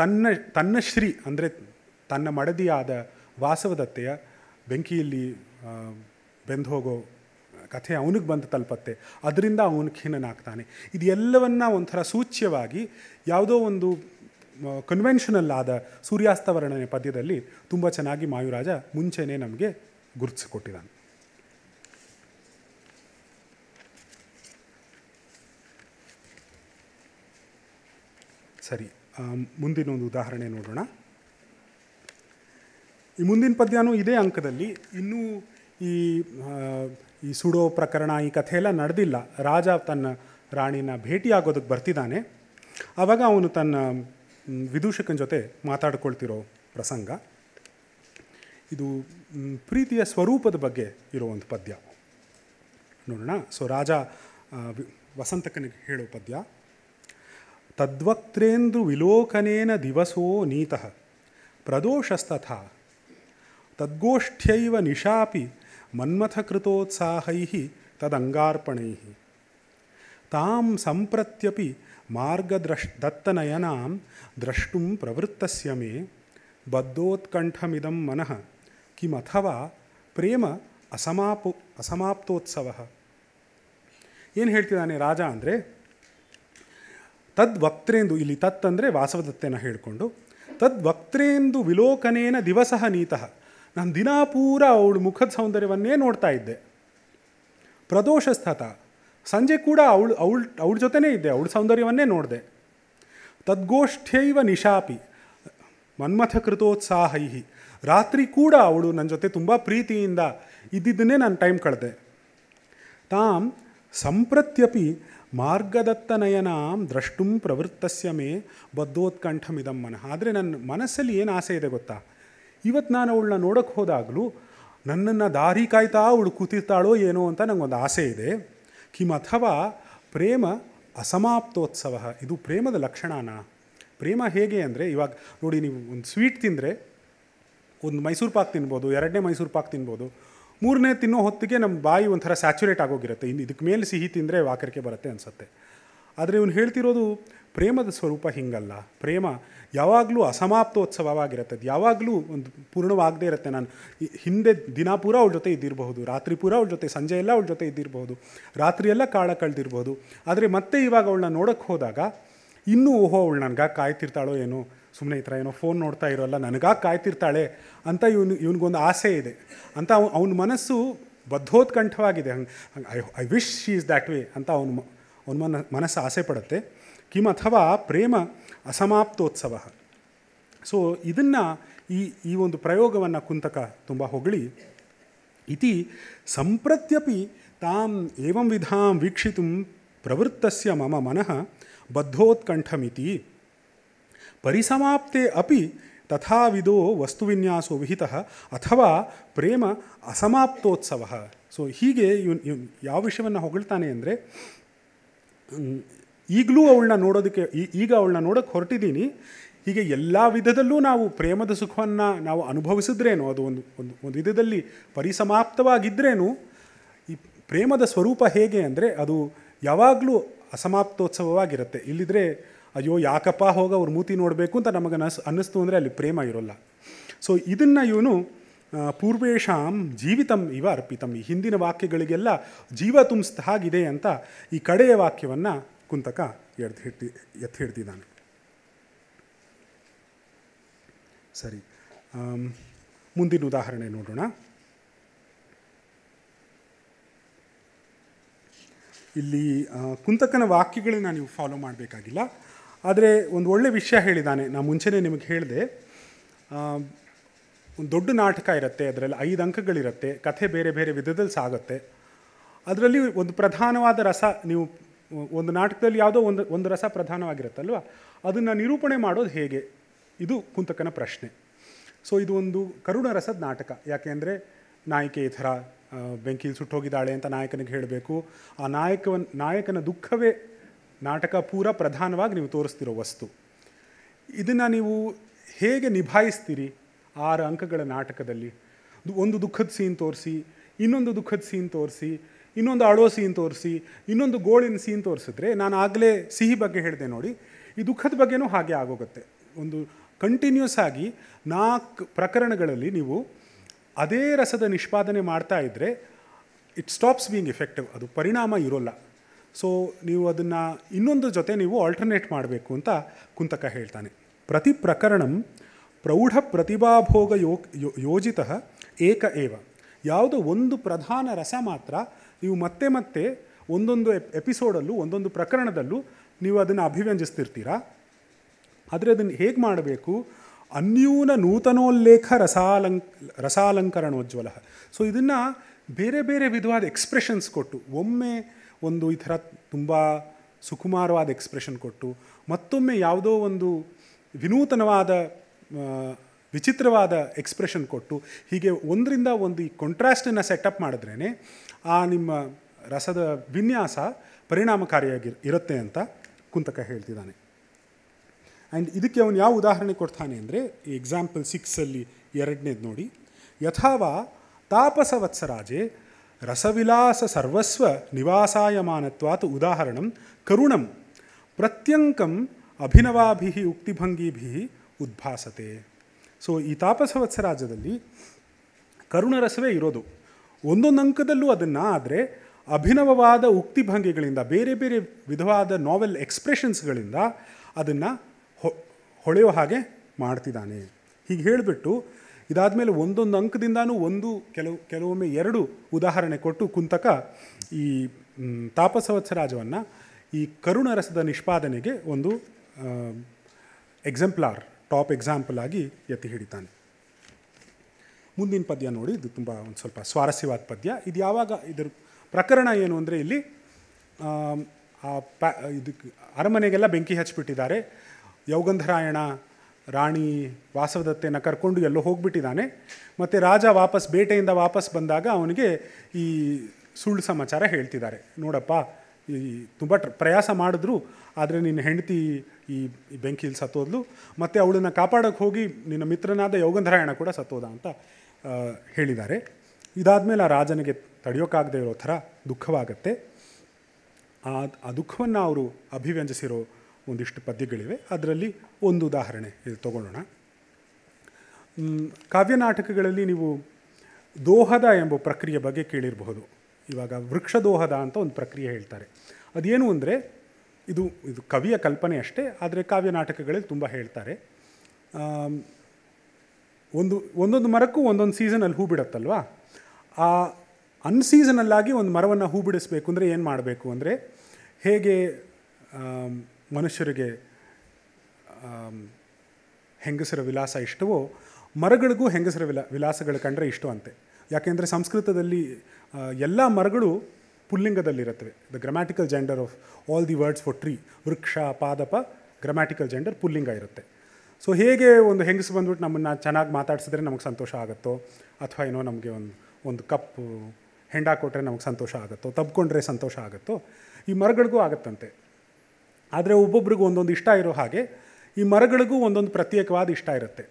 S1: ತನ್ನ ತನ್ನ ಶ್ರೀ ಅಂದರೆ ತನ್ನ ಮಡದಿಯಾದ ವಾಸವದತ್ತೆಯ ಬೆಂಕಿಯಲ್ಲಿ ಬೆಂದು ಹೋಗೋ ಕಥೆ ಅವನಿಗೆ ಬಂದು ತಲುಪತ್ತೆ ಅದರಿಂದ ಅವನು ಖೀನನಾಗ್ತಾನೆ ಇದೆಲ್ಲವನ್ನ ಒಂಥರ ಸೂಚ್ಯವಾಗಿ ಯಾವುದೋ ಒಂದು ಕನ್ವೆನ್ಷನಲ್ ಆದ ಸೂರ್ಯಾಸ್ತ ಪದ್ಯದಲ್ಲಿ ತುಂಬ ಚೆನ್ನಾಗಿ ಮಾಯುರಾಜ ಮುಂಚೆನೆ ನಮಗೆ ಗುರುತಿಸಿಕೊಟ್ಟಿದ್ದಾನೆ ಸರಿ ಮುಂದಿನ ಒಂದು ಉದಾಹರಣೆ ನೋಡೋಣ ಈ ಮುಂದಿನ ಪದ್ಯನೂ ಇದೇ ಅಂಕದಲ್ಲಿ ಇನ್ನೂ ಈ ಈ ಸುಡೋ ಪ್ರಕರಣ ಈ ಕಥೆ ಎಲ್ಲ ನಡೆದಿಲ್ಲ ರಾಜ ತನ್ನ ರಾಣಿನ ಭೇಟಿಯಾಗೋದಕ್ಕೆ ಬರ್ತಿದ್ದಾನೆ ಆವಾಗ ಅವನು ತನ್ನ ವಿದೂಷಕನ ಜೊತೆ ಮಾತಾಡ್ಕೊಳ್ತಿರೋ ಪ್ರಸಂಗ ಇದು ಪ್ರೀತಿಯ ಸ್ವರೂಪದ ಬಗ್ಗೆ ಇರೋ ಒಂದು ಪದ್ಯ ನೋಡೋಣ ಸೊ ರಾಜ ವಸಂತಕನಿಗೆ ಹೇಳೋ ಪದ್ಯ तद्वक्त्रेन्दुविलोकनेन दिवसो नीतः प्रदोषस्तथा तद्गोष्ठ्यैव निशापि मन्मथकृतोत्साहैः तदङ्गार्पणैः तां सम्प्रत्यपि मार्गद्र दत्तनयनां द्रष्टुं प्रवृत्तस्य मे बद्धोत्कण्ठमिदं मनः किमथवा प्रेम असमाप्तोत्सवः एन् हेति नाने राजा ತದ್ವಕ್ತ್ರೇಂದು ಇಲ್ಲಿ ತತ್ ಅಂದರೆ ವಾಸವದತ್ತೆನ ಹೇಳಿಕೊಂಡು ತದ್ವಕ್ತ್ರೇಂದು ವಿಲೋಕನೇನ ದಿವಸ ನೀತಃ ನಾನು ದಿನಾ ಪೂರ ಅವಳು ಮುಖದ ಸೌಂದರ್ಯವನ್ನೇ ನೋಡ್ತಾ ಇದ್ದೆ ಪ್ರದೋಷಸ್ಥತ ಸಂಜೆ ಕೂಡ ಅವಳು ಅವಳು ಅವಳ ಜೊತೆನೇ ಇದ್ದೆ ಅವಳ ಸೌಂದರ್ಯವನ್ನೇ ನೋಡಿದೆ ತದ್ಗೋಷ್ಠ್ಯೈವ ನಿಶಾಪಿ ಮನ್ಮಥ ಕೃತೋತ್ಸಾಹೈ ರಾತ್ರಿ ಕೂಡ ಅವಳು ನನ್ನ ಜೊತೆ ತುಂಬ ಪ್ರೀತಿಯಿಂದ ಇದ್ದಿದ್ದನ್ನೇ ನಾನು ಟೈಮ್ ಕಳೆದೆ ತಾಂ ಸಂಪ್ರತ್ಯಪಿ ಮಾರ್ಗದತ್ತನಯನಾಂ ದ್ರಷ್ಟುಂ ಪ್ರವೃತ್ತಸ್ಯ ಮೇ ಬದ್ಧೋತ್ಕಂಠಮಿದಂ ಮನಃ ಆದರೆ ನನ್ನ ಮನಸ್ಸಲ್ಲಿ ಏನು ಆಸೆ ಇದೆ ಗೊತ್ತಾ ಇವತ್ತು ನಾನು ಅವಳನ್ನ ನೋಡೋಕೆ ಹೋದಾಗಲೂ ನನ್ನನ್ನು ದಾರಿ ಕಾಯ್ತಾ ಅವಳು ಕೂತಿರ್ತಾಳೋ ಏನೋ ಅಂತ ನನಗೊಂದು ಆಸೆ ಇದೆ ಕಿಮ್ ಅಥವಾ ಪ್ರೇಮ ಅಸಮಾಪ್ತೋತ್ಸವ ಇದು ಪ್ರೇಮದ ಲಕ್ಷಣನ ಪ್ರೇಮ ಹೇಗೆ ಅಂದರೆ ಇವಾಗ ನೋಡಿ ನೀವು ಒಂದು ಸ್ವೀಟ್ ತಿಂದರೆ ಒಂದು ಮೈಸೂರು ಪಾಕ್ ತಿನ್ಬೋದು ಎರಡನೇ ಮೈಸೂರು ಪಾಕ್ ತಿನ್ಬೋದು ಮೂರನೇ ತಿನ್ನೋ ಹೊತ್ತಿಗೆ ನಮ್ಮ ಬಾಯಿ ಒಂಥರ ಸ್ಯಾಚುರೇಟ್ ಆಗೋಗಿರುತ್ತೆ ಇನ್ನು ಇದಕ್ಕೆ ಮೇಲೆ ಸಿಹಿ ತಿಂದರೆ ವಾಕರಿಕೆ ಬರುತ್ತೆ ಅನಿಸುತ್ತೆ ಆದರೆ ಇವನು ಹೇಳ್ತಿರೋದು ಪ್ರೇಮದ ಸ್ವರೂಪ ಹಿಂಗಲ್ಲ ಪ್ರೇಮ ಯಾವಾಗಲೂ ಅಸಮಾಪ್ತೋತ್ಸವವಾಗಿರುತ್ತೆ ಅದು ಯಾವಾಗಲೂ ಒಂದು ಪೂರ್ಣವಾಗದೇ ಇರುತ್ತೆ ನಾನು ಹಿಂದೆ ದಿನ ಪೂರ ಅವಳ ಜೊತೆ ಇದ್ದಿರಬಹುದು ರಾತ್ರಿ ಪೂರ ಅವಳ ಜೊತೆ ಸಂಜೆ ಎಲ್ಲ ಅವಳ ಜೊತೆ ಇದ್ದಿರಬಹುದು ರಾತ್ರಿಯೆಲ್ಲ ಕಾಳ ಕಳೆದಿರ್ಬೋದು ಆದರೆ ಮತ್ತೆ ಇವಾಗ ಅವಳನ್ನ ನೋಡೋಕ್ಕೆ ಹೋದಾಗ ಇನ್ನೂ ಓಹೋ ಅವಳು ನನಗೆ ಕಾಯ್ತಿರ್ತಾಳೋ ಏನೋ ಸುಮ್ಮನೆ ಈ ಥರ ಏನೋ ಫೋನ್ ನೋಡ್ತಾ ಇರೋಲ್ಲ ನನಗಾಗಿ ಕಾಯ್ತಿರ್ತಾಳೆ ಅಂತ ಇವನು ಇವನಿಗೊಂದು ಆಸೆ ಇದೆ ಅಂತ ಅವನ ಮನಸ್ಸು ಬದ್ಧೋತ್ಕಂಠವಾಗಿದೆ ಹಂಗೆ I I wish she is that way ಅಂತ ಅವನು ಅವನ ಮನ ಮನಸ್ಸು ಆಸೆ ಪಡುತ್ತೆ ಕಿಮ್ ಅಥವಾ ಪ್ರೇಮ ಅಸಮಾಪ್ತೋತ್ಸವ ಸೊ ಇದನ್ನು ಈ ಈ ಒಂದು ಪ್ರಯೋಗವನ್ನು ಕುಂತಕ ತುಂಬ ಹೊಗಳಿ ಇತಿ ಸಂಪ್ರತ್ಯಪಿ ತಾಂ ಏವಂ ವಿಧಾಂ ವೀಕ್ಷಿತು ಪ್ರವೃತ್ತಸ್ಯ ಮಮ ಮನಃ ಬದ್ಧೋತ್ಕಂಠಮಿತಿ ಪರಿಸಮಾಪ್ತೆ ಅಪಿ ತಥಾವಿಧೋ ವಸ್ತುವಿನ್ಯಾಸೋ ವಿಹಿತ ಅಥವಾ ಪ್ರೇಮ ಅಸಮಾಪ್ತೋತ್ಸವ ಸೊ ಹೀಗೆ ಯಾವ ವಿಷಯವನ್ನು ಹೊಗಳ್ತಾನೆ ಅಂದರೆ ಈಗಲೂ ಅವಳನ್ನ ನೋಡೋದಕ್ಕೆ ಈಗ ಅವಳನ್ನ ನೋಡೋಕ್ಕೆ ಹೊರಟಿದ್ದೀನಿ ಹೀಗೆ ಎಲ್ಲ ವಿಧದಲ್ಲೂ ನಾವು ಪ್ರೇಮದ ಸುಖವನ್ನು ನಾವು ಅನುಭವಿಸಿದ್ರೇನು ಅದು ಒಂದು ಒಂದು ಒಂದು ವಿಧದಲ್ಲಿ ಪರಿಸಮಾಪ್ತವಾಗಿದ್ದರೇನು ಈ ಪ್ರೇಮದ ಸ್ವರೂಪ ಹೇಗೆ ಅಂದರೆ ಅದು ಯಾವಾಗಲೂ ಅಸಮಾಪ್ತೋತ್ಸವವಾಗಿರುತ್ತೆ ಇಲ್ಲಿದ್ರೆ ಅಯ್ಯೋ ಯಾಕಪ್ಪ ಹೋಗಿ ಅವ್ರ ಮೂತಿ ನೋಡಬೇಕು ಅಂತ ನಮಗೆ ಅನಸ್ ಅನ್ನಿಸ್ತು ಅಂದರೆ ಅಲ್ಲಿ ಪ್ರೇಮ ಇರೋಲ್ಲ ಸೊ ಇದನ್ನು ಇವನು ಪೂರ್ವೇಶಾಂ ಜೀವಿತಂ ಇವ ಅರ್ಪಿತಂ ಈ ಹಿಂದಿನ ವಾಕ್ಯಗಳಿಗೆಲ್ಲ ಜೀವ ತುಂಬಿಸ್ತ ಹಾಗಿದೆ ಅಂತ ಈ ಕಡೆಯ ವಾಕ್ಯವನ್ನು ಕುಂತಕ ಎಡ್ದು ಹಿಡ್ತಿ ಎತ್ತಿ ಸರಿ ಮುಂದಿನ ಉದಾಹರಣೆ ನೋಡೋಣ ಇಲ್ಲಿ ಕುಂತಕನ ವಾಕ್ಯಗಳನ್ನ ನೀವು ಫಾಲೋ ಮಾಡಬೇಕಾಗಿಲ್ಲ ಆದರೆ ಒಂದು ಒಳ್ಳೆ ವಿಷಯ ಹೇಳಿದ್ದಾನೆ ನಾನು ಮುಂಚೆನೇ ನಿಮಗೆ ಹೇಳಿದೆ ಒಂದು ದೊಡ್ಡ ನಾಟಕ ಇರುತ್ತೆ ಅದರಲ್ಲಿ ಐದು ಅಂಕಗಳಿರುತ್ತೆ ಕಥೆ ಬೇರೆ ಬೇರೆ ವಿಧದಲ್ಲಿ ಸಾಗುತ್ತೆ ಅದರಲ್ಲಿ ಒಂದು ಪ್ರಧಾನವಾದ ರಸ ನೀವು ಒಂದು ನಾಟಕದಲ್ಲಿ ಯಾವುದೋ ಒಂದು ಒಂದು ರಸ ಪ್ರಧಾನವಾಗಿರುತ್ತಲ್ವ ಅದನ್ನು ನಿರೂಪಣೆ ಮಾಡೋದು ಹೇಗೆ ಇದು ಕುಂತಕನ ಪ್ರಶ್ನೆ ಸೊ ಇದು ಒಂದು ಕರುಣ ರಸದ ನಾಟಕ ಯಾಕೆಂದರೆ ನಾಯಕಿ ಈ ಥರ ಬೆಂಕಿಲಿ ಸುಟ್ಟೋಗಿದ್ದಾಳೆ ಅಂತ ನಾಯಕನಿಗೆ ಹೇಳಬೇಕು ಆ ನಾಯಕವನ್ ನಾಯಕನ ದುಃಖವೇ ನಾಟಕ ಪೂರ ಪ್ರಧಾನವಾಗಿ ನೀವು ತೋರಿಸ್ತಿರೋ ವಸ್ತು ಇದನ್ನು ನೀವು ಹೇಗೆ ನಿಭಾಯಿಸ್ತೀರಿ ಆರು ಅಂಕಗಳ ನಾಟಕದಲ್ಲಿ ಒಂದು ದುಃಖದ ಸೀನ್ ತೋರಿಸಿ ಇನ್ನೊಂದು ದುಃಖದ ಸೀನ್ ತೋರಿಸಿ ಇನ್ನೊಂದು ಅಳೋ ಸೀನ್ ತೋರಿಸಿ ಇನ್ನೊಂದು ಗೋಳಿನ ಸೀನ್ ತೋರಿಸಿದ್ರೆ ನಾನು ಆಗಲೇ ಸಿಹಿ ಬಗ್ಗೆ ಹೇಳಿದೆ ನೋಡಿ ಈ ದುಃಖದ ಬಗ್ಗೆನೂ ಹಾಗೆ ಆಗೋಗುತ್ತೆ ಒಂದು ಕಂಟಿನ್ಯೂಸ್ ಆಗಿ ನಾಲ್ಕು ಪ್ರಕರಣಗಳಲ್ಲಿ ನೀವು ಅದೇ ರಸದ ನಿಷ್ಪಾದನೆ ಮಾಡ್ತಾ ಇದ್ದರೆ ಇಟ್ ಸ್ಟಾಪ್ಸ್ ಬೀಂಗ್ ಎಫೆಕ್ಟಿವ್ ಅದು ಪರಿಣಾಮ ಇರೋಲ್ಲ ಸೊ ನೀವು ಅದನ್ನು ಇನ್ನೊಂದು ಜೊತೆ ನೀವು ಆಲ್ಟರ್ನೇಟ್ ಮಾಡಬೇಕು ಅಂತ ಕುಂತಕ ಹೇಳ್ತಾನೆ ಪ್ರತಿ ಪ್ರಕರಣಂ ಪ್ರೌಢ ಪ್ರತಿಭಾಭೋಗ ಯೋ ಯೋಜಿತ ಏಕ ಏವ ಯಾವುದೋ ಒಂದು ಪ್ರಧಾನ ರಸ ಮಾತ್ರ ನೀವು ಮತ್ತೆ ಮತ್ತೆ ಒಂದೊಂದು ಎಪ್ ಎಪಿಸೋಡಲ್ಲೂ ಒಂದೊಂದು ಪ್ರಕರಣದಲ್ಲೂ ನೀವು ಅದನ್ನು ಅಭಿವ್ಯಂಜಿಸ್ತಿರ್ತೀರಾ ಆದರೆ ಅದನ್ನು ಹೇಗೆ ಮಾಡಬೇಕು ಅನ್ಯೂನ ನೂತನೋಲ್ಲೇಖ ರಸಾಲಂ ರಸಾಲಂಕರಣೋಜ್ವಲ ಸೊ ಇದನ್ನು ಬೇರೆ ಬೇರೆ ವಿಧವಾದ ಎಕ್ಸ್ಪ್ರೆಷನ್ಸ್ ಕೊಟ್ಟು ಒಮ್ಮೆ ಒಂದು ಈ ಥರ ತುಂಬ ಸುಕುಮಾರವಾದ ಎಕ್ಸ್ಪ್ರೆಷನ್ ಕೊಟ್ಟು ಮತ್ತೊಮ್ಮೆ ಯಾವುದೋ ಒಂದು ವಿನೂತನವಾದ ವಿಚಿತ್ರವಾದ ಎಕ್ಸ್ಪ್ರೆಷನ್ ಕೊಟ್ಟು ಹೀಗೆ ಒಂದರಿಂದ ಒಂದು ಈ ಕಾಂಟ್ರಾಸ್ಟನ್ನು ಸೆಟಪ್ ಮಾಡಿದ್ರೇ ಆ ನಿಮ್ಮ ರಸದ ವಿನ್ಯಾಸ ಪರಿಣಾಮಕಾರಿಯಾಗಿ ಇರುತ್ತೆ ಅಂತ ಕುಂತಕ ಹೇಳ್ತಿದ್ದಾನೆ ಆ್ಯಂಡ್ ಇದಕ್ಕೆ ಅವನು ಯಾವ ಉದಾಹರಣೆ ಕೊಡ್ತಾನೆ ಅಂದರೆ ಈ ಎಕ್ಸಾಂಪಲ್ ಸಿಕ್ಸಲ್ಲಿ ಎರಡನೇದು ನೋಡಿ ಯಥಾವ ತಾಪಸ ವತ್ಸರಾಜೆ ರಸವಿಲಾಸ ಸರ್ವಸ್ವ ನಿವಾಸಾಯಮಾನತ್ವಾತ್ ಉದಾಹರಣಂ ಕರುಣಂ ಪ್ರತ್ಯಂಕಂ ಅಭಿನವಾಭಿ ಉಕ್ತಿಭಂಗೀಭಿ ಉದ್ಭಾಸತೆ ಸೊ ಈ ರಾಜ್ಯದಲ್ಲಿ ಕರುಣರಸವೇ ಇರೋದು ಒಂದೊಂದು ಅಂಕದಲ್ಲೂ ಅದನ್ನು ಆದರೆ ಅಭಿನವವಾದ ಉಕ್ತಿಭಂಗಿಗಳಿಂದ ಬೇರೆ ಬೇರೆ ವಿಧವಾದ ನಾವೆಲ್ ಎಕ್ಸ್ಪ್ರೆಷನ್ಸ್ಗಳಿಂದ ಅದನ್ನು ಹೊಳೆಯೋ ಹಾಗೆ ಮಾಡ್ತಿದ್ದಾನೆ ಹೀಗೆ ಹೇಳಿಬಿಟ್ಟು ಇದಾದ ಮೇಲೆ ಒಂದೊಂದು ಅಂಕದಿಂದಾನೂ ಒಂದು ಕೆಲವು ಕೆಲವೊಮ್ಮೆ ಎರಡು ಉದಾಹರಣೆ ಕೊಟ್ಟು ಕುಂತಕ ಈ ತಾಪಸವತ್ಸರಾಜವನ್ನು ಈ ಕರುಣರಸದ ನಿಷ್ಪಾದನೆಗೆ ಒಂದು ಎಕ್ಸಾಂಪ್ಲಾರ್ ಟಾಪ್ ಎಕ್ಸಾಂಪಲ್ ಆಗಿ ಎತ್ತಿ ಹಿಡಿತಾನೆ ಮುಂದಿನ ಪದ್ಯ ನೋಡಿ ಇದು ತುಂಬ ಒಂದು ಸ್ವಲ್ಪ ಸ್ವಾರಸ್ಯವಾದ ಪದ್ಯ ಇದು ಯಾವಾಗ ಇದರ ಪ್ರಕರಣ ಏನು ಅಂದರೆ ಇಲ್ಲಿ ಆ ಪ್ಯಾ ಇದಕ್ಕೆ ಅರಮನೆಗೆಲ್ಲ ಬೆಂಕಿ ಹಚ್ಚಿಬಿಟ್ಟಿದ್ದಾರೆ ಯೌಗಂಧರಾಯಣ ರಾಣಿ ವಾಸವದತ್ತೆಯನ್ನು ಕರ್ಕೊಂಡು ಎಲ್ಲೋ ಹೋಗ್ಬಿಟ್ಟಿದ್ದಾನೆ ಮತ್ತು ರಾಜ ವಾಪಸ್ ಬೇಟೆಯಿಂದ ವಾಪಸ್ ಬಂದಾಗ ಅವನಿಗೆ ಈ ಸುಳ್ಳು ಸಮಾಚಾರ ಹೇಳ್ತಿದ್ದಾರೆ ನೋಡಪ್ಪ ಈ ತುಂಬ ಪ್ರಯಾಸ ಮಾಡಿದ್ರು ಆದರೆ ನಿನ್ನ ಹೆಂಡತಿ ಈ ಬೆಂಕಿಲಿ ಸತ್ತೋದ್ಲು ಮತ್ತು ಅವಳನ್ನು ಕಾಪಾಡೋಕ್ಕೆ ಹೋಗಿ ನಿನ್ನ ಮಿತ್ರನಾದ ಯೋಗಂಧರಾಯಣ ಕೂಡ ಸತ್ತೋದ ಅಂತ ಹೇಳಿದ್ದಾರೆ ಇದಾದಮೇಲೆ ಆ ರಾಜನಿಗೆ ತಡೆಯೋಕ್ಕಾಗದೇ ಇರೋ ಥರ ದುಃಖವಾಗತ್ತೆ ಆ ದುಃಖವನ್ನು ಅವರು ಅಭಿವ್ಯಂಜಿಸಿರೋ ಒಂದಿಷ್ಟು ಪದ್ಯಗಳಿವೆ ಅದರಲ್ಲಿ ಒಂದು ಉದಾಹರಣೆ ಇದು ತಗೊಳ್ಳೋಣ ಕಾವ್ಯನಾಟಕಗಳಲ್ಲಿ ನೀವು ದೋಹದ ಎಂಬ ಪ್ರಕ್ರಿಯೆ ಬಗ್ಗೆ ಕೇಳಿರಬಹುದು ಇವಾಗ ವೃಕ್ಷದೋಹದ ಅಂತ ಒಂದು ಪ್ರಕ್ರಿಯೆ ಹೇಳ್ತಾರೆ ಅದೇನು ಅಂದರೆ ಇದು ಇದು ಕವಿಯ ಕಲ್ಪನೆ ಅಷ್ಟೇ ಆದರೆ ಕಾವ್ಯನಾಟಕಗಳಲ್ಲಿ ತುಂಬ ಹೇಳ್ತಾರೆ ಒಂದು ಒಂದೊಂದು ಮರಕ್ಕೂ ಒಂದೊಂದು ಸೀಸನಲ್ಲಿ ಹೂ ಬಿಡತ್ತಲ್ವಾ ಆ ಅನ್ಸೀಸನಲ್ಲಾಗಿ ಒಂದು ಮರವನ್ನು ಹೂ ಬಿಡಿಸ್ಬೇಕು ಅಂದರೆ ಏನು ಮಾಡಬೇಕು ಅಂದರೆ ಹೇಗೆ ಮನುಷ್ಯರಿಗೆ ಹೆಂಗಸರ ವಿಲಾಸ ಇಷ್ಟವೋ ಮರಗಳಿಗೂ ಹೆಂಗಸರ ವಿಲಾ ವಿಲಾಸಗಳು ಕಂಡ್ರೆ ಇಷ್ಟು ಅಂತೆ ಯಾಕೆಂದರೆ ಸಂಸ್ಕೃತದಲ್ಲಿ ಎಲ್ಲ ಮರಗಳು ಪುಲ್ಲಿಂಗದಲ್ಲಿರುತ್ತವೆ the grammatical gender of all the words for tree ವೃಕ್ಷ ಪಾದಪ ಗ್ರಮ್ಯಾಟಿಕಲ್ ಜೆಂಡರ್ ಪುಲ್ಲಿಂಗ ಇರುತ್ತೆ ಸೊ ಹೇಗೆ ಒಂದು ಹೆಂಗಸು ಬಂದ್ಬಿಟ್ಟು ನಮ್ಮನ್ನು ಚೆನ್ನಾಗಿ ಮಾತಾಡಿಸಿದ್ರೆ ನಮಗೆ ಸಂತೋಷ ಆಗುತ್ತೋ ಅಥವಾ ಏನೋ ನಮಗೆ ಒಂದು ಒಂದು ಕಪ್ಪು ಹೆಂಡ ಕೊಟ್ಟರೆ ನಮಗೆ ಸಂತೋಷ ಆಗುತ್ತೋ ತಬ್ಕೊಂಡ್ರೆ ಸಂತೋಷ ಆಗುತ್ತೋ ಈ ಮರಗಳಿಗೂ ಆಗುತ್ತಂತೆ ಆದರೆ ಒಬ್ಬೊಬ್ರಿಗೂ ಒಂದೊಂದು ಇಷ್ಟ ಇರೋ ಹಾಗೆ ಈ ಮರಗಳಿಗೂ ಒಂದೊಂದು ಪ್ರತ್ಯೇಕವಾದ ಇಷ್ಟ ಇರುತ್ತೆ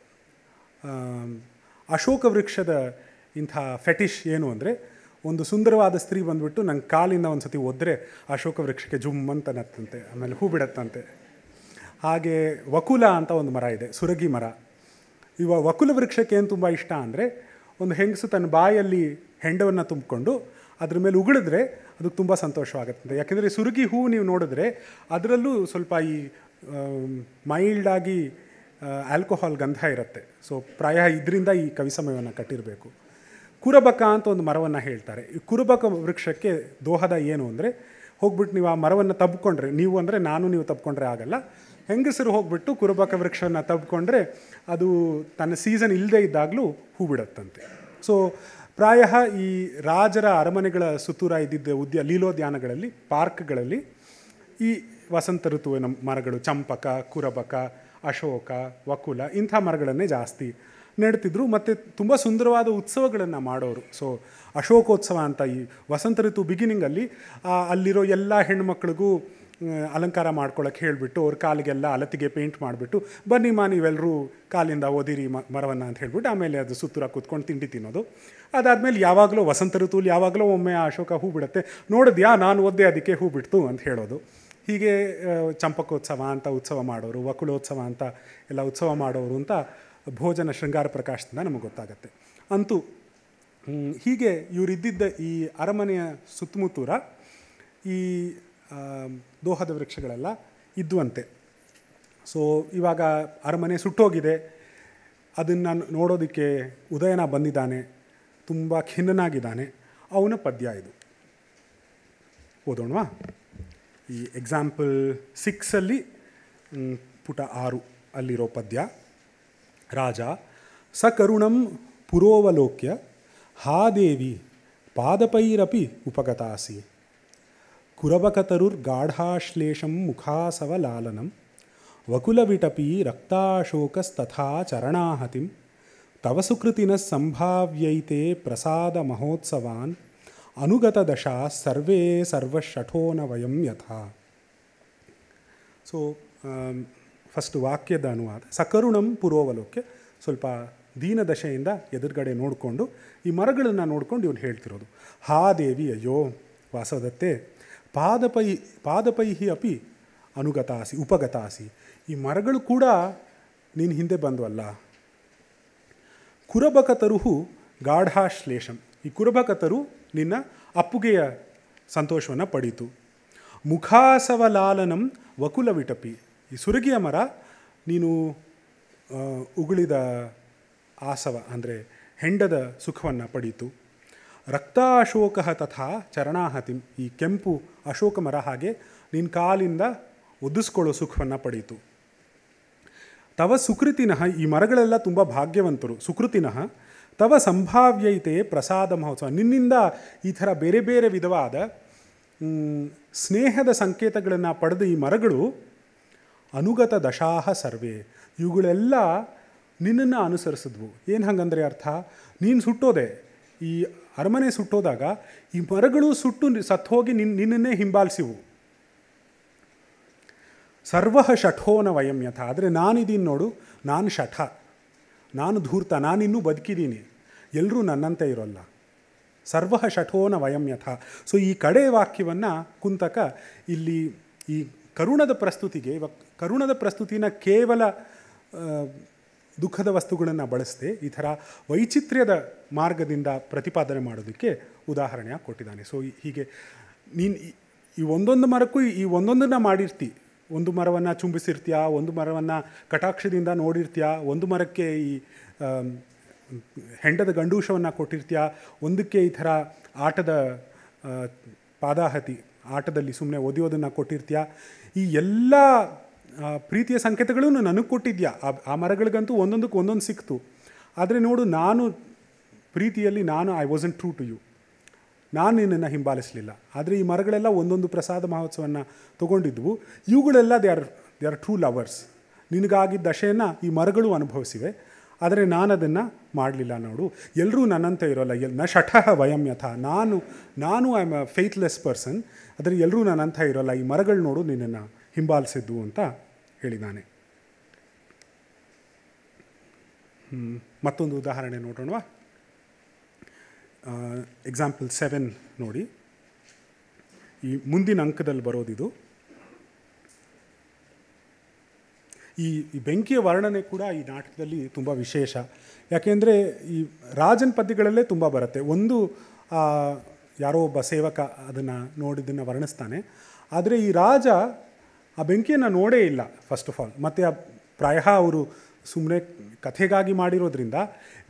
S1: ಅಶೋಕ ವೃಕ್ಷದ ಇಂಥ ಫೆಟಿಶ್ ಏನು ಅಂದರೆ ಒಂದು ಸುಂದರವಾದ ಸ್ತ್ರೀ ಬಂದುಬಿಟ್ಟು ನಂಗೆ ಕಾಲಿಂದ ಒಂದು ಸತಿ ಒದ್ರೆ ಅಶೋಕ ವೃಕ್ಷಕ್ಕೆ ಜುಮ್ ಅಂತ ನತ್ತಂತೆ ಆಮೇಲೆ ಹೂ ಬಿಡತ್ತಂತೆ ಹಾಗೆ ವಕುಲ ಅಂತ ಒಂದು ಮರ ಇದೆ ಸುರಗಿ ಮರ ಇವ ವಕುಲ ವೃಕ್ಷಕ್ಕೆ ಏನು ತುಂಬ ಇಷ್ಟ ಅಂದರೆ ಒಂದು ಹೆಂಗಸು ತನ್ನ ಬಾಯಲ್ಲಿ ಹೆಂಡವನ್ನು ತುಂಬಿಕೊಂಡು ಅದ್ರ ಮೇಲೆ ಉಗುಳಿದ್ರೆ ಅದಕ್ಕೆ ತುಂಬ ಸಂತೋಷವಾಗುತ್ತೆ ಯಾಕೆಂದರೆ ಸುರುಗಿ ಹೂವು ನೀವು ನೋಡಿದ್ರೆ ಅದರಲ್ಲೂ ಸ್ವಲ್ಪ ಈ ಮೈಲ್ಡಾಗಿ ಆಲ್ಕೋಹಾಲ್ ಗಂಧ ಇರುತ್ತೆ ಸೊ ಪ್ರಾಯ ಇದರಿಂದ ಈ ಕವಿಸಮಯವನ್ನು ಕಟ್ಟಿರಬೇಕು ಕುರಬಕ ಅಂತ ಒಂದು ಮರವನ್ನು ಹೇಳ್ತಾರೆ ಈ ಕುರುಬಕ ವೃಕ್ಷಕ್ಕೆ ದೋಹದ ಏನು ಅಂದರೆ ಹೋಗ್ಬಿಟ್ಟು ನೀವು ಆ ಮರವನ್ನು ತಬ್ಕೊಂಡ್ರೆ ನೀವು ಅಂದರೆ ನಾನು ನೀವು ತಬ್ಕೊಂಡ್ರೆ ಆಗಲ್ಲ ಹೆಂಗಸರು ಹೋಗ್ಬಿಟ್ಟು ಕುರುಬಕ ವೃಕ್ಷವನ್ನು ತಬ್ಕೊಂಡ್ರೆ ಅದು ತನ್ನ ಸೀಸನ್ ಇಲ್ಲದೇ ಇದ್ದಾಗಲೂ ಹೂ ಬಿಡುತ್ತಂತೆ ಸೊ ಪ್ರಾಯ ಈ ರಾಜರ ಅರಮನೆಗಳ ಸುತ್ತೂರ ಇದ್ದಿದ್ದ ಉದ್ಯ ಲೀಲೋದ್ಯಾನಗಳಲ್ಲಿ ಪಾರ್ಕ್ಗಳಲ್ಲಿ ಈ ವಸಂತ ಋತುವಿನ ಮರಗಳು ಚಂಪಕ ಕುರಬಕ ಅಶೋಕ ವಕುಲ ಇಂಥ ಮರಗಳನ್ನೇ ಜಾಸ್ತಿ ನೆಡ್ತಿದ್ರು ಮತ್ತು ತುಂಬ ಸುಂದರವಾದ ಉತ್ಸವಗಳನ್ನು ಮಾಡೋರು ಸೊ ಅಶೋಕೋತ್ಸವ ಅಂತ ಈ ವಸಂತ ಋತು ಬಿಗಿನಿಂಗಲ್ಲಿ ಅಲ್ಲಿರೋ ಎಲ್ಲ ಹೆಣ್ಮಕ್ಳಿಗೂ ಅಲಂಕಾರ ಮಾಡ್ಕೊಳ್ಳೋಕ್ಕೆ ಹೇಳಿಬಿಟ್ಟು ಅವ್ರ ಕಾಲಿಗೆಲ್ಲ ಅಲತಿಗೆ ಪೇಂಟ್ ಮಾಡಿಬಿಟ್ಟು ಬನ್ನಿ ಮಾ ನೀವೆಲ್ಲರೂ ಕಾಲಿಂದ ಓದಿರಿ ಮರವನ್ನು ಅಂತ ಹೇಳಿಬಿಟ್ಟು ಆಮೇಲೆ ಅದು ಸುತ್ತೂರ ಕೂತ್ಕೊಂಡು ತಿಂಡಿ ತಿನ್ನೋದು ಅದಾದಮೇಲೆ ಯಾವಾಗಲೂ ವಸಂತ ಋತುಲಿ ಯಾವಾಗಲೂ ಒಮ್ಮೆ ಆ ಅಶೋಕ ಹೂ ಬಿಡುತ್ತೆ ನೋಡಿದ್ಯಾ ನಾನು ಓದ್ದೆ ಅದಕ್ಕೆ ಹೂ ಬಿಡ್ತು ಅಂತ ಹೇಳೋದು ಹೀಗೆ ಚಂಪಕೋತ್ಸವ ಅಂತ ಉತ್ಸವ ಮಾಡೋರು ವಕುಳೋತ್ಸವ ಅಂತ ಎಲ್ಲ ಉತ್ಸವ ಮಾಡೋರು ಅಂತ ಭೋಜನ ಶೃಂಗಾರ ಪ್ರಕಾಶದಿಂದ ನಮಗೆ ಗೊತ್ತಾಗುತ್ತೆ ಅಂತೂ ಹೀಗೆ ಇವರಿದ್ದಿದ್ದ ಈ ಅರಮನೆಯ ಸುತ್ತಮುತ್ತೂರ ಈ ದೋಹದ ವೃಕ್ಷಗಳೆಲ್ಲ ಇದ್ದುವಂತೆ ಸೊ ಇವಾಗ ಅರಮನೆ ಸುಟ್ಟೋಗಿದೆ ಅದನ್ನು ನೋಡೋದಕ್ಕೆ ಉದಯನ ಬಂದಿದ್ದಾನೆ ತುಂಬ ಖಿನ್ನನಾಗಿದ್ದಾನೆ ಅವನ ಪದ್ಯ ಇದು ಓದೋಣವಾ ಈ ಎಕ್ಸಾಂಪಲ್ ಸಿಕ್ಸಲ್ಲಿ ಪುಟ ಆರು ಅಲ್ಲಿರೋ ಪದ್ಯ ರಾಜ ಸಕರುಣಂ ಪುರೋವಲೋಕ್ಯ ಹಾದೇವಿ ದೇವಿ ಪಾದಪೈರಪಿ ಉಪಗತಾಸಿ ಕುರಬಕತರುರ್ ಗಾಢಾಶ್ಲೇಷಂ ಮುಖಾಸವಲಾಲನಂ ವಕುಲವಿಟಪಿ ರಕ್ತಾಶೋಕಸ್ತಥಾ ಚರಣಾಹತಿಂ ತವ ಸಂಭಾವ್ಯೈತೆ ಪ್ರಸಾದ ಮಹೋತ್ಸವಾನ್ ಅನುಗತ ದಶಾ ಸರ್ವೇ ಸರ್ವಶಠೋನ ವಯಂ ಯಥಾ ಸೊ ಫಸ್ಟ್ um, ವಾಕ್ಯದ ಅನುವಾದ ಸಕರುಣಂ ಪುರೋವಲೋಕೆ ಸ್ವಲ್ಪ ದೀನದಶೆಯಿಂದ ಎದುರುಗಡೆ ನೋಡಿಕೊಂಡು ಈ ಮರಗಳನ್ನು ನೋಡ್ಕೊಂಡು ಇವನು ಹೇಳ್ತಿರೋದು ಹಾ ದೇವಿ ಅಯ್ಯೋ ವಾಸದತ್ತೆ ಪಾದಪೈ ಪಾದಪೈ ಅಪಿ ಅನುಗತಾಸಿ ಉಪಗತಾಸಿ ಈ ಮರಗಳು ಕೂಡ ನೀನು ಹಿಂದೆ ಬಂದವಲ್ಲ ಕುರಬಕತರುಹು ಗಾಢಾಶ್ಲೇಷಂ ಈ ಕುರಬಕತರು ನಿನ್ನ ಅಪ್ಪುಗೆಯ ಸಂತೋಷವನ್ನು ಪಡೀತು ಮುಖಾಸವಲಾಲನಂ ವಕುಲ ವಿಟಪಿ ಈ ಸುರಗಿಯ ಮರ ನೀನು ಉಗುಳಿದ ಆಸವ ಅಂದರೆ ಹೆಂಡದ ಸುಖವನ್ನು ಪಡೀತು ರಕ್ತಾಶೋಕ ತಥಾ ಚರಣಾಹತಿಂ ಈ ಕೆಂಪು ಅಶೋಕ ಮರ ಹಾಗೆ ನಿನ್ನ ಕಾಲಿಂದ ಒದಿಸ್ಕೊಳ್ಳೋ ಸುಖವನ್ನು ಪಡೆಯಿತು ತವ ಸುಕೃತಿನಃ ಈ ಮರಗಳೆಲ್ಲ ತುಂಬ ಭಾಗ್ಯವಂತರು ಸುಕೃತಿನಃ ತವ ಸಂಭಾವ್ಯೈತೆ ಪ್ರಸಾದ ಮಹೋತ್ಸವ ನಿನ್ನಿಂದ ಈ ಥರ ಬೇರೆ ಬೇರೆ ವಿಧವಾದ ಸ್ನೇಹದ ಸಂಕೇತಗಳನ್ನು ಪಡೆದ ಈ ಮರಗಳು ಅನುಗತ ದಶಾಹ ಸರ್ವೇ ಇವುಗಳೆಲ್ಲ ನಿನ್ನನ್ನು ಅನುಸರಿಸಿದ್ವು ಏನು ಹಂಗಂದ್ರೆ ಅರ್ಥ ನೀನು ಸುಟ್ಟೋದೆ ಈ ಅರಮನೆ ಸುಟ್ಟೋದಾಗ ಈ ಮರಗಳು ಸುಟ್ಟು ಸತ್ತು ಹೋಗಿ ನಿನ್ನ ನಿನ್ನನ್ನೇ ಹಿಂಬಾಲಿಸಿವು ಸರ್ವ ಶಠೋನ ವಯಂ ಯಥ ಆದರೆ ನಾನಿದ್ದೀನಿ ನೋಡು ನಾನು ಶಠ ನಾನು ಧೂರ್ತ ನಾನಿನ್ನೂ ಬದುಕಿದ್ದೀನಿ ಎಲ್ಲರೂ ನನ್ನಂತೆ ಇರೋಲ್ಲ ಸರ್ವ ಶಠೋನ ವಯಂ ಯಥ ಸೊ ಈ ಕಡೆ ವಾಕ್ಯವನ್ನು ಕುಂತಕ ಇಲ್ಲಿ ಈ ಕರುಣದ ಪ್ರಸ್ತುತಿಗೆ ಕರುಣದ ಪ್ರಸ್ತುತಿನ ಕೇವಲ ದುಃಖದ ವಸ್ತುಗಳನ್ನು ಬಳಸದೆ ಈ ಥರ ವೈಚಿತ್ರ್ಯದ ಮಾರ್ಗದಿಂದ ಪ್ರತಿಪಾದನೆ ಮಾಡೋದಕ್ಕೆ ಉದಾಹರಣೆಯಾಗಿ ಕೊಟ್ಟಿದ್ದಾನೆ ಸೊ ಹೀಗೆ ನೀನು ಈ ಒಂದೊಂದು ಮರಕ್ಕೂ ಈ ಒಂದೊಂದನ್ನು ಮಾಡಿರ್ತಿ ಒಂದು ಮರವನ್ನು ಚುಂಬಿಸಿರ್ತೀಯ ಒಂದು ಮರವನ್ನು ಕಟಾಕ್ಷದಿಂದ ನೋಡಿರ್ತೀಯ ಒಂದು ಮರಕ್ಕೆ ಈ ಹೆಂಡದ ಗಂಡೂಷವನ್ನು ಕೊಟ್ಟಿರ್ತೀಯ ಒಂದಕ್ಕೆ ಈ ಥರ ಆಟದ ಪಾದಾಹತಿ ಆಟದಲ್ಲಿ ಸುಮ್ಮನೆ ಓದಿಯೋದನ್ನು ಕೊಟ್ಟಿರ್ತೀಯ ಈ ಎಲ್ಲ ಪ್ರೀತಿಯ ಸಂಕೇತಗಳು ನನಗೆ ಕೊಟ್ಟಿದ್ಯಾ ಆ ಮರಗಳಿಗಂತೂ ಒಂದೊಂದಕ್ಕೆ ಒಂದೊಂದು ಸಿಕ್ತು ಆದರೆ ನೋಡು ನಾನು ಪ್ರೀತಿಯಲ್ಲಿ ನಾನು I wasn't true to you ನಾನು ನಿನ್ನನ್ನು ಹಿಂಬಾಲಿಸಲಿಲ್ಲ ಆದರೆ ಈ ಮರಗಳೆಲ್ಲ ಒಂದೊಂದು ಪ್ರಸಾದ ಮಹೋತ್ಸವನ ತಗೊಂಡಿದ್ವು ಇವುಗಳೆಲ್ಲ they are they are true lovers ನಿನಗಾಗಿದ್ದ ದಶೆಯನ್ನು ಈ ಮರಗಳು ಅನುಭವಿಸಿವೆ ಆದರೆ ನಾನು ಅದನ್ನು ಮಾಡಲಿಲ್ಲ ನೋಡು ಎಲ್ಲರೂ ನನ್ನಂತ ಇರೋಲ್ಲ ಎಲ್ ನ ಶಠ ವಯಂ ಯಥ ನಾನು ನಾನು I am a faithless person ಆದರೆ ಎಲ್ಲರೂ ನನ್ನಂಥ ಇರೋಲ್ಲ ಈ ಮರಗಳು ನೋಡು ನಿನ್ನನ್ನು ಹಿಂಬಾಲಿಸಿದ್ದು ಅಂತ ಹೇಳಿದ್ದಾನೆ ಮತ್ತೊಂದು ಉದಾಹರಣೆ ನೋಡೋಣವಾ ಎಕ್ಸಾಂಪಲ್ ಸೆವೆನ್ ನೋಡಿ ಈ ಮುಂದಿನ ಅಂಕದಲ್ಲಿ ಬರೋದಿದು ಈ ಬೆಂಕಿಯ ವರ್ಣನೆ ಕೂಡ ಈ ನಾಟಕದಲ್ಲಿ ತುಂಬ ವಿಶೇಷ ಯಾಕೆಂದರೆ ಈ ರಾಜನ್ ಪದ್ಯಗಳಲ್ಲೇ ತುಂಬ ಬರುತ್ತೆ ಒಂದು ಯಾರೋ ಒಬ್ಬ ಸೇವಕ ಅದನ್ನು ನೋಡಿದ್ದನ್ನು ವರ್ಣಿಸ್ತಾನೆ ಆದರೆ ಈ ರಾಜ ಆ ಬೆಂಕಿಯನ್ನು ನೋಡೇ ಇಲ್ಲ ಫಸ್ಟ್ ಆಫ್ ಆಲ್ ಮತ್ತು ಆ ಪ್ರಾಯ ಅವರು ಸುಮ್ಮನೆ ಕಥೆಗಾಗಿ ಮಾಡಿರೋದ್ರಿಂದ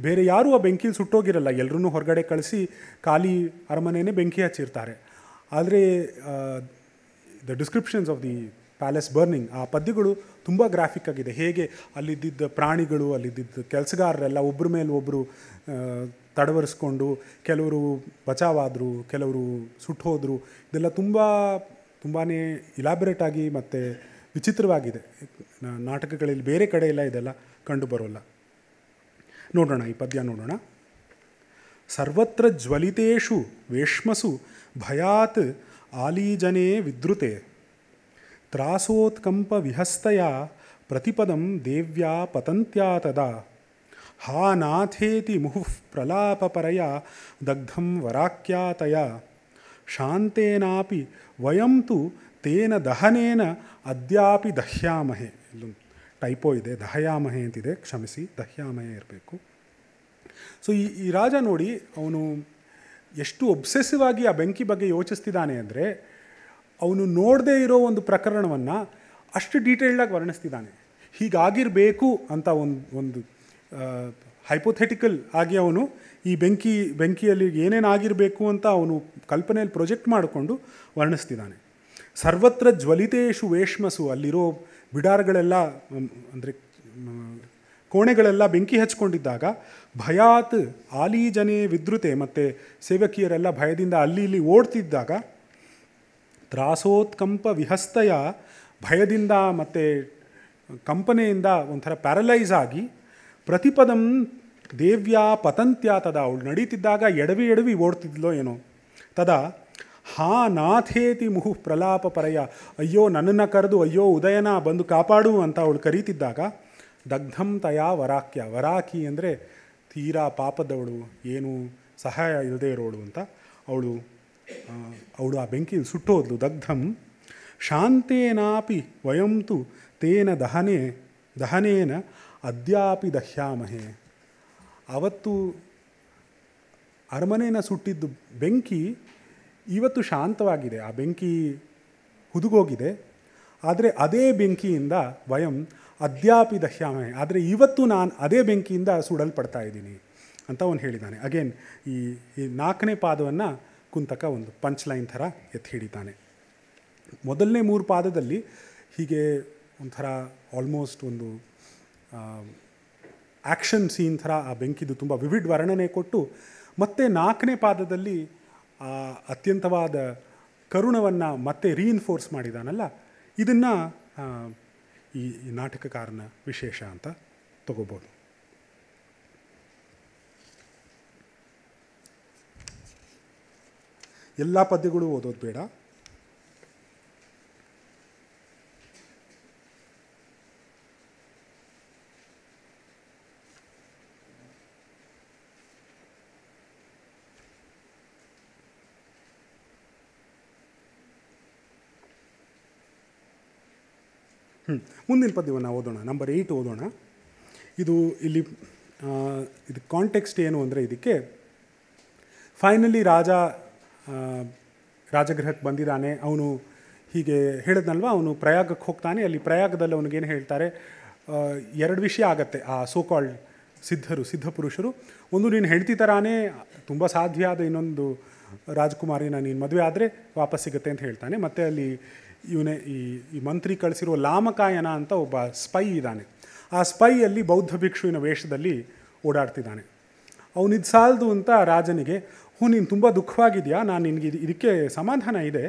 S1: ಬೇರೆ ಯಾರೂ ಆ ಬೆಂಕಿಲಿ ಸುಟ್ಟೋಗಿರಲ್ಲ ಎಲ್ಲರೂ ಹೊರಗಡೆ ಕಳಿಸಿ ಖಾಲಿ ಅರಮನೆಯೇ ಬೆಂಕಿ ಹಚ್ಚಿರ್ತಾರೆ ಆದರೆ the descriptions of the palace burning ಆ ಪದ್ಯಗಳು ತುಂಬ ಗ್ರಾಫಿಕ್ ಆಗಿದೆ ಹೇಗೆ ಅಲ್ಲಿದ್ದ ಪ್ರಾಣಿಗಳು ಅಲ್ಲಿದ್ದ ಕೆಲಸಗಾರರೆಲ್ಲ ಒಬ್ಬರ ಮೇಲೆ ಒಬ್ಬರು ತಡವರಿಸ್ಕೊಂಡು ಕೆಲವರು ಬಚಾವಾದರು ಕೆಲವರು ಸುಟ್ಟೋದ್ರು ಇದೆಲ್ಲ ತುಂಬ ತುಂಬಾ ಆಗಿ ಮತ್ತು ವಿಚಿತ್ರವಾಗಿದೆ ನಾಟಕಗಳಲ್ಲಿ ಬೇರೆ ಕಡೆ ಎಲ್ಲ ಇದೆಲ್ಲ ಕಂಡು ಬರೋಲ್ಲ ನೋಡೋಣ ಈ ಪದ್ಯ ನೋಡೋಣ ಸರ್ವತ್ರ ಜ್ವಲಿತೇಷು ವೇಷ್ಮಸು ಭಯಾತ್ ಆಲೀಜನೆ ವಿದ್ರುತೆ ತ್ರಾಸೋತ್ಕಂಪ ವಿಹಸ್ತಯ ಪ್ರತಿಪದಂ ದೇವ್ಯಾ ಪತಂತ್ಯಾ ತದಾ ಹಾ ನಾಥೇತಿ ಮುಹು ಪ್ರಲಾಪಪರಯ ದಗ್ಧಂ ವರಾಕ್ಯಾತಯ ಶಾಂತೇನಾಪಿ ವಯಂ ತು ತೇನ ದಹನೇನ ಅದ್ಯಾಪಿ ದಹ್ಯಾಮಹೆ ಇಲ್ಲೊಂದು ಟೈಪೋ ಇದೆ ದಹಯಾಮಹೆ ಅಂತಿದೆ ಕ್ಷಮಿಸಿ ದಹ್ಯಾಮಹೆ ಇರಬೇಕು ಸೊ ಈ ಈ ರಾಜ ನೋಡಿ ಅವನು ಎಷ್ಟು ಒಬ್ಸೆಸಿವ್ ಆಗಿ ಆ ಬೆಂಕಿ ಬಗ್ಗೆ ಯೋಚಿಸ್ತಿದ್ದಾನೆ ಅಂದರೆ ಅವನು ನೋಡದೇ ಇರೋ ಒಂದು ಪ್ರಕರಣವನ್ನು ಅಷ್ಟು ಡೀಟೇಲ್ಡಾಗಿ ವರ್ಣಿಸ್ತಿದ್ದಾನೆ ಹೀಗಾಗಿರಬೇಕು ಅಂತ ಒಂದು ಒಂದು ಹೈಪೋಥೆಟಿಕಲ್ ಆಗಿ ಅವನು ಈ ಬೆಂಕಿ ಬೆಂಕಿಯಲ್ಲಿ ಏನೇನು ಆಗಿರಬೇಕು ಅಂತ ಅವನು ಕಲ್ಪನೆಯಲ್ಲಿ ಪ್ರೊಜೆಕ್ಟ್ ಮಾಡಿಕೊಂಡು ವರ್ಣಿಸ್ತಿದ್ದಾನೆ ಸರ್ವತ್ರ ಜ್ವಲಿತೇಶು ವೇಷ್ಮಸು ಅಲ್ಲಿರೋ ಬಿಡಾರ್ಗಳೆಲ್ಲ ಅಂದರೆ ಕೋಣೆಗಳೆಲ್ಲ ಬೆಂಕಿ ಹಚ್ಕೊಂಡಿದ್ದಾಗ ಭಯಾತ್ ಜನೇ ವಿದ್ರುತೆ ಮತ್ತು ಸೇವಕಿಯರೆಲ್ಲ ಭಯದಿಂದ ಅಲ್ಲಿ ಇಲ್ಲಿ ಓಡ್ತಿದ್ದಾಗ ತ್ರಾಸೋತ್ಕಂಪ ವಿಹಸ್ತಯ ಭಯದಿಂದ ಮತ್ತು ಕಂಪನೆಯಿಂದ ಒಂಥರ ಪ್ಯಾರಲೈಸ್ ಆಗಿ ಪ್ರತಿಪದಂ ದೇವ್ಯಾ ಪತಂತ್ಯ ತದ ಅವಳು ನಡೀತಿದ್ದಾಗ ಎಡವಿ ಎಡವಿ ಓಡ್ತಿದ್ಲೋ ಏನೋ ತದಾ ಹಾ ನಾಥೇತಿ ಮುಹು ಪ್ರಲಾಪ ಪರಯ ಅಯ್ಯೋ ನನ್ನನ್ನು ಕರೆದು ಅಯ್ಯೋ ಉದಯನ ಬಂದು ಕಾಪಾಡು ಅಂತ ಅವಳು ಕರೀತಿದ್ದಾಗ ದಗ್ಧಂ ತಯಾ ವರಾಕ್ಯ ವರಾಕಿ ಅಂದರೆ ತೀರಾ ಪಾಪದವಳು ಏನು ಸಹಾಯ ಇಲ್ಲದೆ ಇರೋಳು ಅಂತ ಅವಳು ಅವಳು ಆ ಬೆಂಕಿ ಸುಟ್ಟೋದ್ಲು ದಗ್ಧಂ ಶಾಂತೇನಾಪಿ ವಯಂತು ತೇನ ದಹನೆ ದಹನೇನ ಅದ್ಯಾಪಿ ದಹ್ಯಾಮಹೇ ಅವತ್ತು ಅರಮನೆಯನ್ನು ಸುಟ್ಟಿದ್ದು ಬೆಂಕಿ ಇವತ್ತು ಶಾಂತವಾಗಿದೆ ಆ ಬೆಂಕಿ ಹುದುಗೋಗಿದೆ ಆದರೆ ಅದೇ ಬೆಂಕಿಯಿಂದ ವಯಂ ಅದ್ಯಾಪಿ ದಹ್ಯಾಮೆ ಆದರೆ ಇವತ್ತು ನಾನು ಅದೇ ಬೆಂಕಿಯಿಂದ ಸುಡಲ್ಪಡ್ತಾ ಇದ್ದೀನಿ ಅಂತ ಅವನು ಹೇಳಿದ್ದಾನೆ ಅಗೇನ್ ಈ ಈ ನಾಲ್ಕನೇ ಪಾದವನ್ನು ಕುಂತಕ ಒಂದು ಪಂಚ್ ಲೈನ್ ಥರ ಎತ್ತಿ ಹಿಡಿತಾನೆ ಮೊದಲನೇ ಮೂರು ಪಾದದಲ್ಲಿ ಹೀಗೆ ಒಂಥರ ಆಲ್ಮೋಸ್ಟ್ ಒಂದು ಆ್ಯಕ್ಷನ್ ಸೀನ್ ಥರ ಆ ಬೆಂಕಿದು ತುಂಬ ವಿವಿಡ್ ವರ್ಣನೆ ಕೊಟ್ಟು ಮತ್ತೆ ನಾಲ್ಕನೇ ಪಾದದಲ್ಲಿ ಆ ಅತ್ಯಂತವಾದ ಕರುಣವನ್ನು ಮತ್ತೆ ರೀಇನ್ಫೋರ್ಸ್ ಮಾಡಿದಾನಲ್ಲ ಇದನ್ನು ಈ ನಾಟಕಕಾರನ ವಿಶೇಷ ಅಂತ ತಗೋಬೋದು ಎಲ್ಲ ಪದ್ಯಗಳು ಓದೋದು ಬೇಡ ಹ್ಞೂ ಮುಂದಿನ ಪದ್ಯವನ್ನು ಓದೋಣ ನಂಬರ್ ಏಯ್ಟ್ ಓದೋಣ ಇದು ಇಲ್ಲಿ ಇದು ಕಾಂಟೆಕ್ಸ್ಟ್ ಏನು ಅಂದರೆ ಇದಕ್ಕೆ ಫೈನಲಿ ರಾಜ ರಾಜಗೃಹಕ್ಕೆ ಬಂದಿದ್ದಾನೆ ಅವನು ಹೀಗೆ ಹೇಳಿದ್ನಲ್ವ ಅವನು ಪ್ರಯಾಗಕ್ಕೆ ಹೋಗ್ತಾನೆ ಅಲ್ಲಿ ಪ್ರಯಾಗದಲ್ಲಿ ಅವನಿಗೇನು ಹೇಳ್ತಾರೆ ಎರಡು ವಿಷಯ ಆಗತ್ತೆ ಆ ಸೋಕಾಲ್ಡ್ ಸಿದ್ಧರು ಸಿದ್ಧಪುರುಷರು ಒಂದು ನೀನು ಹೆಂಡತಿ ಥರಾನೇ ತುಂಬ ಸಾಧ್ಯ ಆದ ಇನ್ನೊಂದು ರಾಜಕುಮಾರಿನ ನೀನು ಮದುವೆ ಆದರೆ ವಾಪಸ್ ಸಿಗುತ್ತೆ ಅಂತ ಹೇಳ್ತಾನೆ ಮತ್ತು ಅಲ್ಲಿ ಇವನೇ ಈ ಈ ಮಂತ್ರಿ ಕಳಿಸಿರುವ ಲಾಮಕಾಯನ ಅಂತ ಒಬ್ಬ ಸ್ಪೈ ಇದ್ದಾನೆ ಆ ಸ್ಪೈಯಲ್ಲಿ ಬೌದ್ಧ ಭಿಕ್ಷುವಿನ ವೇಷದಲ್ಲಿ ಓಡಾಡ್ತಿದ್ದಾನೆ ಅವನಿದು ಸಾಲದು ಅಂತ ರಾಜನಿಗೆ ಹ್ಞೂ ನೀನು ತುಂಬ ದುಃಖವಾಗಿದೆಯಾ ನಾನು ನಿನಗೆ ಇದು ಇದಕ್ಕೆ ಸಮಾಧಾನ ಇದೆ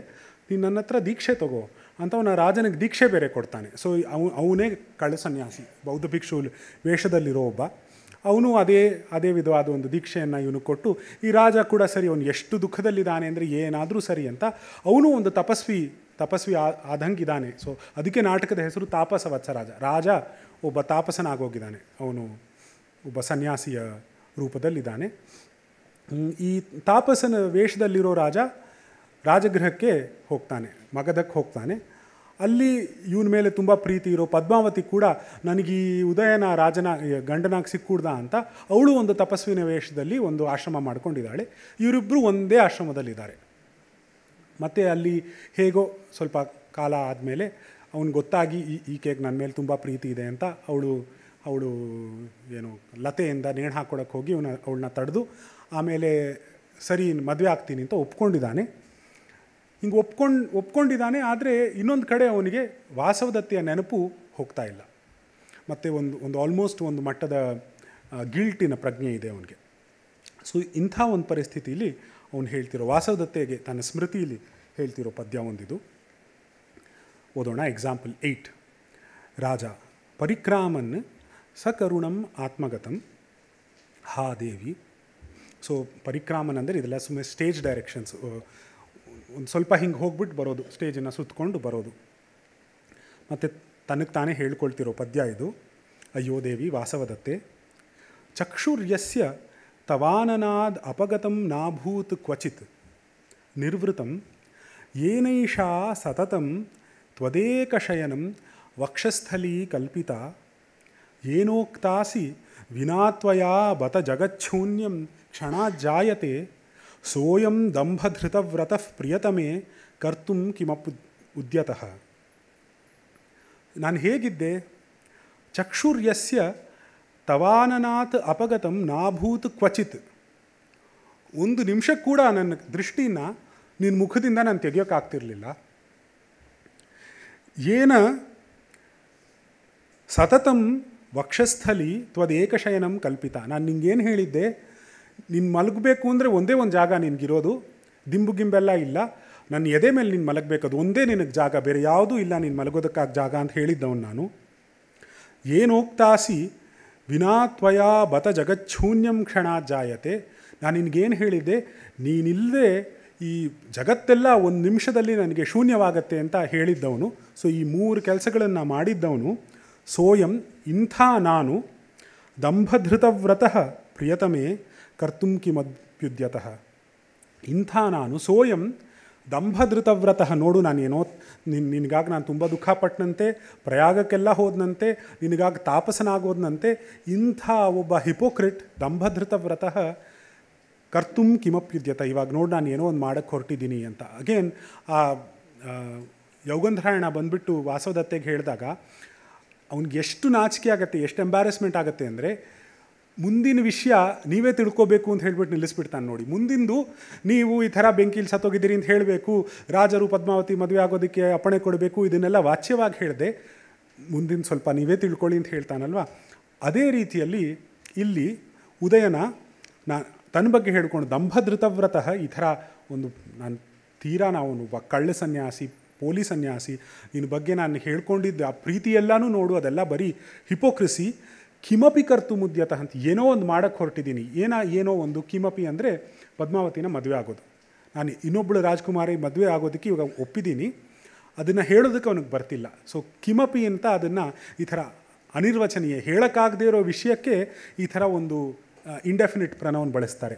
S1: ನೀನು ನನ್ನ ಹತ್ರ ದೀಕ್ಷೆ ತಗೋ ಅಂತ ಅವನ ರಾಜನಿಗೆ ದೀಕ್ಷೆ ಬೇರೆ ಕೊಡ್ತಾನೆ ಸೊ ಅವನೇ ಕಳಸನ್ಯಾಸಿ ಸನ್ಯಾಸಿ ಬೌದ್ಧ ಭಿಕ್ಷು ವೇಷದಲ್ಲಿರೋ ಒಬ್ಬ ಅವನು ಅದೇ ಅದೇ ವಿಧವಾದ ಒಂದು ದೀಕ್ಷೆಯನ್ನು ಇವನು ಕೊಟ್ಟು ಈ ರಾಜ ಕೂಡ ಸರಿ ಅವನು ಎಷ್ಟು ದುಃಖದಲ್ಲಿದ್ದಾನೆ ಅಂದರೆ ಏನಾದರೂ ಸರಿ ಅಂತ ಅವನು ಒಂದು ತಪಸ್ವಿ ತಪಸ್ವಿ ಆದಂಗಿದ್ದಾನೆ ಸೊ ಅದಕ್ಕೆ ನಾಟಕದ ಹೆಸರು ತಾಪಸ ವತ್ಸರಾಜ ರಾಜ ಒಬ್ಬ ತಾಪಸನಾಗೋಗಿದ್ದಾನೆ ಅವನು ಒಬ್ಬ ಸನ್ಯಾಸಿಯ ರೂಪದಲ್ಲಿದ್ದಾನೆ ಈ ತಾಪಸನ ವೇಷದಲ್ಲಿರೋ ರಾಜ ರಾಜಗೃಹಕ್ಕೆ ಹೋಗ್ತಾನೆ ಮಗದಕ್ಕೆ ಹೋಗ್ತಾನೆ ಅಲ್ಲಿ ಇವನ ಮೇಲೆ ತುಂಬ ಪ್ರೀತಿ ಇರೋ ಪದ್ಮಾವತಿ ಕೂಡ ನನಗೆ ಈ ಉದಯನ ರಾಜನ ಗಂಡನಾಗಿ ಸಿಕ್ಕೂಡ್ದ ಅಂತ ಅವಳು ಒಂದು ತಪಸ್ವಿನ ವೇಷದಲ್ಲಿ ಒಂದು ಆಶ್ರಮ ಮಾಡ್ಕೊಂಡಿದ್ದಾಳೆ ಇವರಿಬ್ಬರು ಒಂದೇ ಆಶ್ರಮದಲ್ಲಿದ್ದಾರೆ ಮತ್ತು ಅಲ್ಲಿ ಹೇಗೋ ಸ್ವಲ್ಪ ಕಾಲ ಆದಮೇಲೆ ಅವ್ನು ಗೊತ್ತಾಗಿ ಈ ಕೇಕ್ ನನ್ನ ಮೇಲೆ ತುಂಬ ಪ್ರೀತಿ ಇದೆ ಅಂತ ಅವಳು ಅವಳು ಏನು ಲತೆಯಿಂದ ನೇಣು ಹಾಕೊಳಕ್ಕೆ ಹೋಗಿ ಅವನ ಅವಳನ್ನ ತಡೆದು ಆಮೇಲೆ ಸರಿ ಮದುವೆ ಆಗ್ತೀನಿ ಅಂತ ಒಪ್ಕೊಂಡಿದ್ದಾನೆ ಹಿಂಗೆ ಒಪ್ಕೊಂಡು ಒಪ್ಕೊಂಡಿದ್ದಾನೆ ಆದರೆ ಇನ್ನೊಂದು ಕಡೆ ಅವನಿಗೆ ವಾಸವದತ್ತೆಯ ನೆನಪು ಹೋಗ್ತಾ ಇಲ್ಲ ಮತ್ತು ಒಂದು ಒಂದು ಆಲ್ಮೋಸ್ಟ್ ಒಂದು ಮಟ್ಟದ ಗಿಲ್ಟಿನ ಪ್ರಜ್ಞೆ ಇದೆ ಅವನಿಗೆ ಸೊ ಇಂಥ ಒಂದು ಪರಿಸ್ಥಿತಿಯಲ್ಲಿ ಅವನು ಹೇಳ್ತಿರೋ ವಾಸವದತ್ತೆಗೆ ತನ್ನ ಸ್ಮೃತಿಯಲ್ಲಿ ಹೇಳ್ತಿರೋ ಪದ್ಯ ಒಂದಿದು ಓದೋಣ ಎಕ್ಸಾಂಪಲ್ ಏಯ್ಟ್ ರಾಜ ಪರಿಕ್ರಾಮನ್ ಸಕರುಣಂ ಆತ್ಮಗತಂ ಹಾ ದೇವಿ ಸೊ ಪರಿಕ್ರಾಮನ್ ಅಂದರೆ ಇದೆಲ್ಲ ಸುಮ್ಮನೆ ಸ್ಟೇಜ್ ಡೈರೆಕ್ಷನ್ಸ್ ಒಂದು ಸ್ವಲ್ಪ ಹಿಂಗೆ ಹೋಗ್ಬಿಟ್ಟು ಬರೋದು ಸ್ಟೇಜನ್ನು ಸುತ್ತಕೊಂಡು ಬರೋದು ಮತ್ತು ತನಗೆ ತಾನೇ ಹೇಳ್ಕೊಳ್ತಿರೋ ಪದ್ಯ ಇದು ಅಯ್ಯೋ ದೇವಿ ವಾಸವದತ್ತೆ ಚಕ್ಷುರ್ಯಸ್ಯ तवाननाद् अपगतं नाभूत् क्वचित् निर्वृतं येनैषा सततं त्वदेकशयनं वक्षस्थली कल्पिता येनोक्तासि विना बत जगच्छून्यं क्षणाज्जायते सोऽयं दम्भधृतव्रतः प्रियतमे कर्तुं किमपु उद्यतः ನಾನು ಹೇಗಿದ್ದೆ ಚಕ್ಷುರ್ಯಸ್ಯ ತವಾನನಾತ್ ಅಪಗತಂ ನಾಭೂತ್ ಕ್ವಚಿತ್ ಒಂದು ನಿಮಿಷ ಕೂಡ ನನ್ನ ದೃಷ್ಟಿನ ನಿನ್ನ ಮುಖದಿಂದ ನಾನು ತೆಗೆಯೋಕ್ಕಾಗ್ತಿರಲಿಲ್ಲ ಏನ ಸತತಂ ವಕ್ಷಸ್ಥಲಿ ತ್ವದೇಕಶಯನಂ ಕಲ್ಪಿತ ನಾನು ನಿಂಗೇನು ಹೇಳಿದ್ದೆ ನಿನ್ನ ಮಲಗಬೇಕು ಅಂದರೆ ಒಂದೇ ಒಂದು ಜಾಗ ನಿನಗಿರೋದು ದಿಂಬು ಗಿಂಬೆಲ್ಲ ಇಲ್ಲ ನನ್ನ ಎದೆ ಮೇಲೆ ನೀನು ಮಲಗಬೇಕದು ಒಂದೇ ನಿನಗೆ ಜಾಗ ಬೇರೆ ಯಾವುದೂ ಇಲ್ಲ ನೀನು ಮಲಗೋದಕ್ಕಾಗಿ ಜಾಗ ಅಂತ ಹೇಳಿದ್ದವನು ನಾನು ಏನೋಗ್ತಾಸಿ ವಿನಾತ್ವಯಾ ಬತ ಜಗಚ್ಛೂನ್ಯಂ ಕ್ಷಣ ಜಾಯತೆ ನಾನು ನಿನಗೇನು ಹೇಳಿದ್ದೆ ನೀನಿಲ್ಲದೆ ಈ ಜಗತ್ತೆಲ್ಲ ಒಂದು ನಿಮಿಷದಲ್ಲಿ ನನಗೆ ಶೂನ್ಯವಾಗತ್ತೆ ಅಂತ ಹೇಳಿದ್ದವನು ಸೊ ಈ ಮೂರು ಕೆಲಸಗಳನ್ನು ಮಾಡಿದ್ದವನು ಸೋಯಂ ಇಂಥ ನಾನು ದಂಭಧೃತವ್ರತಃ ಪ್ರಿಯತಮೇ ಕರ್ತುಂ ಇಂಥ ನಾನು ಸೋಯಂ ದಂಭಧೃತವ್ರತಃ ನೋಡು ನಾನೇನೋ ನಿನ್ ನಿನಗಾಗಿ ನಾನು ತುಂಬ ದುಃಖಪಟ್ಟನಂತೆ ಪಟ್ಟನಂತೆ ಪ್ರಯಾಗಕ್ಕೆಲ್ಲ ಹೋದನಂತೆ ನಿನಗಾಗಿ ತಾಪಸನಾಗೋದನಂತೆ ಇಂಥ ಒಬ್ಬ ಹಿಪೋಕ್ರಿಟ್ ವ್ರತ ಕರ್ತುಂ ಕಿಮಪ್ಯುದ್ಯತ ಇವಾಗ ನೋಡು ನಾನು ಏನೋ ಒಂದು ಮಾಡೋಕ್ಕೆ ಹೊರಟಿದ್ದೀನಿ ಅಂತ ಅಗೇನ್ ಆ ಯೌಗಂಧರಾಯಣ ಬಂದ್ಬಿಟ್ಟು ವಾಸವದತ್ತೆಗೆ ಹೇಳಿದಾಗ ಅವನಿಗೆ ಎಷ್ಟು ನಾಚಿಕೆ ಆಗುತ್ತೆ ಎಷ್ಟು ಎಂಬ್ಯಾರಸ್ಮೆಂಟ್ ಆಗುತ್ತೆ ಅಂದರೆ ಮುಂದಿನ ವಿಷಯ ನೀವೇ ತಿಳ್ಕೋಬೇಕು ಅಂತ ಹೇಳ್ಬಿಟ್ಟು ನಿಲ್ಲಿಸ್ಬಿಡ್ತಾನೆ ನೋಡಿ ಮುಂದಿಂದು ನೀವು ಈ ಥರ ಬೆಂಕಿಲಿ ಸತ್ತೋಗಿದ್ದೀರಿ ಅಂತ ಹೇಳಬೇಕು ರಾಜರು ಪದ್ಮಾವತಿ ಮದುವೆ ಆಗೋದಕ್ಕೆ ಅಪ್ಪಣೆ ಕೊಡಬೇಕು ಇದನ್ನೆಲ್ಲ ವಾಚ್ಯವಾಗಿ ಹೇಳಿದೆ ಮುಂದಿನ ಸ್ವಲ್ಪ ನೀವೇ ತಿಳ್ಕೊಳ್ಳಿ ಅಂತ ಹೇಳ್ತಾನಲ್ವಾ ಅದೇ ರೀತಿಯಲ್ಲಿ ಇಲ್ಲಿ ಉದಯನ ನಾ ತನ್ನ ಬಗ್ಗೆ ಹೇಳ್ಕೊಂಡು ದಂಭಧೃತವ್ರತ ಈ ಥರ ಒಂದು ನಾನು ತೀರಾ ನಾವು ಕಳ್ಳ ಸನ್ಯಾಸಿ ಪೋಲಿ ಸನ್ಯಾಸಿ ನಿನ್ನ ಬಗ್ಗೆ ನಾನು ಹೇಳ್ಕೊಂಡಿದ್ದೆ ಆ ಪ್ರೀತಿಯೆಲ್ಲನೂ ನೋಡು ಅದೆಲ್ಲ ಬರೀ ಹಿಪೋಕ್ರಸಿ ಕಿಮಪಿ ಕರ್ತು ಮುದ್ಯತಃ ಅಂತ ಏನೋ ಒಂದು ಮಾಡೋಕ್ಕೆ ಹೊರಟಿದ್ದೀನಿ ಏನೋ ಏನೋ ಒಂದು ಕಿಮಪಿ ಅಂದರೆ ಪದ್ಮಾವತಿನ ಮದುವೆ ಆಗೋದು ನಾನು ಇನ್ನೊಬ್ಬಳು ರಾಜ್ಕುಮಾರಿ ಮದುವೆ ಆಗೋದಕ್ಕೆ ಇವಾಗ ಒಪ್ಪಿದ್ದೀನಿ ಅದನ್ನು ಹೇಳೋದಕ್ಕೆ ಅವನಿಗೆ ಬರ್ತಿಲ್ಲ ಸೊ ಕಿಮಪಿ ಅಂತ ಅದನ್ನು ಈ ಥರ ಅನಿರ್ವಚನೀಯ ಹೇಳೋಕ್ಕಾಗದೇ ಇರೋ ವಿಷಯಕ್ಕೆ ಈ ಥರ ಒಂದು ಇಂಡೆಫಿನಿಟ್ ಪ್ರಣವನ್ನು ಬಳಸ್ತಾರೆ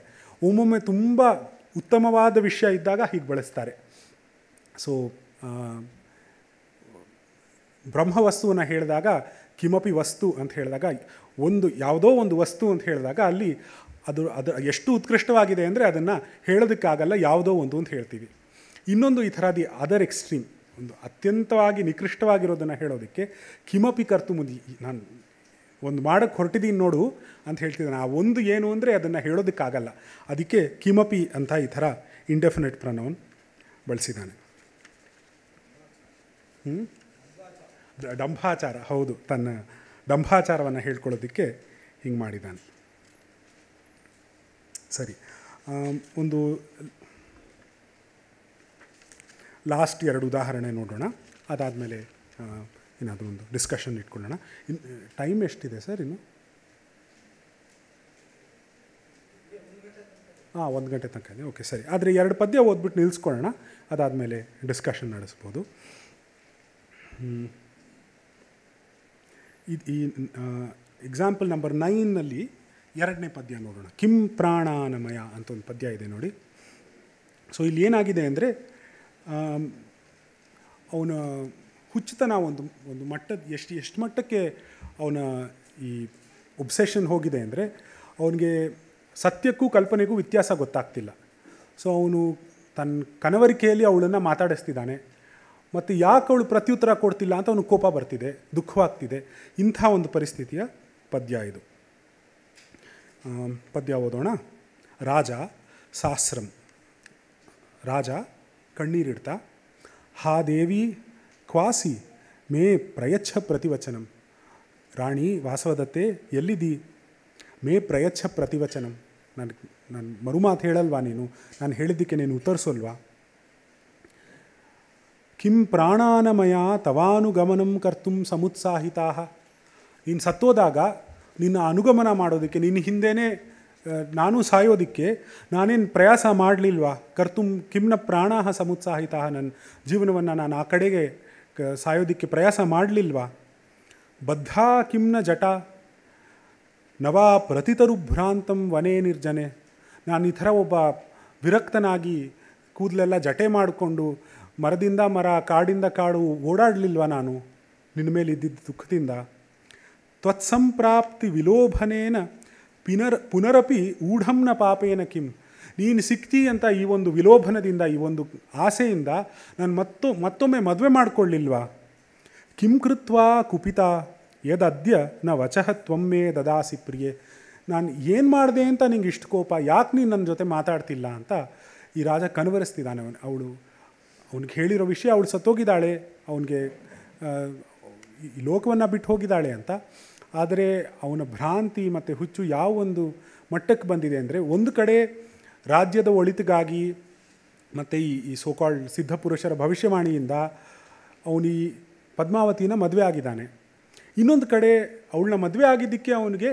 S1: ಒಮ್ಮೊಮ್ಮೆ ತುಂಬ ಉತ್ತಮವಾದ ವಿಷಯ ಇದ್ದಾಗ ಹೀಗೆ ಬಳಸ್ತಾರೆ ಸೊ ಬ್ರಹ್ಮವಸ್ತುವನ್ನು ಹೇಳಿದಾಗ ಕಿಮಪಿ ವಸ್ತು ಅಂತ ಹೇಳಿದಾಗ ಒಂದು ಯಾವುದೋ ಒಂದು ವಸ್ತು ಅಂತ ಹೇಳಿದಾಗ ಅಲ್ಲಿ ಅದು ಅದು ಎಷ್ಟು ಉತ್ಕೃಷ್ಟವಾಗಿದೆ ಅಂದರೆ ಅದನ್ನು ಹೇಳೋದಕ್ಕಾಗಲ್ಲ ಯಾವುದೋ ಒಂದು ಅಂತ ಹೇಳ್ತೀವಿ ಇನ್ನೊಂದು ಈ ಥರ ದಿ ಅದರ್ ಎಕ್ಸ್ಟ್ರೀಮ್ ಒಂದು ಅತ್ಯಂತವಾಗಿ ನಿಕೃಷ್ಟವಾಗಿರೋದನ್ನು ಹೇಳೋದಕ್ಕೆ ಕಿಮಪಿ ಕರ್ತು ಮುಂದಿ ನಾನು ಒಂದು ಮಾಡಕ್ಕೆ ಹೊರಟಿದ್ದೀನಿ ನೋಡು ಅಂತ ಹೇಳ್ತಿದ್ದಾನೆ ಆ ಒಂದು ಏನು ಅಂದರೆ ಅದನ್ನು ಹೇಳೋದಕ್ಕಾಗಲ್ಲ ಅದಕ್ಕೆ ಕಿಮಪಿ ಅಂತ ಈ ಥರ ಇಂಡೆಫಿನೆಟ್ ಪ್ರನೌನ್ ಬಳಸಿದ್ದಾನೆ ಹ್ಞೂ ಡಂಭಾಚಾರ ಹೌದು ತನ್ನ ಡಂಭಾಚಾರವನ್ನು ಹೇಳ್ಕೊಳ್ಳೋದಕ್ಕೆ ಹಿಂಗೆ ಮಾಡಿದ್ದಾನೆ ಸರಿ ಒಂದು ಲಾಸ್ಟ್ ಎರಡು ಉದಾಹರಣೆ ನೋಡೋಣ ಅದಾದಮೇಲೆ ಏನಾದರೂ ಒಂದು ಡಿಸ್ಕಷನ್ ಇಟ್ಕೊಳ್ಳೋಣ ಇನ್ನು ಟೈಮ್ ಎಷ್ಟಿದೆ ಸರ್ ಇನ್ನು ಹಾಂ ಒಂದು ಗಂಟೆ ತನಕ ಓಕೆ ಸರಿ ಆದರೆ ಎರಡು ಪದ್ಯ ಓದ್ಬಿಟ್ಟು ನಿಲ್ಲಿಸ್ಕೊಳ್ಳೋಣ ಅದಾದಮೇಲೆ ಡಿಸ್ಕಷನ್ ನಡೆಸ್ಬೋದು ಇದು ಈ ಎಕ್ಸಾಂಪಲ್ ನಂಬರ್ ನೈನ್ನಲ್ಲಿ ಎರಡನೇ ಪದ್ಯ ನೋಡೋಣ ಕಿಂ ಪ್ರಾಣಾನಮಯ ಅಂತ ಒಂದು ಪದ್ಯ ಇದೆ ನೋಡಿ ಸೊ ಇಲ್ಲಿ ಏನಾಗಿದೆ ಅಂದರೆ ಅವನ ಹುಚ್ಚತನ ಒಂದು ಒಂದು ಮಟ್ಟದ ಎಷ್ಟು ಎಷ್ಟು ಮಟ್ಟಕ್ಕೆ ಅವನ ಈ ಒಬ್ಸೆಷನ್ ಹೋಗಿದೆ ಅಂದರೆ ಅವನಿಗೆ ಸತ್ಯಕ್ಕೂ ಕಲ್ಪನೆಗೂ ವ್ಯತ್ಯಾಸ ಗೊತ್ತಾಗ್ತಿಲ್ಲ ಸೊ ಅವನು ತನ್ನ ಕನವರಿಕೆಯಲ್ಲಿ ಅವಳನ್ನು ಮಾತಾಡಿಸ್ತಿದ್ದಾನೆ ಮತ್ತು ಯಾಕೆ ಅವಳು ಪ್ರತ್ಯುತ್ತರ ಕೊಡ್ತಿಲ್ಲ ಅಂತ ಅವನು ಕೋಪ ಬರ್ತಿದೆ ದುಃಖವಾಗ್ತಿದೆ ಇಂಥ ಒಂದು ಪರಿಸ್ಥಿತಿಯ ಪದ್ಯ ಇದು ಪದ್ಯ ಓದೋಣ ರಾಜ ಸಹಸ್ರಂ ರಾಜ ಕಣ್ಣೀರಿಡ್ತಾ ಹಾ ದೇವಿ ಕ್ವಾಸಿ ಮೇ ಪ್ರಯಚ್ಛ ಪ್ರತಿವಚನಂ ರಾಣಿ ವಾಸವದತ್ತೆ ಎಲ್ಲಿದ್ದೀ ಮೇ ಪ್ರಯಚ್ಛ ಪ್ರತಿವಚನಂ ನನ್ನ ನಾನು ಮರುಮಾತು ಹೇಳಲ್ವಾ ನೀನು ನಾನು ಹೇಳಿದ್ದಕ್ಕೆ ನೀನು ಉತ್ತರಿಸೋಲ್ವಾ ಕಿಂ ಪ್ರಾಣಾನಮಯ ತವಾನುಗಮನಂ ಕರ್ತು ಸಮುತ್ಸಾಹಿತಾ ನೀನು ಸತ್ತೋದಾಗ ನಿನ್ನ ಅನುಗಮನ ಮಾಡೋದಕ್ಕೆ ನಿನ್ನ ಹಿಂದೆಯೇ ನಾನು ಸಾಯೋದಕ್ಕೆ ನಾನೇನು ಪ್ರಯಾಸ ಮಾಡಲಿಲ್ವಾ ಕರ್ತು ಕಿಮ್ನ ಪ್ರಾಣ ಸಮುತ್ಸಾಹಿತ ನನ್ನ ಜೀವನವನ್ನು ನಾನು ಆ ಕಡೆಗೆ ಸಾಯೋದಕ್ಕೆ ಪ್ರಯಾಸ ಮಾಡಲಿಲ್ವಾ ಬದ್ಧ ಕಿಮ್ನ ಜಟ ನವಾ ಪ್ರತಿತರುಭ್ರಾಂತಂ ವನೇ ನಿರ್ಜನೆ ನಾನು ಈ ಥರ ಒಬ್ಬ ವಿರಕ್ತನಾಗಿ ಕೂದಲೆಲ್ಲ ಜಟೆ ಮಾಡಿಕೊಂಡು ಮರದಿಂದ ಮರ ಕಾಡಿಂದ ಕಾಡು ಓಡಾಡಲಿಲ್ವ ನಾನು ನಿನ್ನ ಮೇಲೆ ಇದ್ದಿದ್ದ ದುಃಖದಿಂದ ತ್ವತ್ಸಂಪ್ರಾಪ್ತಿ ವಿಲೋಭನೇನ ಪಿನರ್ ಪುನರಪಿ ಊಢಂನ ಪಾಪೇನ ಕಿಂ ನೀನು ಸಿಕ್ತಿ ಅಂತ ಈ ಒಂದು ವಿಲೋಭನದಿಂದ ಈ ಒಂದು ಆಸೆಯಿಂದ ನಾನು ಮತ್ತೊ ಮತ್ತೊಮ್ಮೆ ಮದುವೆ ಮಾಡಿಕೊಳ್ಳಿಲ್ವಾ ಕಿಂ ಕೃತ್ವ ಕುಪಿತ ಯದದ್ಯ ನ ವಚಃ ತ್ವಮ್ಮೆ ದದಾಸಿ ಪ್ರಿಯೆ ನಾನು ಏನು ಮಾಡಿದೆ ಅಂತ ನಿಂಗೆ ಇಷ್ಟು ಕೋಪ ಯಾಕೆ ನೀನು ನನ್ನ ಜೊತೆ ಮಾತಾಡ್ತಿಲ್ಲ ಅಂತ ಈ ರಾಜ ಕನವರಿಸ್ತಿದ್ದಾನೆ ಅವನು ಅವಳು ಅವನಿಗೆ ಹೇಳಿರೋ ವಿಷಯ ಅವಳು ಸತ್ತೋಗಿದ್ದಾಳೆ ಅವನಿಗೆ ಈ ಲೋಕವನ್ನು ಬಿಟ್ಟು ಹೋಗಿದ್ದಾಳೆ ಅಂತ ಆದರೆ ಅವನ ಭ್ರಾಂತಿ ಮತ್ತು ಹುಚ್ಚು ಯಾವ ಒಂದು ಮಟ್ಟಕ್ಕೆ ಬಂದಿದೆ ಅಂದರೆ ಒಂದು ಕಡೆ ರಾಜ್ಯದ ಒಳಿತಿಗಾಗಿ ಮತ್ತು ಈ ಈ ಸೋಕಾಳ್ ಸಿದ್ಧಪುರುಷರ ಭವಿಷ್ಯವಾಣಿಯಿಂದ ಅವನು ಈ ಪದ್ಮಾವತಿನ ಮದುವೆ ಆಗಿದ್ದಾನೆ ಇನ್ನೊಂದು ಕಡೆ ಅವಳನ್ನ ಮದುವೆ ಆಗಿದ್ದಕ್ಕೆ ಅವನಿಗೆ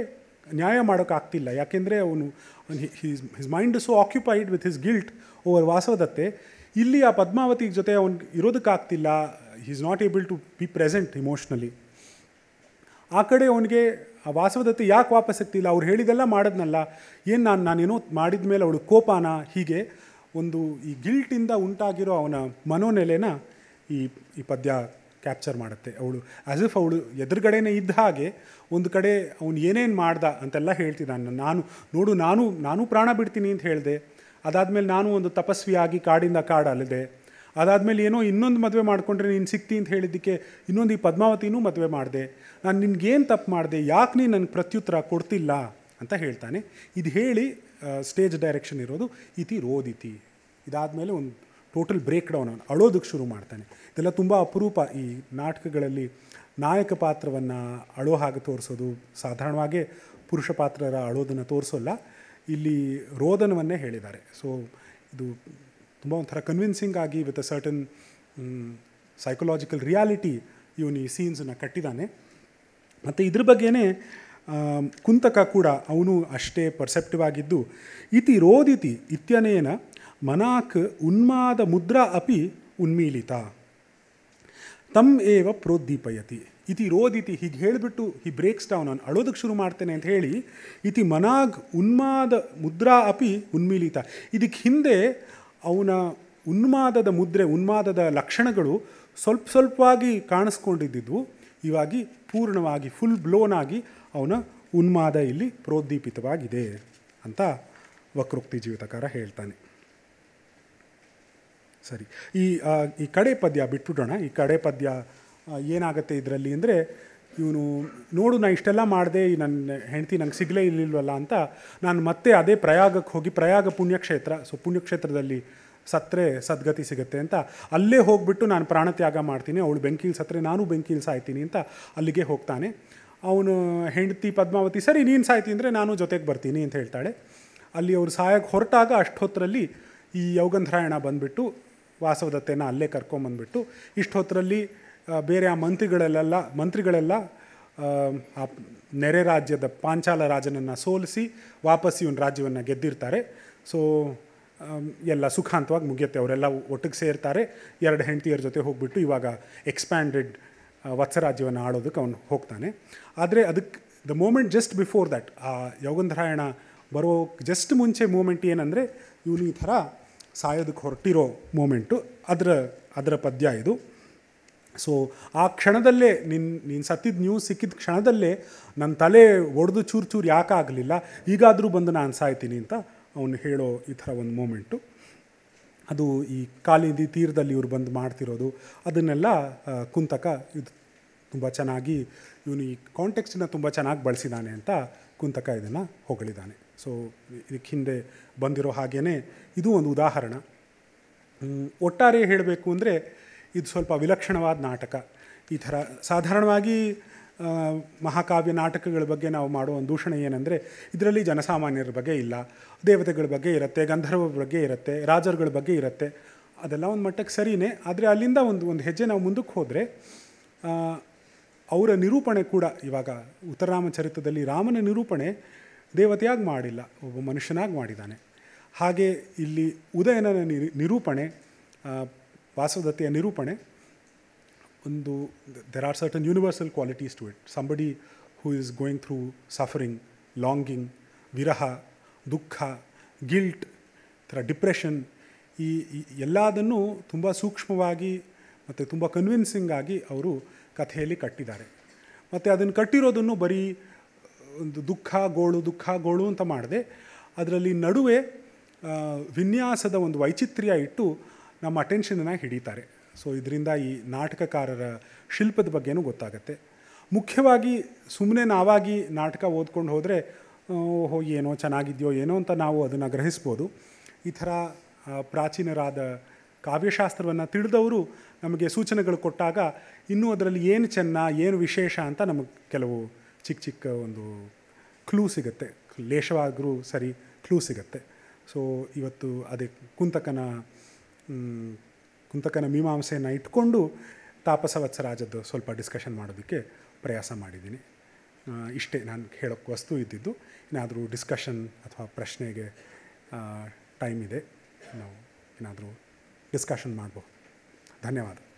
S1: ನ್ಯಾಯ ಮಾಡೋಕ್ಕಾಗ್ತಿಲ್ಲ ಯಾಕೆಂದರೆ ಅವನು his his mind so occupied with his guilt over Vasavadatta ಇಲ್ಲಿ ಆ ಪದ್ಮಾವತಿ ಜೊತೆ ಅವ್ನು ಇರೋದಕ್ಕಾಗ್ತಿಲ್ಲ is not able to be present emotionally ಆ ಕಡೆ ಅವನಿಗೆ ಆ ವಾಸವದತ್ತೆ ಯಾಕೆ ವಾಪಸ್ ಆಗ್ತಿಲ್ಲ ಅವ್ರು ಹೇಳಿದೆಲ್ಲ ಮಾಡಿದ್ನಲ್ಲ ಏನು ನಾನು ನಾನೇನೋ ಮಾಡಿದ ಮೇಲೆ ಅವಳು ಕೋಪಾನ ಹೀಗೆ ಒಂದು ಈ ಗಿಲ್ಟಿಂದ ಉಂಟಾಗಿರೋ ಅವನ ಮನೋನೆಲೆನ ಈ ಈ ಪದ್ಯ ಕ್ಯಾಪ್ಚರ್ ಮಾಡುತ್ತೆ ಅವಳು ಆಸ್ ಇಫ್ ಅವಳು ಎದುರುಗಡೆನೇ ಇದ್ದ ಹಾಗೆ ಒಂದು ಕಡೆ ಅವನು ಏನೇನು ಮಾಡ್ದ ಅಂತೆಲ್ಲ ಹೇಳ್ತಿದ್ದಾನೆ ನಾನು ನೋಡು ನಾನು ನಾನು ಪ್ರಾಣ ಬಿಡ್ತೀನಿ ಅಂತ ಹೇಳಿದೆ ಅದಾದಮೇಲೆ ನಾನು ಒಂದು ತಪಸ್ವಿಯಾಗಿ ಕಾಡಿಂದ ಕಾಡು ಅಲ್ಲದೆ ಅದಾದಮೇಲೆ ಏನೋ ಇನ್ನೊಂದು ಮದುವೆ ಮಾಡಿಕೊಂಡ್ರೆ ನೀನು ಸಿಕ್ತಿ ಅಂತ ಹೇಳಿದ್ದಕ್ಕೆ ಇನ್ನೊಂದು ಈ ಪದ್ಮಾವತಿನೂ ಮದುವೆ ಮಾಡಿದೆ ನಾನು ನಿನಗೇನು ತಪ್ಪು ಮಾಡಿದೆ ಯಾಕೆ ನೀನು ನನಗೆ ಪ್ರತ್ಯುತ್ತರ ಕೊಡ್ತಿಲ್ಲ ಅಂತ ಹೇಳ್ತಾನೆ ಇದು ಹೇಳಿ ಸ್ಟೇಜ್ ಡೈರೆಕ್ಷನ್ ಇರೋದು ಇತಿ ರೋದಿತಿ ಇದಾದಮೇಲೆ ಒಂದು ಟೋಟಲ್ ಬ್ರೇಕ್ ಡೌನ್ ಅವನು ಅಳೋದಕ್ಕೆ ಶುರು ಮಾಡ್ತಾನೆ ಇದೆಲ್ಲ ತುಂಬ ಅಪರೂಪ ಈ ನಾಟಕಗಳಲ್ಲಿ ನಾಯಕ ಪಾತ್ರವನ್ನು ಅಳೋ ಹಾಗೆ ತೋರಿಸೋದು ಸಾಧಾರಣವಾಗೇ ಪುರುಷ ಪಾತ್ರರ ಅಳೋದನ್ನು ತೋರಿಸೋಲ್ಲ ಇಲ್ಲಿ ರೋದನವನ್ನೇ ಹೇಳಿದ್ದಾರೆ ಸೊ ಇದು ತುಂಬ ಒಂಥರ ಕನ್ವಿನ್ಸಿಂಗ್ ಆಗಿ with a certain psychological reality ಇವನು ಈ ಸೀನ್ಸನ್ನು ಕಟ್ಟಿದ್ದಾನೆ ಮತ್ತು ಇದ್ರ ಬಗ್ಗೆನೇ ಕುಂತಕ ಕೂಡ ಅವನು ಅಷ್ಟೇ ಪರ್ಸೆಪ್ಟಿವ್ ಆಗಿದ್ದು ಇತಿ ರೋದಿತಿ ಇತ್ಯನೇನ ಮನಾಕ್ ಉನ್ಮಾದ ಮುದ್ರಾ ಅಪಿ ಉನ್ಮೀಲಿತ ತಮ್ ಏವ ಪ್ರೋದ್ದೀಪಯತಿ ಇತಿ ರೋದಿತಿ ಹೀಗೆ ಹೇಳಿಬಿಟ್ಟು ಹಿ ಬ್ರೇಕ್ಸ್ ಡೌನ್ ನಾನು ಅಳೋದಕ್ಕೆ ಶುರು ಮಾಡ್ತೇನೆ ಅಂತ ಹೇಳಿ ಇತಿ ಮನಾಗ್ ಉನ್ಮಾದ ಮುದ್ರಾ ಅಪಿ ಉನ್ಮೀಲಿತ ಇದಕ್ಕೆ ಹಿಂದೆ ಅವನ ಉನ್ಮಾದದ ಮುದ್ರೆ ಉನ್ಮಾದದ ಲಕ್ಷಣಗಳು ಸ್ವಲ್ಪ ಸ್ವಲ್ಪವಾಗಿ ಕಾಣಿಸ್ಕೊಂಡಿದ್ದಿದ್ವು ಇವಾಗಿ ಪೂರ್ಣವಾಗಿ ಫುಲ್ ಬ್ಲೋನ್ ಆಗಿ ಅವನ ಉನ್ಮಾದ ಇಲ್ಲಿ ಪ್ರೋದ್ದೀಪಿತವಾಗಿದೆ ಅಂತ ವಕ್ರೋಕ್ತಿ ಜೀವಿತಕಾರ ಹೇಳ್ತಾನೆ ಸರಿ ಈ ಈ ಕಡೆ ಪದ್ಯ ಬಿಟ್ಬಿಡೋಣ ಈ ಕಡೆ ಪದ್ಯ ಏನಾಗುತ್ತೆ ಇದರಲ್ಲಿ ಅಂದರೆ ಇವನು ನೋಡು ನಾನು ಇಷ್ಟೆಲ್ಲ ಮಾಡಿದೆ ನನ್ನ ಹೆಂಡತಿ ನಂಗೆ ಸಿಗಲೇ ಇರಲಿಲ್ವಲ್ಲ ಅಂತ ನಾನು ಮತ್ತೆ ಅದೇ ಪ್ರಯಾಗಕ್ಕೆ ಹೋಗಿ ಪ್ರಯಾಗ ಪುಣ್ಯಕ್ಷೇತ್ರ ಸೊ ಪುಣ್ಯಕ್ಷೇತ್ರದಲ್ಲಿ ಸತ್ತರೆ ಸದ್ಗತಿ ಸಿಗುತ್ತೆ ಅಂತ ಅಲ್ಲೇ ಹೋಗಿಬಿಟ್ಟು ನಾನು ಪ್ರಾಣತ್ಯಾಗ ಮಾಡ್ತೀನಿ ಅವಳು ಬೆಂಕಿಲ್ ಸತ್ತರೆ ನಾನು ಬೆಂಕಿಲ್ ಸಾಯ್ತೀನಿ ಅಂತ ಅಲ್ಲಿಗೆ ಹೋಗ್ತಾನೆ ಅವನು ಹೆಂಡತಿ ಪದ್ಮಾವತಿ ಸರಿ ನೀನು ಸಾಯ್ತಿ ಅಂದರೆ ನಾನು ಜೊತೆಗೆ ಬರ್ತೀನಿ ಅಂತ ಹೇಳ್ತಾಳೆ ಅಲ್ಲಿ ಅವರು ಸಾಯಕ್ಕೆ ಹೊರಟಾಗ ಅಷ್ಟೊತ್ತರಲ್ಲಿ ಈ ಯೌಗಂಧರಾಯಣ ಬಂದುಬಿಟ್ಟು ವಾಸವದತ್ತೆನ ಅಲ್ಲೇ ಕರ್ಕೊಂಬಂದ್ಬಿಟ್ಟು ಇಷ್ಟೊತ್ತರಲ್ಲಿ ಬೇರೆ ಆ ಮಂತ್ರಿಗಳಲ್ಲೆಲ್ಲ ಮಂತ್ರಿಗಳೆಲ್ಲ ಆ ನೆರೆ ರಾಜ್ಯದ ಪಾಂಚಾಲ ರಾಜನನ್ನು ಸೋಲಿಸಿ ವಾಪಸ್ ಇವನು ರಾಜ್ಯವನ್ನು ಗೆದ್ದಿರ್ತಾರೆ ಸೊ ಎಲ್ಲ ಸುಖಾಂತವಾಗಿ ಮುಗಿಯುತ್ತೆ ಅವರೆಲ್ಲ ಒಟ್ಟಿಗೆ ಸೇರ್ತಾರೆ ಎರಡು ಹೆಂಡತಿಯರ ಜೊತೆ ಹೋಗ್ಬಿಟ್ಟು ಇವಾಗ ಎಕ್ಸ್ಪ್ಯಾಂಡೆಡ್ ರಾಜ್ಯವನ್ನು ಆಡೋದಕ್ಕೆ ಅವನು ಹೋಗ್ತಾನೆ ಆದರೆ ಅದಕ್ಕೆ the moment just before that ಆ ಯೋಗಂಧರಾಯಣ ಬರೋ ಜಸ್ಟ್ ಮುಂಚೆ ಮೂಮೆಂಟ್ ಏನಂದರೆ ಇವನು ಈ ಥರ ಸಾಯೋದಕ್ಕೆ ಹೊರಟಿರೋ ಮೂಮೆಂಟು ಅದರ ಅದರ ಪದ್ಯ ಇದು ಸೊ ಆ ಕ್ಷಣದಲ್ಲೇ ನಿನ್ನ ನೀನು ಸತ್ತಿದ ನ್ಯೂಸ್ ಸಿಕ್ಕಿದ ಕ್ಷಣದಲ್ಲೇ ನನ್ನ ತಲೆ ಒಡೆದು ಚೂರು ಚೂರು ಯಾಕೆ ಆಗಲಿಲ್ಲ ಈಗಾದರೂ ಬಂದು ನಾನು ಸಾಯ್ತೀನಿ ಅಂತ ಅವನು ಹೇಳೋ ಈ ಥರ ಒಂದು ಮೂಮೆಂಟು ಅದು ಈ ಕಾಲಿಂದಿ ತೀರದಲ್ಲಿ ಇವರು ಬಂದು ಮಾಡ್ತಿರೋದು ಅದನ್ನೆಲ್ಲ ಕುಂತಕ ಇದು ತುಂಬ ಚೆನ್ನಾಗಿ ಇವನು ಈ ಕಾಂಟೆಕ್ಸ್ಟನ್ನ ತುಂಬ ಚೆನ್ನಾಗಿ ಬಳಸಿದ್ದಾನೆ ಅಂತ ಕುಂತಕ ಇದನ್ನು ಹೊಗಳಿದ್ದಾನೆ ಸೊ ಇದಕ್ಕೆ ಹಿಂದೆ ಬಂದಿರೋ ಹಾಗೇ ಇದು ಒಂದು ಉದಾಹರಣೆ ಒಟ್ಟಾರೆ ಹೇಳಬೇಕು ಅಂದರೆ ಇದು ಸ್ವಲ್ಪ ವಿಲಕ್ಷಣವಾದ ನಾಟಕ ಈ ಥರ ಸಾಧಾರಣವಾಗಿ ಮಹಾಕಾವ್ಯ ನಾಟಕಗಳ ಬಗ್ಗೆ ನಾವು ಮಾಡುವ ಒಂದು ದೂಷಣೆ ಏನಂದರೆ ಇದರಲ್ಲಿ ಜನಸಾಮಾನ್ಯರ ಬಗ್ಗೆ ಇಲ್ಲ ದೇವತೆಗಳ ಬಗ್ಗೆ ಇರುತ್ತೆ ಗಂಧರ್ವ ಬಗ್ಗೆ ಇರುತ್ತೆ ರಾಜರುಗಳ ಬಗ್ಗೆ ಇರುತ್ತೆ ಅದೆಲ್ಲ ಒಂದು ಮಟ್ಟಕ್ಕೆ ಸರಿಯೇ ಆದರೆ ಅಲ್ಲಿಂದ ಒಂದು ಒಂದು ಹೆಜ್ಜೆ ನಾವು ಮುಂದಕ್ಕೆ ಹೋದರೆ ಅವರ ನಿರೂಪಣೆ ಕೂಡ ಇವಾಗ ಉತ್ತರರಾಮ ಚರಿತ್ರದಲ್ಲಿ ರಾಮನ ನಿರೂಪಣೆ ದೇವತೆಯಾಗಿ ಮಾಡಿಲ್ಲ ಒಬ್ಬ ಮನುಷ್ಯನಾಗಿ ಮಾಡಿದ್ದಾನೆ ಹಾಗೆ ಇಲ್ಲಿ ಉದಯನ ನಿರೂಪಣೆ ವಾಸುದತ್ತೆಯ ನಿರೂಪಣೆ ಒಂದು there are certain universal qualities to it somebody who is going through suffering longing ವಿರಹ ದುಃಖ ಗಿಲ್ಟ್ ಥರ ಡಿಪ್ರೆಷನ್ ಈ ಎಲ್ಲದನ್ನು ತುಂಬ ಸೂಕ್ಷ್ಮವಾಗಿ ಮತ್ತು ತುಂಬ ಕನ್ವಿನ್ಸಿಂಗ್ ಆಗಿ ಅವರು ಕಥೆಯಲ್ಲಿ ಕಟ್ಟಿದ್ದಾರೆ ಮತ್ತು ಅದನ್ನು ಕಟ್ಟಿರೋದನ್ನು ಬರೀ ಒಂದು ದುಃಖ ಗೋಳು ದುಃಖ ಗೋಳು ಅಂತ ಮಾಡಿದೆ ಅದರಲ್ಲಿ ನಡುವೆ ವಿನ್ಯಾಸದ ಒಂದು ವೈಚಿತ್ರ್ಯ ಇಟ್ಟು ನಮ್ಮ ಅಟೆನ್ಷನನ್ನು ಹಿಡಿತಾರೆ ಸೊ ಇದರಿಂದ ಈ ನಾಟಕಕಾರರ ಶಿಲ್ಪದ ಬಗ್ಗೆನೂ ಗೊತ್ತಾಗುತ್ತೆ ಮುಖ್ಯವಾಗಿ ಸುಮ್ಮನೆ ನಾವಾಗಿ ನಾಟಕ ಓದ್ಕೊಂಡು ಹೋದರೆ ಓಹೋ ಏನೋ ಚೆನ್ನಾಗಿದೆಯೋ ಏನೋ ಅಂತ ನಾವು ಅದನ್ನು ಗ್ರಹಿಸ್ಬೋದು ಈ ಥರ ಪ್ರಾಚೀನರಾದ ಕಾವ್ಯಶಾಸ್ತ್ರವನ್ನು ತಿಳಿದವರು ನಮಗೆ ಸೂಚನೆಗಳು ಕೊಟ್ಟಾಗ ಇನ್ನೂ ಅದರಲ್ಲಿ ಏನು ಚೆನ್ನ ಏನು ವಿಶೇಷ ಅಂತ ನಮಗೆ ಕೆಲವು ಚಿಕ್ಕ ಚಿಕ್ಕ ಒಂದು ಕ್ಲೂ ಸಿಗುತ್ತೆ ಲೇಷವಾದರೂ ಸರಿ ಕ್ಲೂ ಸಿಗುತ್ತೆ ಸೊ ಇವತ್ತು ಅದೇ ಕುಂತಕನ ಕುಂತಕನ ಮೀಮಾಂಸೆಯನ್ನು ಇಟ್ಕೊಂಡು ತಾಪಸವತ್ಸರಾಜದ್ದು ಸ್ವಲ್ಪ ಡಿಸ್ಕಷನ್ ಮಾಡೋದಕ್ಕೆ ಪ್ರಯಾಸ ಮಾಡಿದ್ದೀನಿ ಇಷ್ಟೇ ನಾನು ಹೇಳೋಕ್ಕೆ ವಸ್ತು ಇದ್ದಿದ್ದು ಏನಾದರೂ ಡಿಸ್ಕಷನ್ ಅಥವಾ ಪ್ರಶ್ನೆಗೆ ಟೈಮ್ ಇದೆ ನಾವು ಏನಾದರೂ ಡಿಸ್ಕಷನ್ ಮಾಡಬಹುದು ಧನ್ಯವಾದ